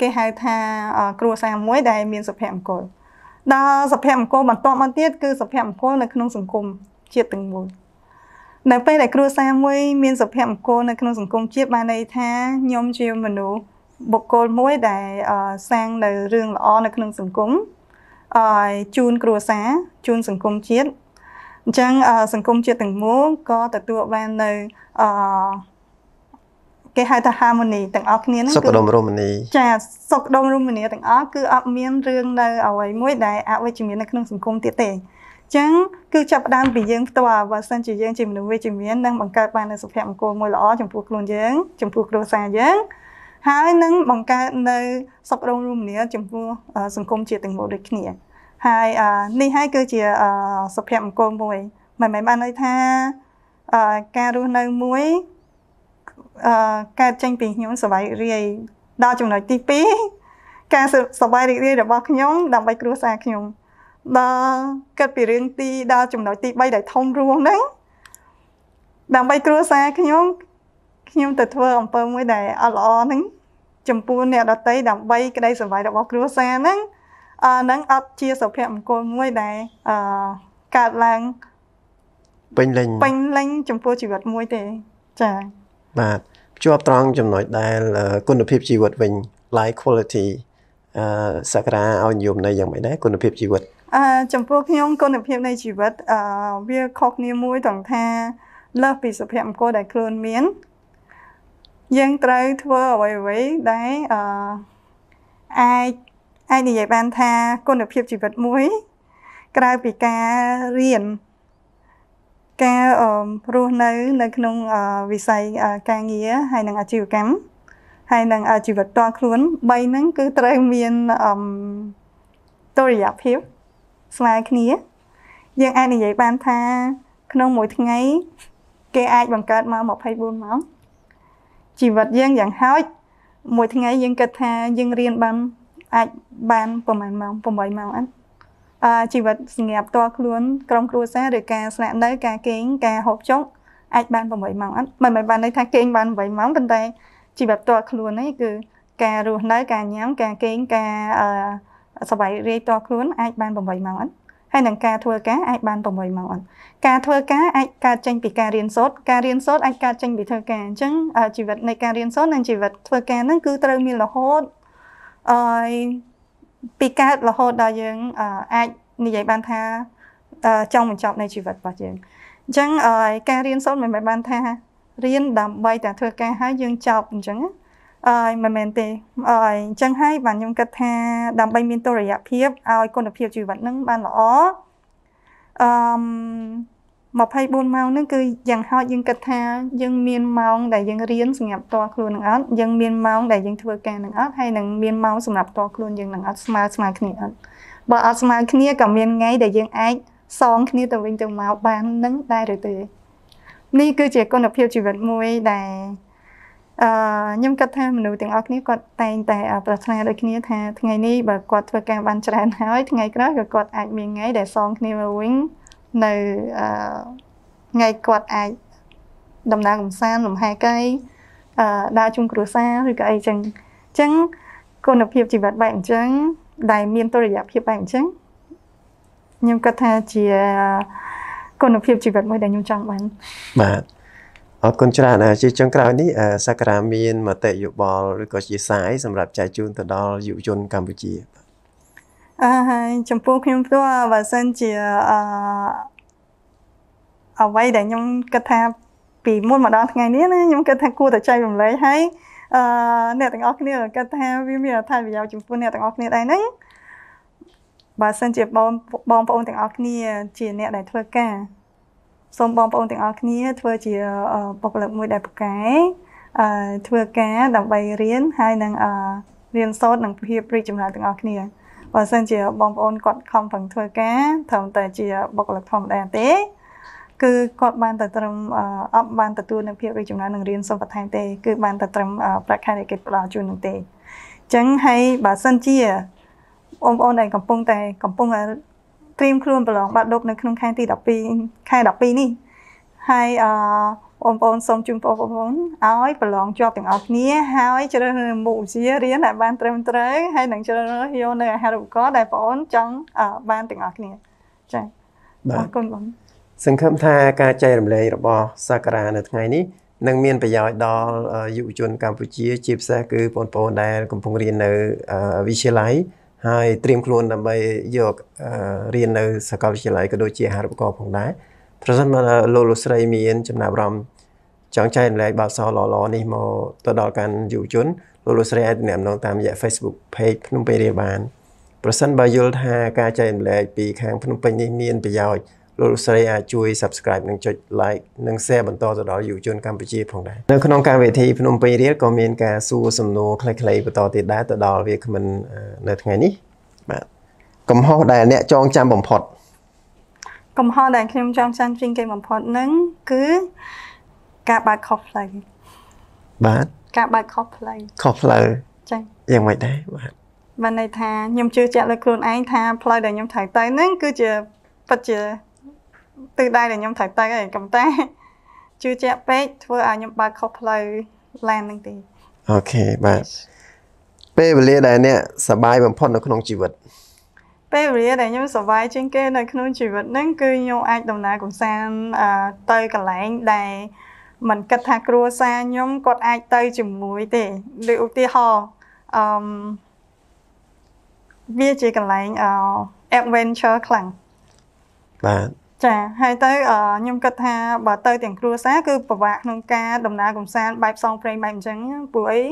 គេហៅថាគ្រួសារមួយដែលមានសុភមង្គលដល់សុភមង្គលបន្តមកទៀតគឺសុភមង្គលនៅក្នុងសង្គមជាតិទាំងមូលនៅពេលដែលគ្រួសារមួយ មានសុភមង្គលនៅក្នុងសង្គមជាតិបានន័យថាខ្ញុំជាមនុស្សបុគ្គលមួយដែលសាងនៅរឿងល្អនៅក្នុងសង្គមឲ្យជូនគ្រួសារជូនសង្គមជាតិអញ្ចឹងសង្គមជាតិទាំងមូលក៏ទទួលបាននៅអគេហៅថា harmony ទាំងអស់គ្នាហ្នឹងគឺសុខដុមរមនីចាសុខដុមរមនីទាំងអស់គឺអត់មានរឿងនៅអ្វីមួយដែលអវិជ្ជមាននៅក្នុងសង្គមទៀតទេអញ្ចឹងគឺចាប់ផ្ដើមពីយើងផ្ទាល់បើសិនជាយើងជាមនុស្សវិជ្ជមាននឹងបង្កើតបាននូវសុភមង្គលមួយល្អចំពោះខ្លួនយើងចំពោះគ្រួសារយើងហើយនឹងបង្កើតនៅសុខដុមរមនាចំពោះសង្គមជាតិទាំងមូលដូចគ្នាហើយនេះហើយគឺជាសុភមង្គលមួយមិនមែនបានន័យថាការរស់នៅមួយកើតចេញពីខ្ញុំសบายរីយដល់ចំណុចទី2ការសบายរីករាយរបស់ខ្ញុំដើម្បីគ្រួសារខ្ញុំដល់គិតពីរឿងទីដល់ចំណុចទី3ដែលធំរួមហ្នឹងដើម្បីគ្រួសារខ្ញុំខ្ញុំទៅធ្វើអំពើមួយដែលអត់ល្អហ្នឹងចំពោះអ្នកដតីដើម្បីក្តីសុវ័យរបស់គ្រួសារហ្នឹងអឺហ្នឹងអត់ជាសុភមង្គលមួយដែលអឺកើតឡើងពេញលេញពេញលេញចំពោះជីវិតមួយទេចា៎បាទជាប់ត្រង់ចំណុចដែល គុណភាពជីវិតវិញ life quality អឺសក្តាឲ្យនិយមន័យយ៉ាងម៉េចដែរគុណភាពជីវិតអឺចំពោះខ្ញុំគុណភាពនៃជីវិតអឺវាខុសគ្នាមួយត្រង់ថា លើសពីសុភមង្គលដែលខ្លួនមានយើងត្រូវធ្វើអ្វីៗដែលអឺអាចអាចនិយាយបានថា គុណភាពជីវិតមួយ ក្រៅពីការរៀនការរស់នៅនៅក្នុងវិស័យការងារហើយនិងអាជីវកម្មហើយនឹងជីវិតផ្ទាល់ខ្លួន3ហ្នឹងគឺត្រូវមានអឺតុល្យភាពស្មើគ្នាយើងអាចនិយាយបានថា ក្នុងមួយថ្ងៃគេអាចបង្កើតមក24ម៉ោងជីវិតយើងយ៉ាងហោចមួយថ្ងៃយើងគិតថាយើងរៀនបានអាចបានប្រហែលម៉ោង8ម៉ោងអត់អឺជីវិតសង្ញាប់តខ្លួនក្រុមគ្រួសារឬការស្នាក់នៅការគេងការហូបចុកអាចបាន8ម៉ោងអត់មិនមែនបានន័យថាគេងបាន8ម៉ោងប៉ុន្តែជីវិតតខ្លួននេះគឺការរស់នៅការញ៉ាំការគេងការអឺសบายរាយតខ្លួនអាចបាន8ម៉ោងអត់ហើយនឹងការធ្វើការអាចបាន6ម៉ោងអត់ការធ្វើការអាចកើតចេញពីការរៀនសូត្រការរៀនសូត្រអាចកើតចេញពីធ្វើការអញ្ចឹងជីវិតនៃការរៀនសូត្រនិងជីវិតធ្វើការហ្នឹងគឺត្រូវមានរហូតអឺពីកើតរហូតដល់យើងអាចនិយាយបានថាចង់បញ្ចប់នៃជីវិតរបស់យើងអញ្ចឹងការរៀនសូត្រមិនមែនបានថារៀនដើម្បីតែធ្វើការហើយយើងចប់អញ្ចឹងណាអើយមិនមែនទេអើយអញ្ចឹងហើយបានខ្ញុំគិតថា ដើម្បី មានតុល្យភាពឲ្យគុណភាពជីវិតនឹងបានល្អអឺ24ម៉ោងហ្នឹង គឺយ៉ាងហោចយើងគិតថាយើងមានម៉ោងដែលយើងរៀនសម្រាប់តខ្លួននឹងអត់យើងមានម៉ោងដែលយើងធ្វើការនឹងអត់ហើយនឹងមានម៉ោងសម្រាប់តខ្លួនយើងនឹងអត់ស្មើស្មើគ្នាអត់បើអត់ស្មើគ្នាក៏មានថ្ងៃដែលយើងអាចសងគ្នាទៅវិញទៅមកបាននឹងដែរឬទេនេះគឺជាគុណភាពជីវិតមួយដែលអឺខ្ញុំគិតថាមនុស្សទាំងអស់គ្នាគាត់តែងតែប្រាថ្នាដូចគ្នាថាថ្ងៃនេះបើគាត់ធ្វើការបានច្រើនហើយថ្ងៃក្រោយក៏គាត់អាចមានថ្ងៃដែលសងគ្នាមកវិញនៅអឺថ្ងៃគាត់អាចដំណើរកំសាន្តលំហែកាយអឺដើរជុំគ្រួសារឬក៏អីចឹងអញ្ចឹងគុណភាពជីវិតបែបអញ្ចឹងដែលមានតុល្យភាពបែបអញ្ចឹងខ្ញុំគិតថាជាគុណភាពជីវិតមួយដែលខ្ញុំចង់បានបាទអរគុណច្រើនជាចុងក្រោយនេះសក្ការមានមតិយោបល់ឬក៏ជាសាយសម្រាប់ចែកជូនទៅដល់យុវជនកម្ពុជាអឺចំពោះខ្ញុំព្រោះបើសិនជាអឺអ្វីដែលខ្ញុំគិតថាពីមុនមកដល់ថ្ងៃនេះណាខ្ញុំគិតថាគួរតែចែករំលែកហើយអឺអ្នកទាំងអស់គ្នាគិតថាវាមានអត្ថប្រយោជន៍ចំពោះអ្នកទាំងអស់គ្នាដែរហ្នឹងបើសិនជាបងបងប្អូនទាំងអស់គ្នា ជាអ្នកដែលធ្វើការសូមបងប្អូនទាំងអស់គ្នាធ្វើជាបុគ្គលិកមួយដែលប្រកែធ្វើការដើម្បីរៀនហើយនឹងរៀនសូត្រនឹងភាពរីកចម្រើនទាំងអស់គ្នាបើសិនជាបងប្អូនគាត់ខំប្រឹងធ្វើការត្រឹមតែជាបុគ្គលិកធម្មតាទេគឺគាត់បានតែត្រឹមអត់បានទទួលនឹងភាពរីកចម្រើននឹងរៀនសូត្របន្ថែមទេគឺបានតែត្រឹមប្រាក់ខែដែលគេផ្ដល់ជូននឹងទេអញ្ចឹងហើយបើសិនជាបងប្អូនដែលកំពុងតែកំពុងត្រៀមខ្លួនប្រឡងបាក់ឌុបនៅក្នុងខែទី12ខែ12នេះហើយអឺបងប្អូនសូមជូនបងប្អូនឲ្យប្រឡងជាប់ទាំងអស់គ្នាហើយជ្រើសរើសមុខវិជ្ជារៀនឲ្យបានត្រឹមត្រូវហើយនឹងជ្រើសរើសយកនៅអាហារូបករណ៍ដែលបងប្អូនចង់បានទាំងអស់គ្នាចា៎អរគុណបងសង្ឃឹមថាការចែករំលែករបស់សាការានៅថ្ងៃនេះនឹងមានប្រយោជន៍ដល់យុវជនកម្ពុជាជាពិសេសគឺបងប្អូនដែល កំពុងរៀននៅវិទ្យាល័យហើយត្រៀមខ្លួនដើម្បីយករៀននៅសាកលវិទ្យាល័យក៏ដូចជាអាហារូបករណ៍ផងដែរប្រសិនបើលោកលោកស្រីមានចំណាប់អារម្មណ៍ចង់ចែករំលែកបទសោល្អៗនេះមកទៅដល់កាន់យុវជនលោកលោកស្រីអាចតំណងតាមរយៈ Facebook Page ភ្នំពេញរាបានប្រសិនបើយល់ថាការចែករំលែកពីខាងភ្នំពេញនេះមានប្រយោជន៍លោកលោកស្រីអាចជួយ subscribe និងចុច like និង share បន្តទៅដល់យុវជនកម្ពុជាផងដែរនៅក្នុងកម្មវិធីភ្នំពេញរៀលក៏មាន ការសួរសំណួរខ្លីៗបន្តទៀតដែរទៅដល់វាគ្មិននៅថ្ងៃនេះបាទកំហុសដែលអ្នកចងចាំបំផុត កំហុសដែលខ្ញុំចង់ចាំជាងគេបំផុតហ្នឹងគឺការបើកខុសផ្លូវបាទការបើកខុសផ្លូវខុសផ្លូវចា៎យ៉ាងម៉េចដែរបាទបានន័យថាខ្ញុំជឿជាក់លើខ្លួនឯងថាផ្លូវដែលខ្ញុំត្រូវទៅហ្នឹងគឺជាពិតជាទិសដៅដែលខ្ញុំត្រូវទៅហើយប៉ុន្តែជឿជាក់ពេកធ្វើឲ្យខ្ញុំបើកខុសផ្លូវឡាននឹងទីអូខេបាទពេលវេលាដែលអ្នកសប្បាយបំផុតនៅក្នុងជីវិត ពេលវេលាដែលខ្ញុំសប្បាយជាងគេនៅក្នុងជីវិតហ្នឹងគឺខ្ញុំអាចដំណើរកំសាន្តទៅកន្លែងដែលមិនគិតថាគ្រួសារខ្ញុំគាត់អាចទៅជាមួយទេដូចឧទាហរណ៍អឺវាជាកន្លែង adventure ខ្លាំងបាទចាហើយទៅខ្ញុំគិតថាបើទៅទាំងគ្រួសារគឺពិបាកក្នុងការដំណើរកំសាន្តបែបផ្សងព្រេងបែបអញ្ចឹងពួកអី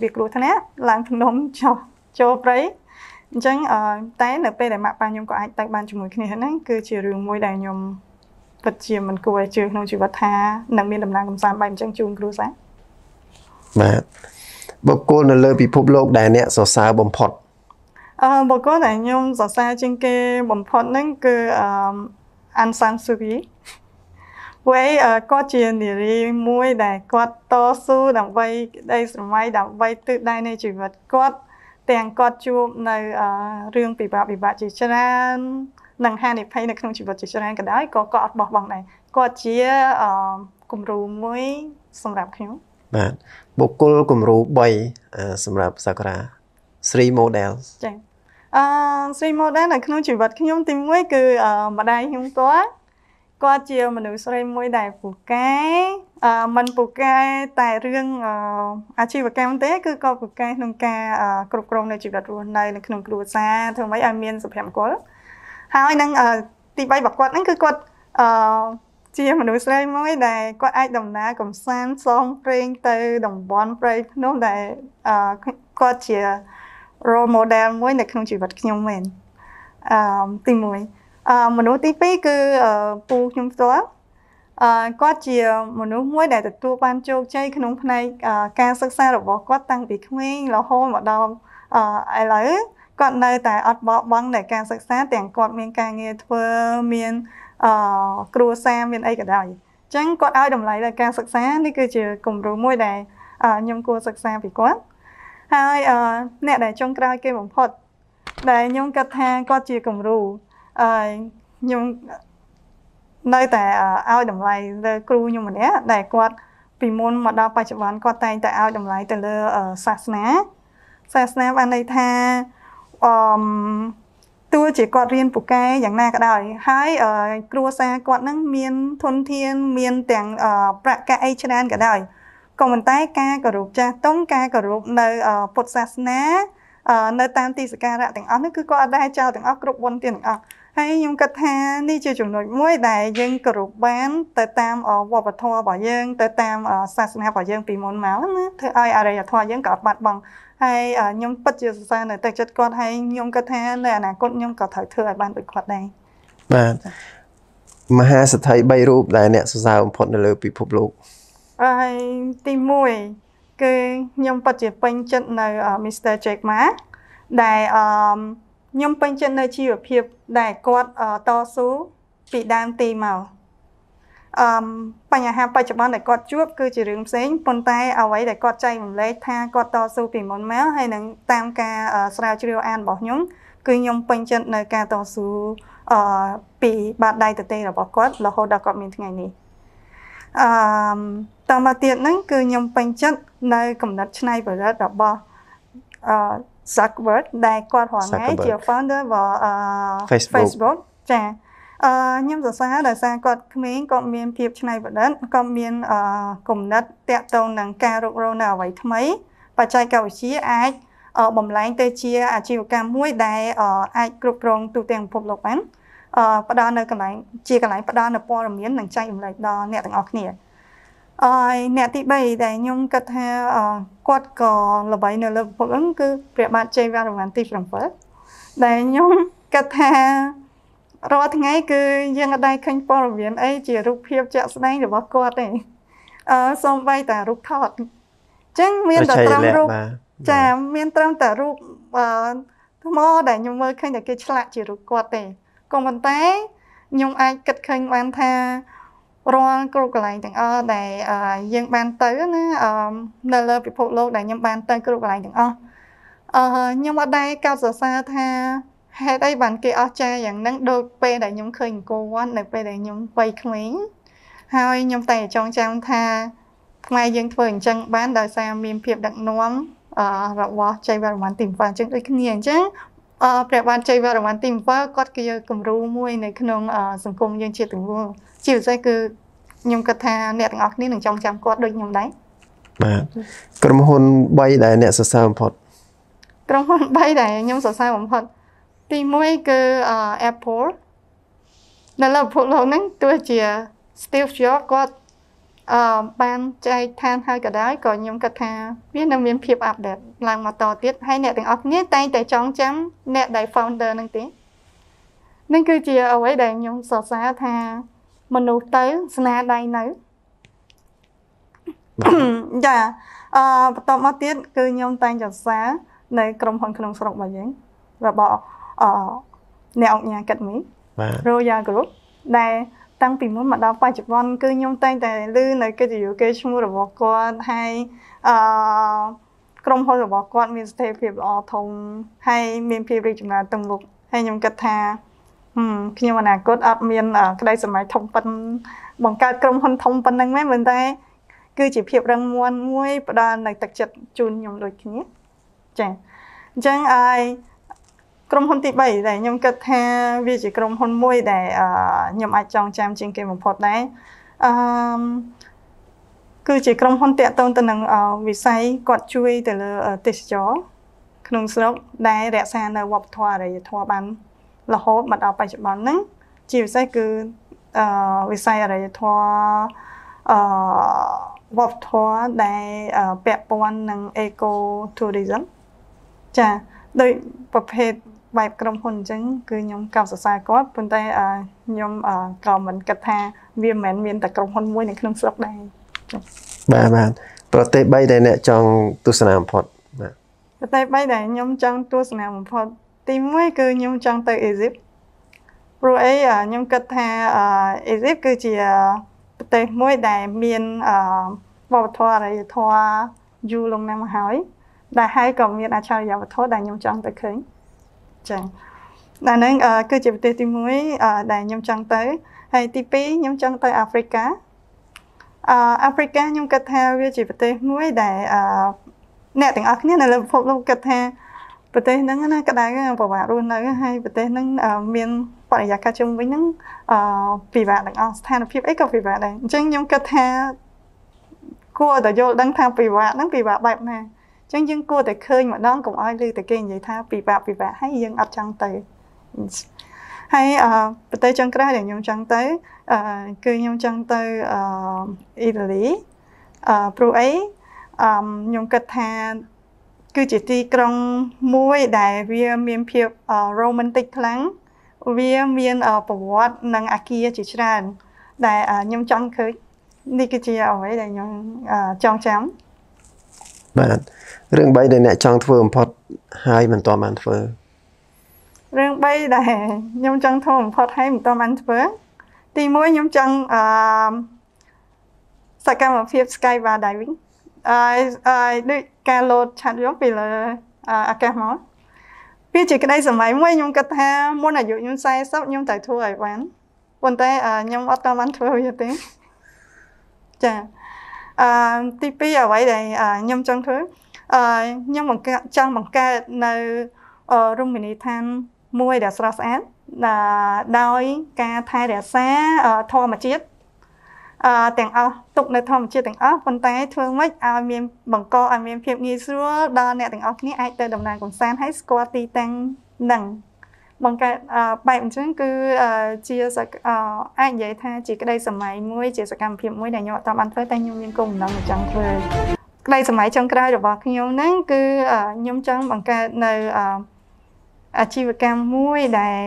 វាគ្រោះថ្នាក់ឡើងភ្នំចុះចូលព្រៃអញ្ចឹងតែនៅពេលដែលម៉ាក់ប៉ាខ្ញុំក៏អាចទៅបានជាមួយគ្នាហ្នឹងគឺជារឿងមួយដែលខ្ញុំពិតជាមិនគួរឲ្យជឿក្នុងជីវិតថានឹងមានដំណើរកំសាន្តបែបអញ្ចឹងជូនគ្រួសារបាទបុគ្គលនៅលើពិភពលោកដែលអ្នកសរសើរបំផុតអឺបុគ្គលដែលខ្ញុំសរសើរជាងគេបំផុតហ្នឹងគឺអឺអានសាំស៊ូគីវ៉ៃគាត់ជានារីមួយដែលគាត់តស៊ូដើម្បីក្តីស្រមៃដើម្បីទិសដៅនៃជីវិតគាត់ទាំងគាត់ជួបនៅរឿងពិបាកពិបាកជាច្រើន និងហានិភ័យនៅក្នុងជីវិតជាច្រើនក៏ដោយក៏គាត់អត់បោះបង់ដែរគាត់ជាគំរូមួយសម្រាប់ខ្ញុំបាទបុគ្គលគំរូ3សម្រាប់សាក្រាស្រី model ចា៎អឺស្រីម៉ូដែលនៅក្នុងជីវិតខ្ញុំទីមួយគឺម្ដាយខ្ញុំតើគាត់ជាមនុស្សស្រីមួយដែលពូកែអឺមិនពូកែតែរឿងអាជីវកម្មទេគឺក៏ពូកែក្នុងការគ្រប់គ្រងនៅជីវិតរស់នៅនៅក្នុងគ្រួសារធ្វើម៉េចឲ្យមានសុភមង្គលហើយនឹងទី3របស់គាត់ហ្នឹងគឺគាត់អឺជាមនុស្សស្រីមួយដែលគាត់អាចដំណើរកំសាន្តសងព្រេងទៅតំបន់ព្រៃភ្នំដែលគាត់ជា role model មួយនៅក្នុងជីវិតខ្ញុំមែនអឺទី1អឺមនុស្សទី2គឺពូខ្ញុំផ្ទាល់អឺគាត់ជាមនុស្សមួយដែលទទួលបានជោគជ័យក្នុងផ្នែកការសិក្សារបស់គាត់តាំងពីក្មេងរហូតមកដល់អឺឥឡូវគាត់នៅតែអត់បោះបង់នៃការសិក្សាទាំងគាត់មានការងារធ្វើមានអឺគ្រួសារមានអីក៏ដោយអញ្ចឹងគាត់ឲ្យតម្លៃលើការសិក្សានេះគឺជាគំរូមួយដែលខ្ញុំគួរសិក្សាពីគាត់ហើយអ្នកដែលចុងក្រោយគេបំផុតដែលខ្ញុំគិតថាគាត់ជាគំរូហើយខ្ញុំនៅតែឲ្យតម្លៃលើគ្រូខ្ញុំម្នាក់ដែលគាត់ពីមុនមកដល់បច្ចុប្បន្នគាត់តែងតែឲ្យតម្លៃទៅលើសាសនាសាសនាបានន័យថាអឺទោះជាគាត់រៀនពូកែយ៉ាងណាក៏ដោយហើយគ្រួសារគាត់នឹងមានធនធាន មានទាំងប្រាក់កាក់អីច្រើនក៏ដោយក៏ប៉ុន្តែការគោរពចាស់ទុំការគោរពនៅពុទ្ធសាសនានៅតាមទីសក្ការៈទាំងអស់នេះគឺក៏អត់ដែរចោលទាំងអស់គ្រប់វណ្ណទាំងអស់ហើយខ្ញុំគិតថានេះជាចំណុចមួយដែលយើងគោរពបានទៅតាមវប្បធម៌របស់យើងទៅតាមសាសនារបស់យើងពីមុនមកណាធ្វើឲ្យអរិយធម៌យើងក៏អត់បាត់បង់ហើយខ្ញុំពិតជាសរសើរនៅទឹកចិត្តគាត់ហើយខ្ញុំគិតថានៅអនាគតខ្ញុំក៏ត្រូវធ្វើឲ្យបានដូចគាត់ដែរបាទមហាសទ្ធិ3រូបដែលអ្នកសរសើរបំផុតនៅលើពិភពលោកអឺទី1គឺខ្ញុំពិតជាពេញចិត្តនៅ Mr. Jack Ma ដែលអឺខ្ញុំពេញចិត្តនៅជីវភាពដែលគាត់តស៊ូពីដើមទីមកអឺបញ្ហាបច្ចុប្បន្នដែលគាត់ជួបគឺជារឿងផ្សេងប៉ុន្តែ អ្វីដែលគាត់ចែករំលែកថាគាត់តស៊ូពីមុនមកហើយនឹងតាមការស្រាវជ្រាវអានរបស់ខ្ញុំ គឺខ្ញុំពេញចិត្តនៅការតស៊ូអឺពីបាតដៃទទេរបស់គាត់រហូតដល់គាត់មានថ្ងៃនេះអឺតមកទៀតហ្នឹងគឺខ្ញុំពេញចិត្តនៅកំណត់ឆ្នៃប្រឌិតរបស់អឺ Zuckerberg ដែលគាត់រាល់ថ្ងៃជា founder របស់ Facebook ចាអឺខ្ញុំសរសើរដោយសារគាត់ក្មេងគាត់មានភាពច្នៃប្រឌិតគាត់មានអឺគំនិតតាក់ទងនឹងការរុករកនៅអ្វីថ្មីបច្ចេកវិទ្យាអាចបំលែងទៅជាអាជីវកម្មមួយដែលអាចគ្រប់គ្រងទូទាំងពិភពលោកបានអឺផ្ដល់នៅកន្លែងជាកន្លែងផ្ដល់នៅព័ត៌មាននិងចែករំលែកដល់អ្នកទាំងអស់គ្នាអយអ្នកទី3ដែលខ្ញុំគិតថាគាត់ក៏ល្បីនៅលើពិភពហ្នឹងគឺព្រះបាទជ័យវរ្ម័នទី7ដែលខ្ញុំគិតថារាល់ថ្ងៃគឺយើងអត់ដែរឃើញព័ត៌មានអីជារូបភាពជាក់ស្ដែងរបស់គាត់ទេអឺសូម្បីតែរូបថតអញ្ចឹងមានតែត្រឹមរូបចាមានត្រឹមតែរូបអឺថ្មដែលខ្ញុំមើលឃើញតែគេឆ្លាក់ជារូបគាត់ទេក៏ប៉ុន្តែខ្ញុំអាចគិតឃើញបានថារាល់គ្រប់កន្លែងទាំងអស់ដែលយើងបានទៅណានៅលើពិភពលោកដែលខ្ញុំបានទៅគ្រប់កន្លែងទាំងអស់អឺខ្ញុំអត់ដែរកោតសរសើរថាហេតុអីបានគេអស់ចាយ៉ាងហ្នឹងដូចពេលដែលខ្ញុំឃើញអង្គរវត្តនៅពេលដែលខ្ញុំវ័យក្មេងហើយខ្ញុំតែចងចាំថាខ្មែរយើងធ្វើអញ្ចឹងបានដោយសារមានភាពដឹកនាំរបស់ជ័យវរ្ម័នទី7អញ្ចឹងដូចគ្នាអញ្ចឹងអព្រះបានជ័យវរ្ម័នទី7គាត់ជាគំរូមួយ នៅក្នុងសង្គមយើងជាទាំងមូលជាពិសេសគឺខ្ញុំគិតថា អ្នកទាំងអស់គ្នានឹងចង់ចាំគាត់ដូចខ្ញុំដែរបាទក្រុមហ៊ុន3ដែលអ្នកសរសើរបំផុតក្រុមហ៊ុន3ដែលខ្ញុំសរសើរបំផុត ទី1គឺ Apple នៅលើពិភពលោកហ្នឹងទោះជា Steve Jobs គាត់អឺបានចែកឋានហើយក៏ដោយក៏ខ្ញុំគិតថាវានៅមានភាពអាប់ដេតឡើងមកតទៀតហើយអ្នកទាំងអស់គ្នាតែងតែចងចាំអ្នក ដែល founder នឹងទេនឹងគឺជាអ្វីដែលខ្ញុំសរសើរថាមនុស្សទៅស្នាដៃនៅចាអឺបន្តមកទៀតគឺខ្ញុំតែងចរសា នៅក្រុមហ៊ុនក្នុងស្រុករបស់យើងរបស់អអ្នកអង្គញាកិតមី Royal Group ដែលតាំងពីមុនមកដល់បច្ចុប្បន្នគឺខ្ញុំតែងតែឮនៅកិត្តិយសគេឈ្មោះរបស់គាត់ហើយអឺក្រុមហ៊ុនរបស់គាត់មានស្ថិរភាពល្អធំហើយមានភាពរីកចម្រើនទៅមុខហើយខ្ញុំគិតថាខ្ញុំអនាគតអត់មានក្តីសម័យធំប៉ុនបង្កើតក្រុមហ៊ុនធំប៉ុណ្ណឹងដែរមិនតែ គឺជាភាពរឹងមាំមួយផ្ដល់នៅទឹកចិត្តជូនខ្ញុំដូចគ្នាចា៎អញ្ចឹងអឺក្រុមហ៊ុនទី3ដែលខ្ញុំគិតថាវាជាក្រុមហ៊ុនមួយដែលខ្ញុំអាចចងចាំជាងគេបំផុតដែរអឺគឺជាក្រុមហ៊ុនតាក់ទងទៅនឹងវិស័យគាត់ជួយទៅលើទេសចរក្នុងស្រុកដែលរក្សានៅវប្បធម៌អរិយធម៌បានរហូតមកដល់បច្ចុប្បន្នហ្នឹងជាពិសេសគឺអឺវិស័យអរិយធម៌អឺវប្បធម៌ដែលពាក់ព័ន្ធនឹង eco tourism ចាដោយប្រភេទបែបក្រុមហ៊ុនអញ្ចឹងគឺខ្ញុំកោតសរសើរគាត់ប៉ុន្តែខ្ញុំក៏មិនគិតថាវាមិនមែនមានតែក្រុមហ៊ុនមួយនៅក្នុងស្រុកដែរបាទបាទប្រទេស3ដែលអ្នកចង់ទស្សនាបំផុតបាទប្រទេស3ដែលខ្ញុំចង់ទស្សនាបំផុតទី1គឺខ្ញុំចង់ទៅអេស៊ីបព្រោះអីខ្ញុំគិតថាអេស៊ីបគឺជាប្រទេសមួយដែលមានវប្បធម៌អរិយធម៌យូរលង់ណាស់មកហើយដែលហើយក៏មានអច្ឆរិយវត្ថុដែលខ្ញុំចង់ទៅឃើញចឹងតែហ្នឹងគឺជាប្រទេសទី1ដែលខ្ញុំចង់ទៅហើយទី2ខ្ញុំចង់ទៅអាហ្វ្រិកាអឺអាហ្វ្រិកាខ្ញុំគិតថាវាជាប្រទេសមួយដែលអឺអ្នកទាំងអស់គ្នានៅលើពិភពលោកគិតថាប្រទេសហ្នឹងណាក្តៅពិបាករស់នៅហើយប្រទេសហ្នឹងមានបរិយាកាសជុំវិញហ្នឹងអឺពិបាកទាំងអស់ស្ថានភាពអីក៏ពិបាកដែរអញ្ចឹងខ្ញុំគិតថាគួរតែយល់ដឹងថាពិបាកហ្នឹងពិបាកបែបណាចឹងយើងគួរតែឃើញម្ដងកុំឲ្យឮតែគេនិយាយថាពិបាកពិបាកហើយយើងអត់ចង់ទៅហើយអឺប្រទេសចុងក្រោយដែលខ្ញុំចង់ទៅអឺគឺខ្ញុំចង់ទៅអឺអ៊ីតាលីអឺព្រោះអីអឺខ្ញុំគិតថាគឺជាទីក្រុងមួយដែលវាមានភាព romantic ខ្លាំងវាមានប្រវត្តិនិងអាគារជាច្រើនដែលខ្ញុំចង់ឃើញនេះគឺជាអ្វីដែលខ្ញុំចង់ចាំបាទរឿង3ដែលអ្នកចង់ធ្វើបំផុតហើយមិនទាន់បានធ្វើរឿង3ដែលខ្ញុំចង់ធ្វើបំផុតហើយមិនទាន់បានធ្វើទី1ខ្ញុំចង់អឺសកម្មភាព skydive diving អឺអឺដូចការ load ឆាត់យកពីលើអាកាសមកវាជាក្តីសម័យមួយខ្ញុំគិតថាមុនអាយុខ្ញុំ40ខ្ញុំត្រូវធ្វើឲ្យបានប៉ុន្តែខ្ញុំអត់តបានធ្វើវាទេចាអឺទី2អ្វីដែលខ្ញុំចង់ធ្វើខ្ញុំបង្កើតចង់បង្កើតនៅរមណីយដ្ឋានមួយដែលស្រស់ស្អាតដោយការថែរក្សាធម្មជាតិទាំងអស់ទុកនៅ ធម្មជាតិទាំងអស់ប៉ុន្តែ ធ្វើម៉េចឲ្យមានបង្កឲ្យមានភាពងាយស្រួលដល់អ្នកទាំងអស់គ្នាអាចទៅដំណើរកម្សាន្តហើយស្គាល់ទីតាំងនឹងបង្កើតបែបអញ្ចឹងគឺជាអាចនិយាយថាជាក្តីសម័យមួយជាសកម្មភាពមួយដែលខ្ញុំអត់បានធ្វើតែខ្ញុំមានគោលបំណងចង់ធ្វើក្តីសម័យចុងក្រោយរបស់ខ្ញុំហ្នឹងគឺខ្ញុំចង់បង្កើតនៅអាជីវកម្មមួយដែល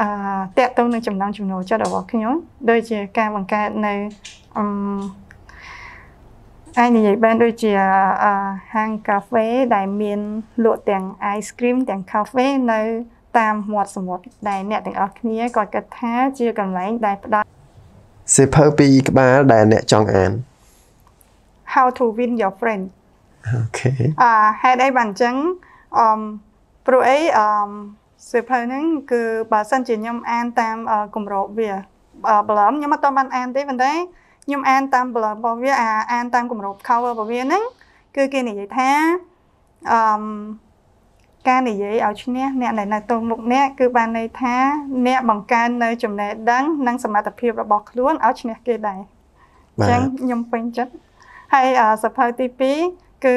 អឺតកតងនឹងចំណងចំណូលចិត្តរបស់ខ្ញុំដូចជាការបង្កើតនៅអឺអាចនិយាយបានដូចជាហាងកាហ្វេដែលមានលក់ទាំង ice cream ទាំង cafe នៅ តាមមាត់សមុទ្រដែលអ្នកទាំងអស់គ្នាគាត់គិតថាជាកន្លែងដែលផ្ដល់សិភៅពីរក្បាលដែលអ្នកចង់អាន how to win your friend អូខេអឺហេតុអីបានអញ្ចឹងអឺព្រោះអីអឺសៀវភៅហ្នឹងគឺបើសិនជាខ្ញុំអានតាមគម្របវាប្លឹមខ្ញុំអត់តបានអានទេប៉ុន្តែខ្ញុំអានតាមប្លឹមរបស់វាអានតាមគម្រប cover របស់វាហ្នឹងគឺគេនិយាយថាអឺការនិយាយឲ្យឈ្នះអ្នកដែលនៅទល់មុខអ្នកគឺបានន័យថាអ្នកបង្កើននៅចំណេះដឹងនិងសមត្ថភាពរបស់ខ្លួនឲ្យឈ្នះគេដែរអញ្ចឹងខ្ញុំពេញចិត្តហើយសភៅទី2គឺ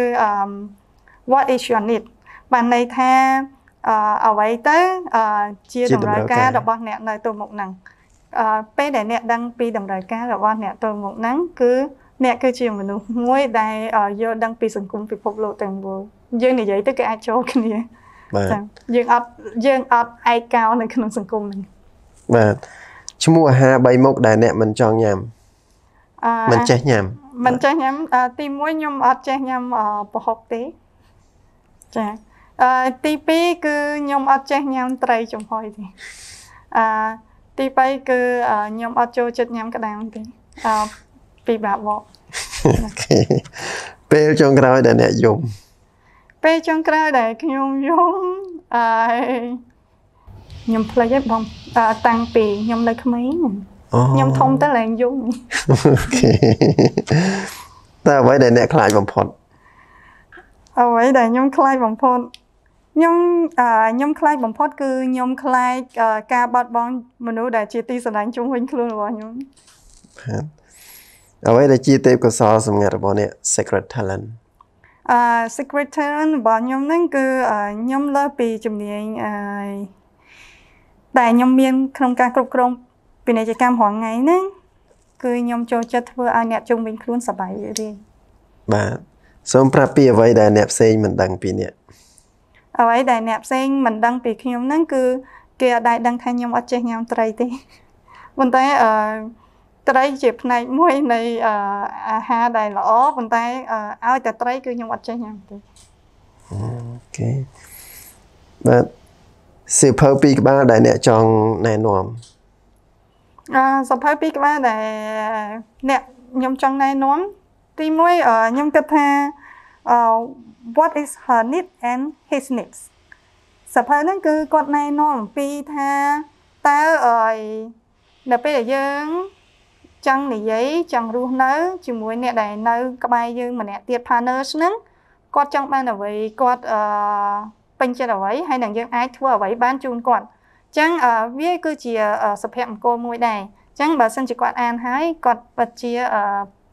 what is your need បានន័យថាអ្វីទៅជាតម្រូវការរបស់អ្នកនៅទល់មុខហ្នឹងពេលដែលអ្នកដឹងពីតម្រូវការរបស់អ្នកទល់មុខហ្នឹងគឺអ្នកគឺជាមនុស្សមួយដែលយល់ដឹងពីសង្គមពិភពលោកទាំងមូលយើងនិយាយទៅគេអាចចូលគ្នាបាទយើងអត់យើងអត់ឯកោនៅក្នុងសង្គមហ្នឹងបាទឈ្មោះអាហារ3មុខដែលអ្នកមិនចង់ញ៉ាំអឺមិនចេះញ៉ាំមិនចេះញ៉ាំទី1ខ្ញុំអត់ចេះញ៉ាំប្រហុកទេចាអឺទី2គឺខ្ញុំអត់ចេះញ៉ាំត្រីចំហុយទេអឺទី3គឺខ្ញុំអត់ចូលចិត្តញ៉ាំក្តាមទេអឺពីបាបបកពេលចុងក្រោយដែលអ្នកយំពេលចុងក្រោយដែលខ្ញុំយំអឺខ្ញុំភ្លេចហើយបងតាំងពីខ្ញុំនៅក្មេងខ្ញុំធំទៅឡើងយំអូខេតើអ្វីដែលអ្នកខ្លាចបំផុត អ្វីដែលខ្ញុំខ្លាចបំផុត ខ្ញុំខ្ញុំខ្លាចបំផុតគឺខ្ញុំ ខ្លាចការបាត់បង់មនុស្សដែលជាទីស្រឡាញ់ជុំវិញខ្លួនរបស់ខ្ញុំអ្វីដែលជាទេពកោសលសម្ងាត់របស់អ្នក Secret Talent អឺ Secret Talent របស់ខ្ញុំហ្នឹងគឺខ្ញុំលើពីជំនាញដែលខ្ញុំមាន ក្នុងការគ្រប់គ្រងពាណិជ្ជកម្មរាល់ថ្ងៃហ្នឹងគឺខ្ញុំចូលចិត្តធ្វើឲ្យអ្នកជុំវិញខ្លួនសប្បាយរីករាយបាទសូមប្រាប់ពីអ្វីដែលអ្នកផ្សេងមិនដឹងពីអ្នកអ្វីដែលអ្នកផ្សេងមិនដឹងពីខ្ញុំហ្នឹងគឺគេអត់ដែលដឹងថាខ្ញុំអត់ចេះញ៉ាំត្រីទេប៉ុន្តែអឺត្រីជាផ្នែកមួយនៃអាហារដែលល្អប៉ុន្តែឲ្យតែត្រី គឺខ្ញុំអត់ចេះញ៉ាំទេអូខេបាទសិភៅពីរក្បាលដែលអ្នកចង់ណែនាំអឺសភៅពីរក្បាលដែលអ្នកខ្ញុំចង់ណែនាំទី1ខ្ញុំគិតថា what is her need and his needs សភៅហ្នឹងគឺគាត់ណែនាំអំពីថាតើនៅពេលដែលយើងចង់និយាយចង់រស់នៅជាមួយអ្នកដែលនៅក្បែរយើងម្នាក់ទៀត partners ហ្នឹងគាត់ចង់បានអ្វីគាត់ពេញចិត្តអ្វីហើយនឹងយើងអាចធ្វើអ្វីបានជូនគាត់ចឹងវាគឺជាសុភមង្គលមួយដែរចឹងបើសិនជាគាត់អានហើយគាត់ពិតជា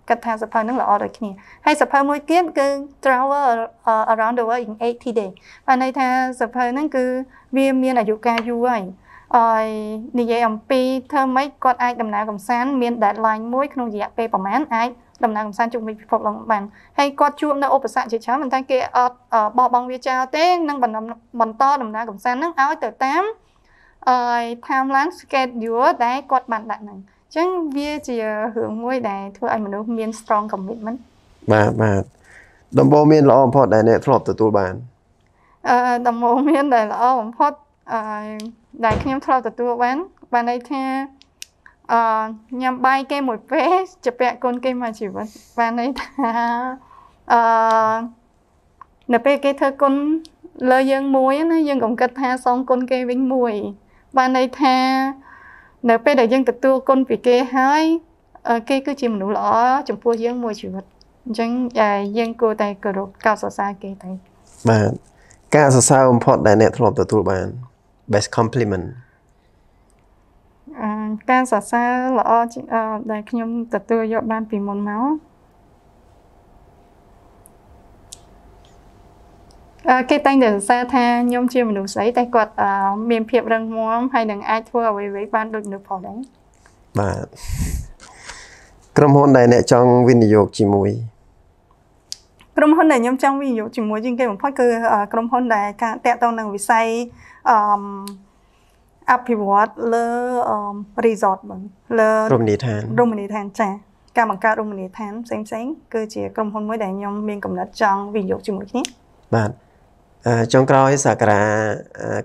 គិតថាសភៅនឹងល្អដូចគ្នាហើយសភៅមួយទៀតគឺ Travel Around the World in 80 Days បានន័យថាសភៅនឹងគឺវាមានអាយុកាលយូរហើយអយនិយាយអំពីធ្វើម៉េចគាត់អាចដំណើរកំសាន្តមាន deadline មួយក្នុងរយៈពេលប្រហែលអាចដំណើរកំសាន្តជុំវិញពិភពលោកបានហើយគាត់ជួបនៅឧបសគ្គជាច្រើនមិនតែគេអត់បោះបង់វាចោលទេនឹងបន្តដំណើរកំសាន្តនឹងឲ្យទៅតាមអឺតាមឡើង schedule ដែលគាត់បានដាក់ហ្នឹងអញ្ចឹងវាជារឿងមួយដែលធ្វើឲ្យមនុស្សមាន strong commitment បាទបាទដំបូងមានល្អបំផុតដែលអ្នកធ្លាប់ទទួលបានអឺដំបូងមានដែលល្អបំផុតអឺដែលខ្ញុំធ្លាប់ទទួលបានបានន័យថាអឺញ៉ាំបាយគេមួយពេលជាពាក់គុណគេមួយជីវិតបានន័យថាអឺនៅពេលគេធ្វើគុណលើយើងមួយណាយើងកុំគិតថា សងគុណគេវិញមួយបានន័យថានៅពេលដែលយើងទទួលគុណពីគេហើយគេគឺជាមនុស្សល្អចំពោះយើងមួយជីវិតអញ្ចឹងយើងគួរតែគោរពកោតសរសើរគេទៅបាទការសរសើរបំផុតដែលអ្នកធ្លាប់ទទួលបាន best compliment ការសរសើរល្អដែលខ្ញុំទទួលយកបានពីមុនមកគេតែងតែសរសើរថាខ្ញុំជាមនុស្សស្រីតែគាត់មានភាពរឹងមាំហើយនឹងអាចធ្វើអ្វីៗបានដូចមនុស្សផងដែរបាទក្រុមហ៊ុនដែលអ្នកចង់វិនិយោគជាមួយក្រុមហ៊ុនដែលខ្ញុំចង់វិនិយោគជាមួយជាងគេបំផុតគឺក្រុមហ៊ុនដែលការតាក់ទងនឹងវិស័យអឺអភិវឌ្ឍលើអឺ resort បងលើរមណីយដ្ឋានរមណីយដ្ឋានចាការបង្កើតរមណីយដ្ឋានផ្សេងផ្សេងគឺជាក្រុមហ៊ុនមួយដែលខ្ញុំមានកំណត់ចង់វិនិយោគជាមួយគ្នាបាទចុងក្រោយសក្រា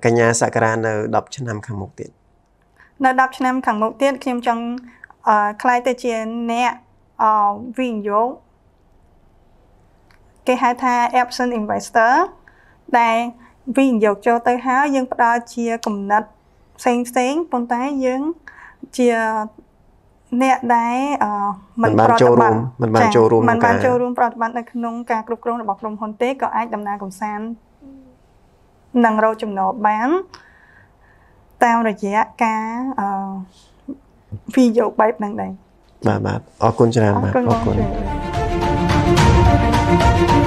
កញ្ញាសក្រានៅ10ឆ្នាំខាងមុខទៀតនៅ10ឆ្នាំខាងមុខទៀតខ្ញុំចង់ខ្លាយទៅជាអ្នកវិនិយោគគេហៅថា option investor ដែលវិនិយោគចូលទៅហើយយើងផ្ដល់ជាគំនិតផ្សេងផ្សេងប៉ុន្តែយើងជាអ្នកដែលមិនប្រតិបត្តិមិនបានចូលរួមមិនបានចូលរួមប្រតិបត្តិនៅក្នុងការគ្រប់គ្រងរបស់ក្រុមហ៊ុនទេក៏អាចដំណើរកំសាន្តនិងរកចំណូលបានតាមរយៈការអឺវីដេអូបែបហ្នឹងដែរបាទបាទអរគុណច្រើនបាទអរគុណ thank you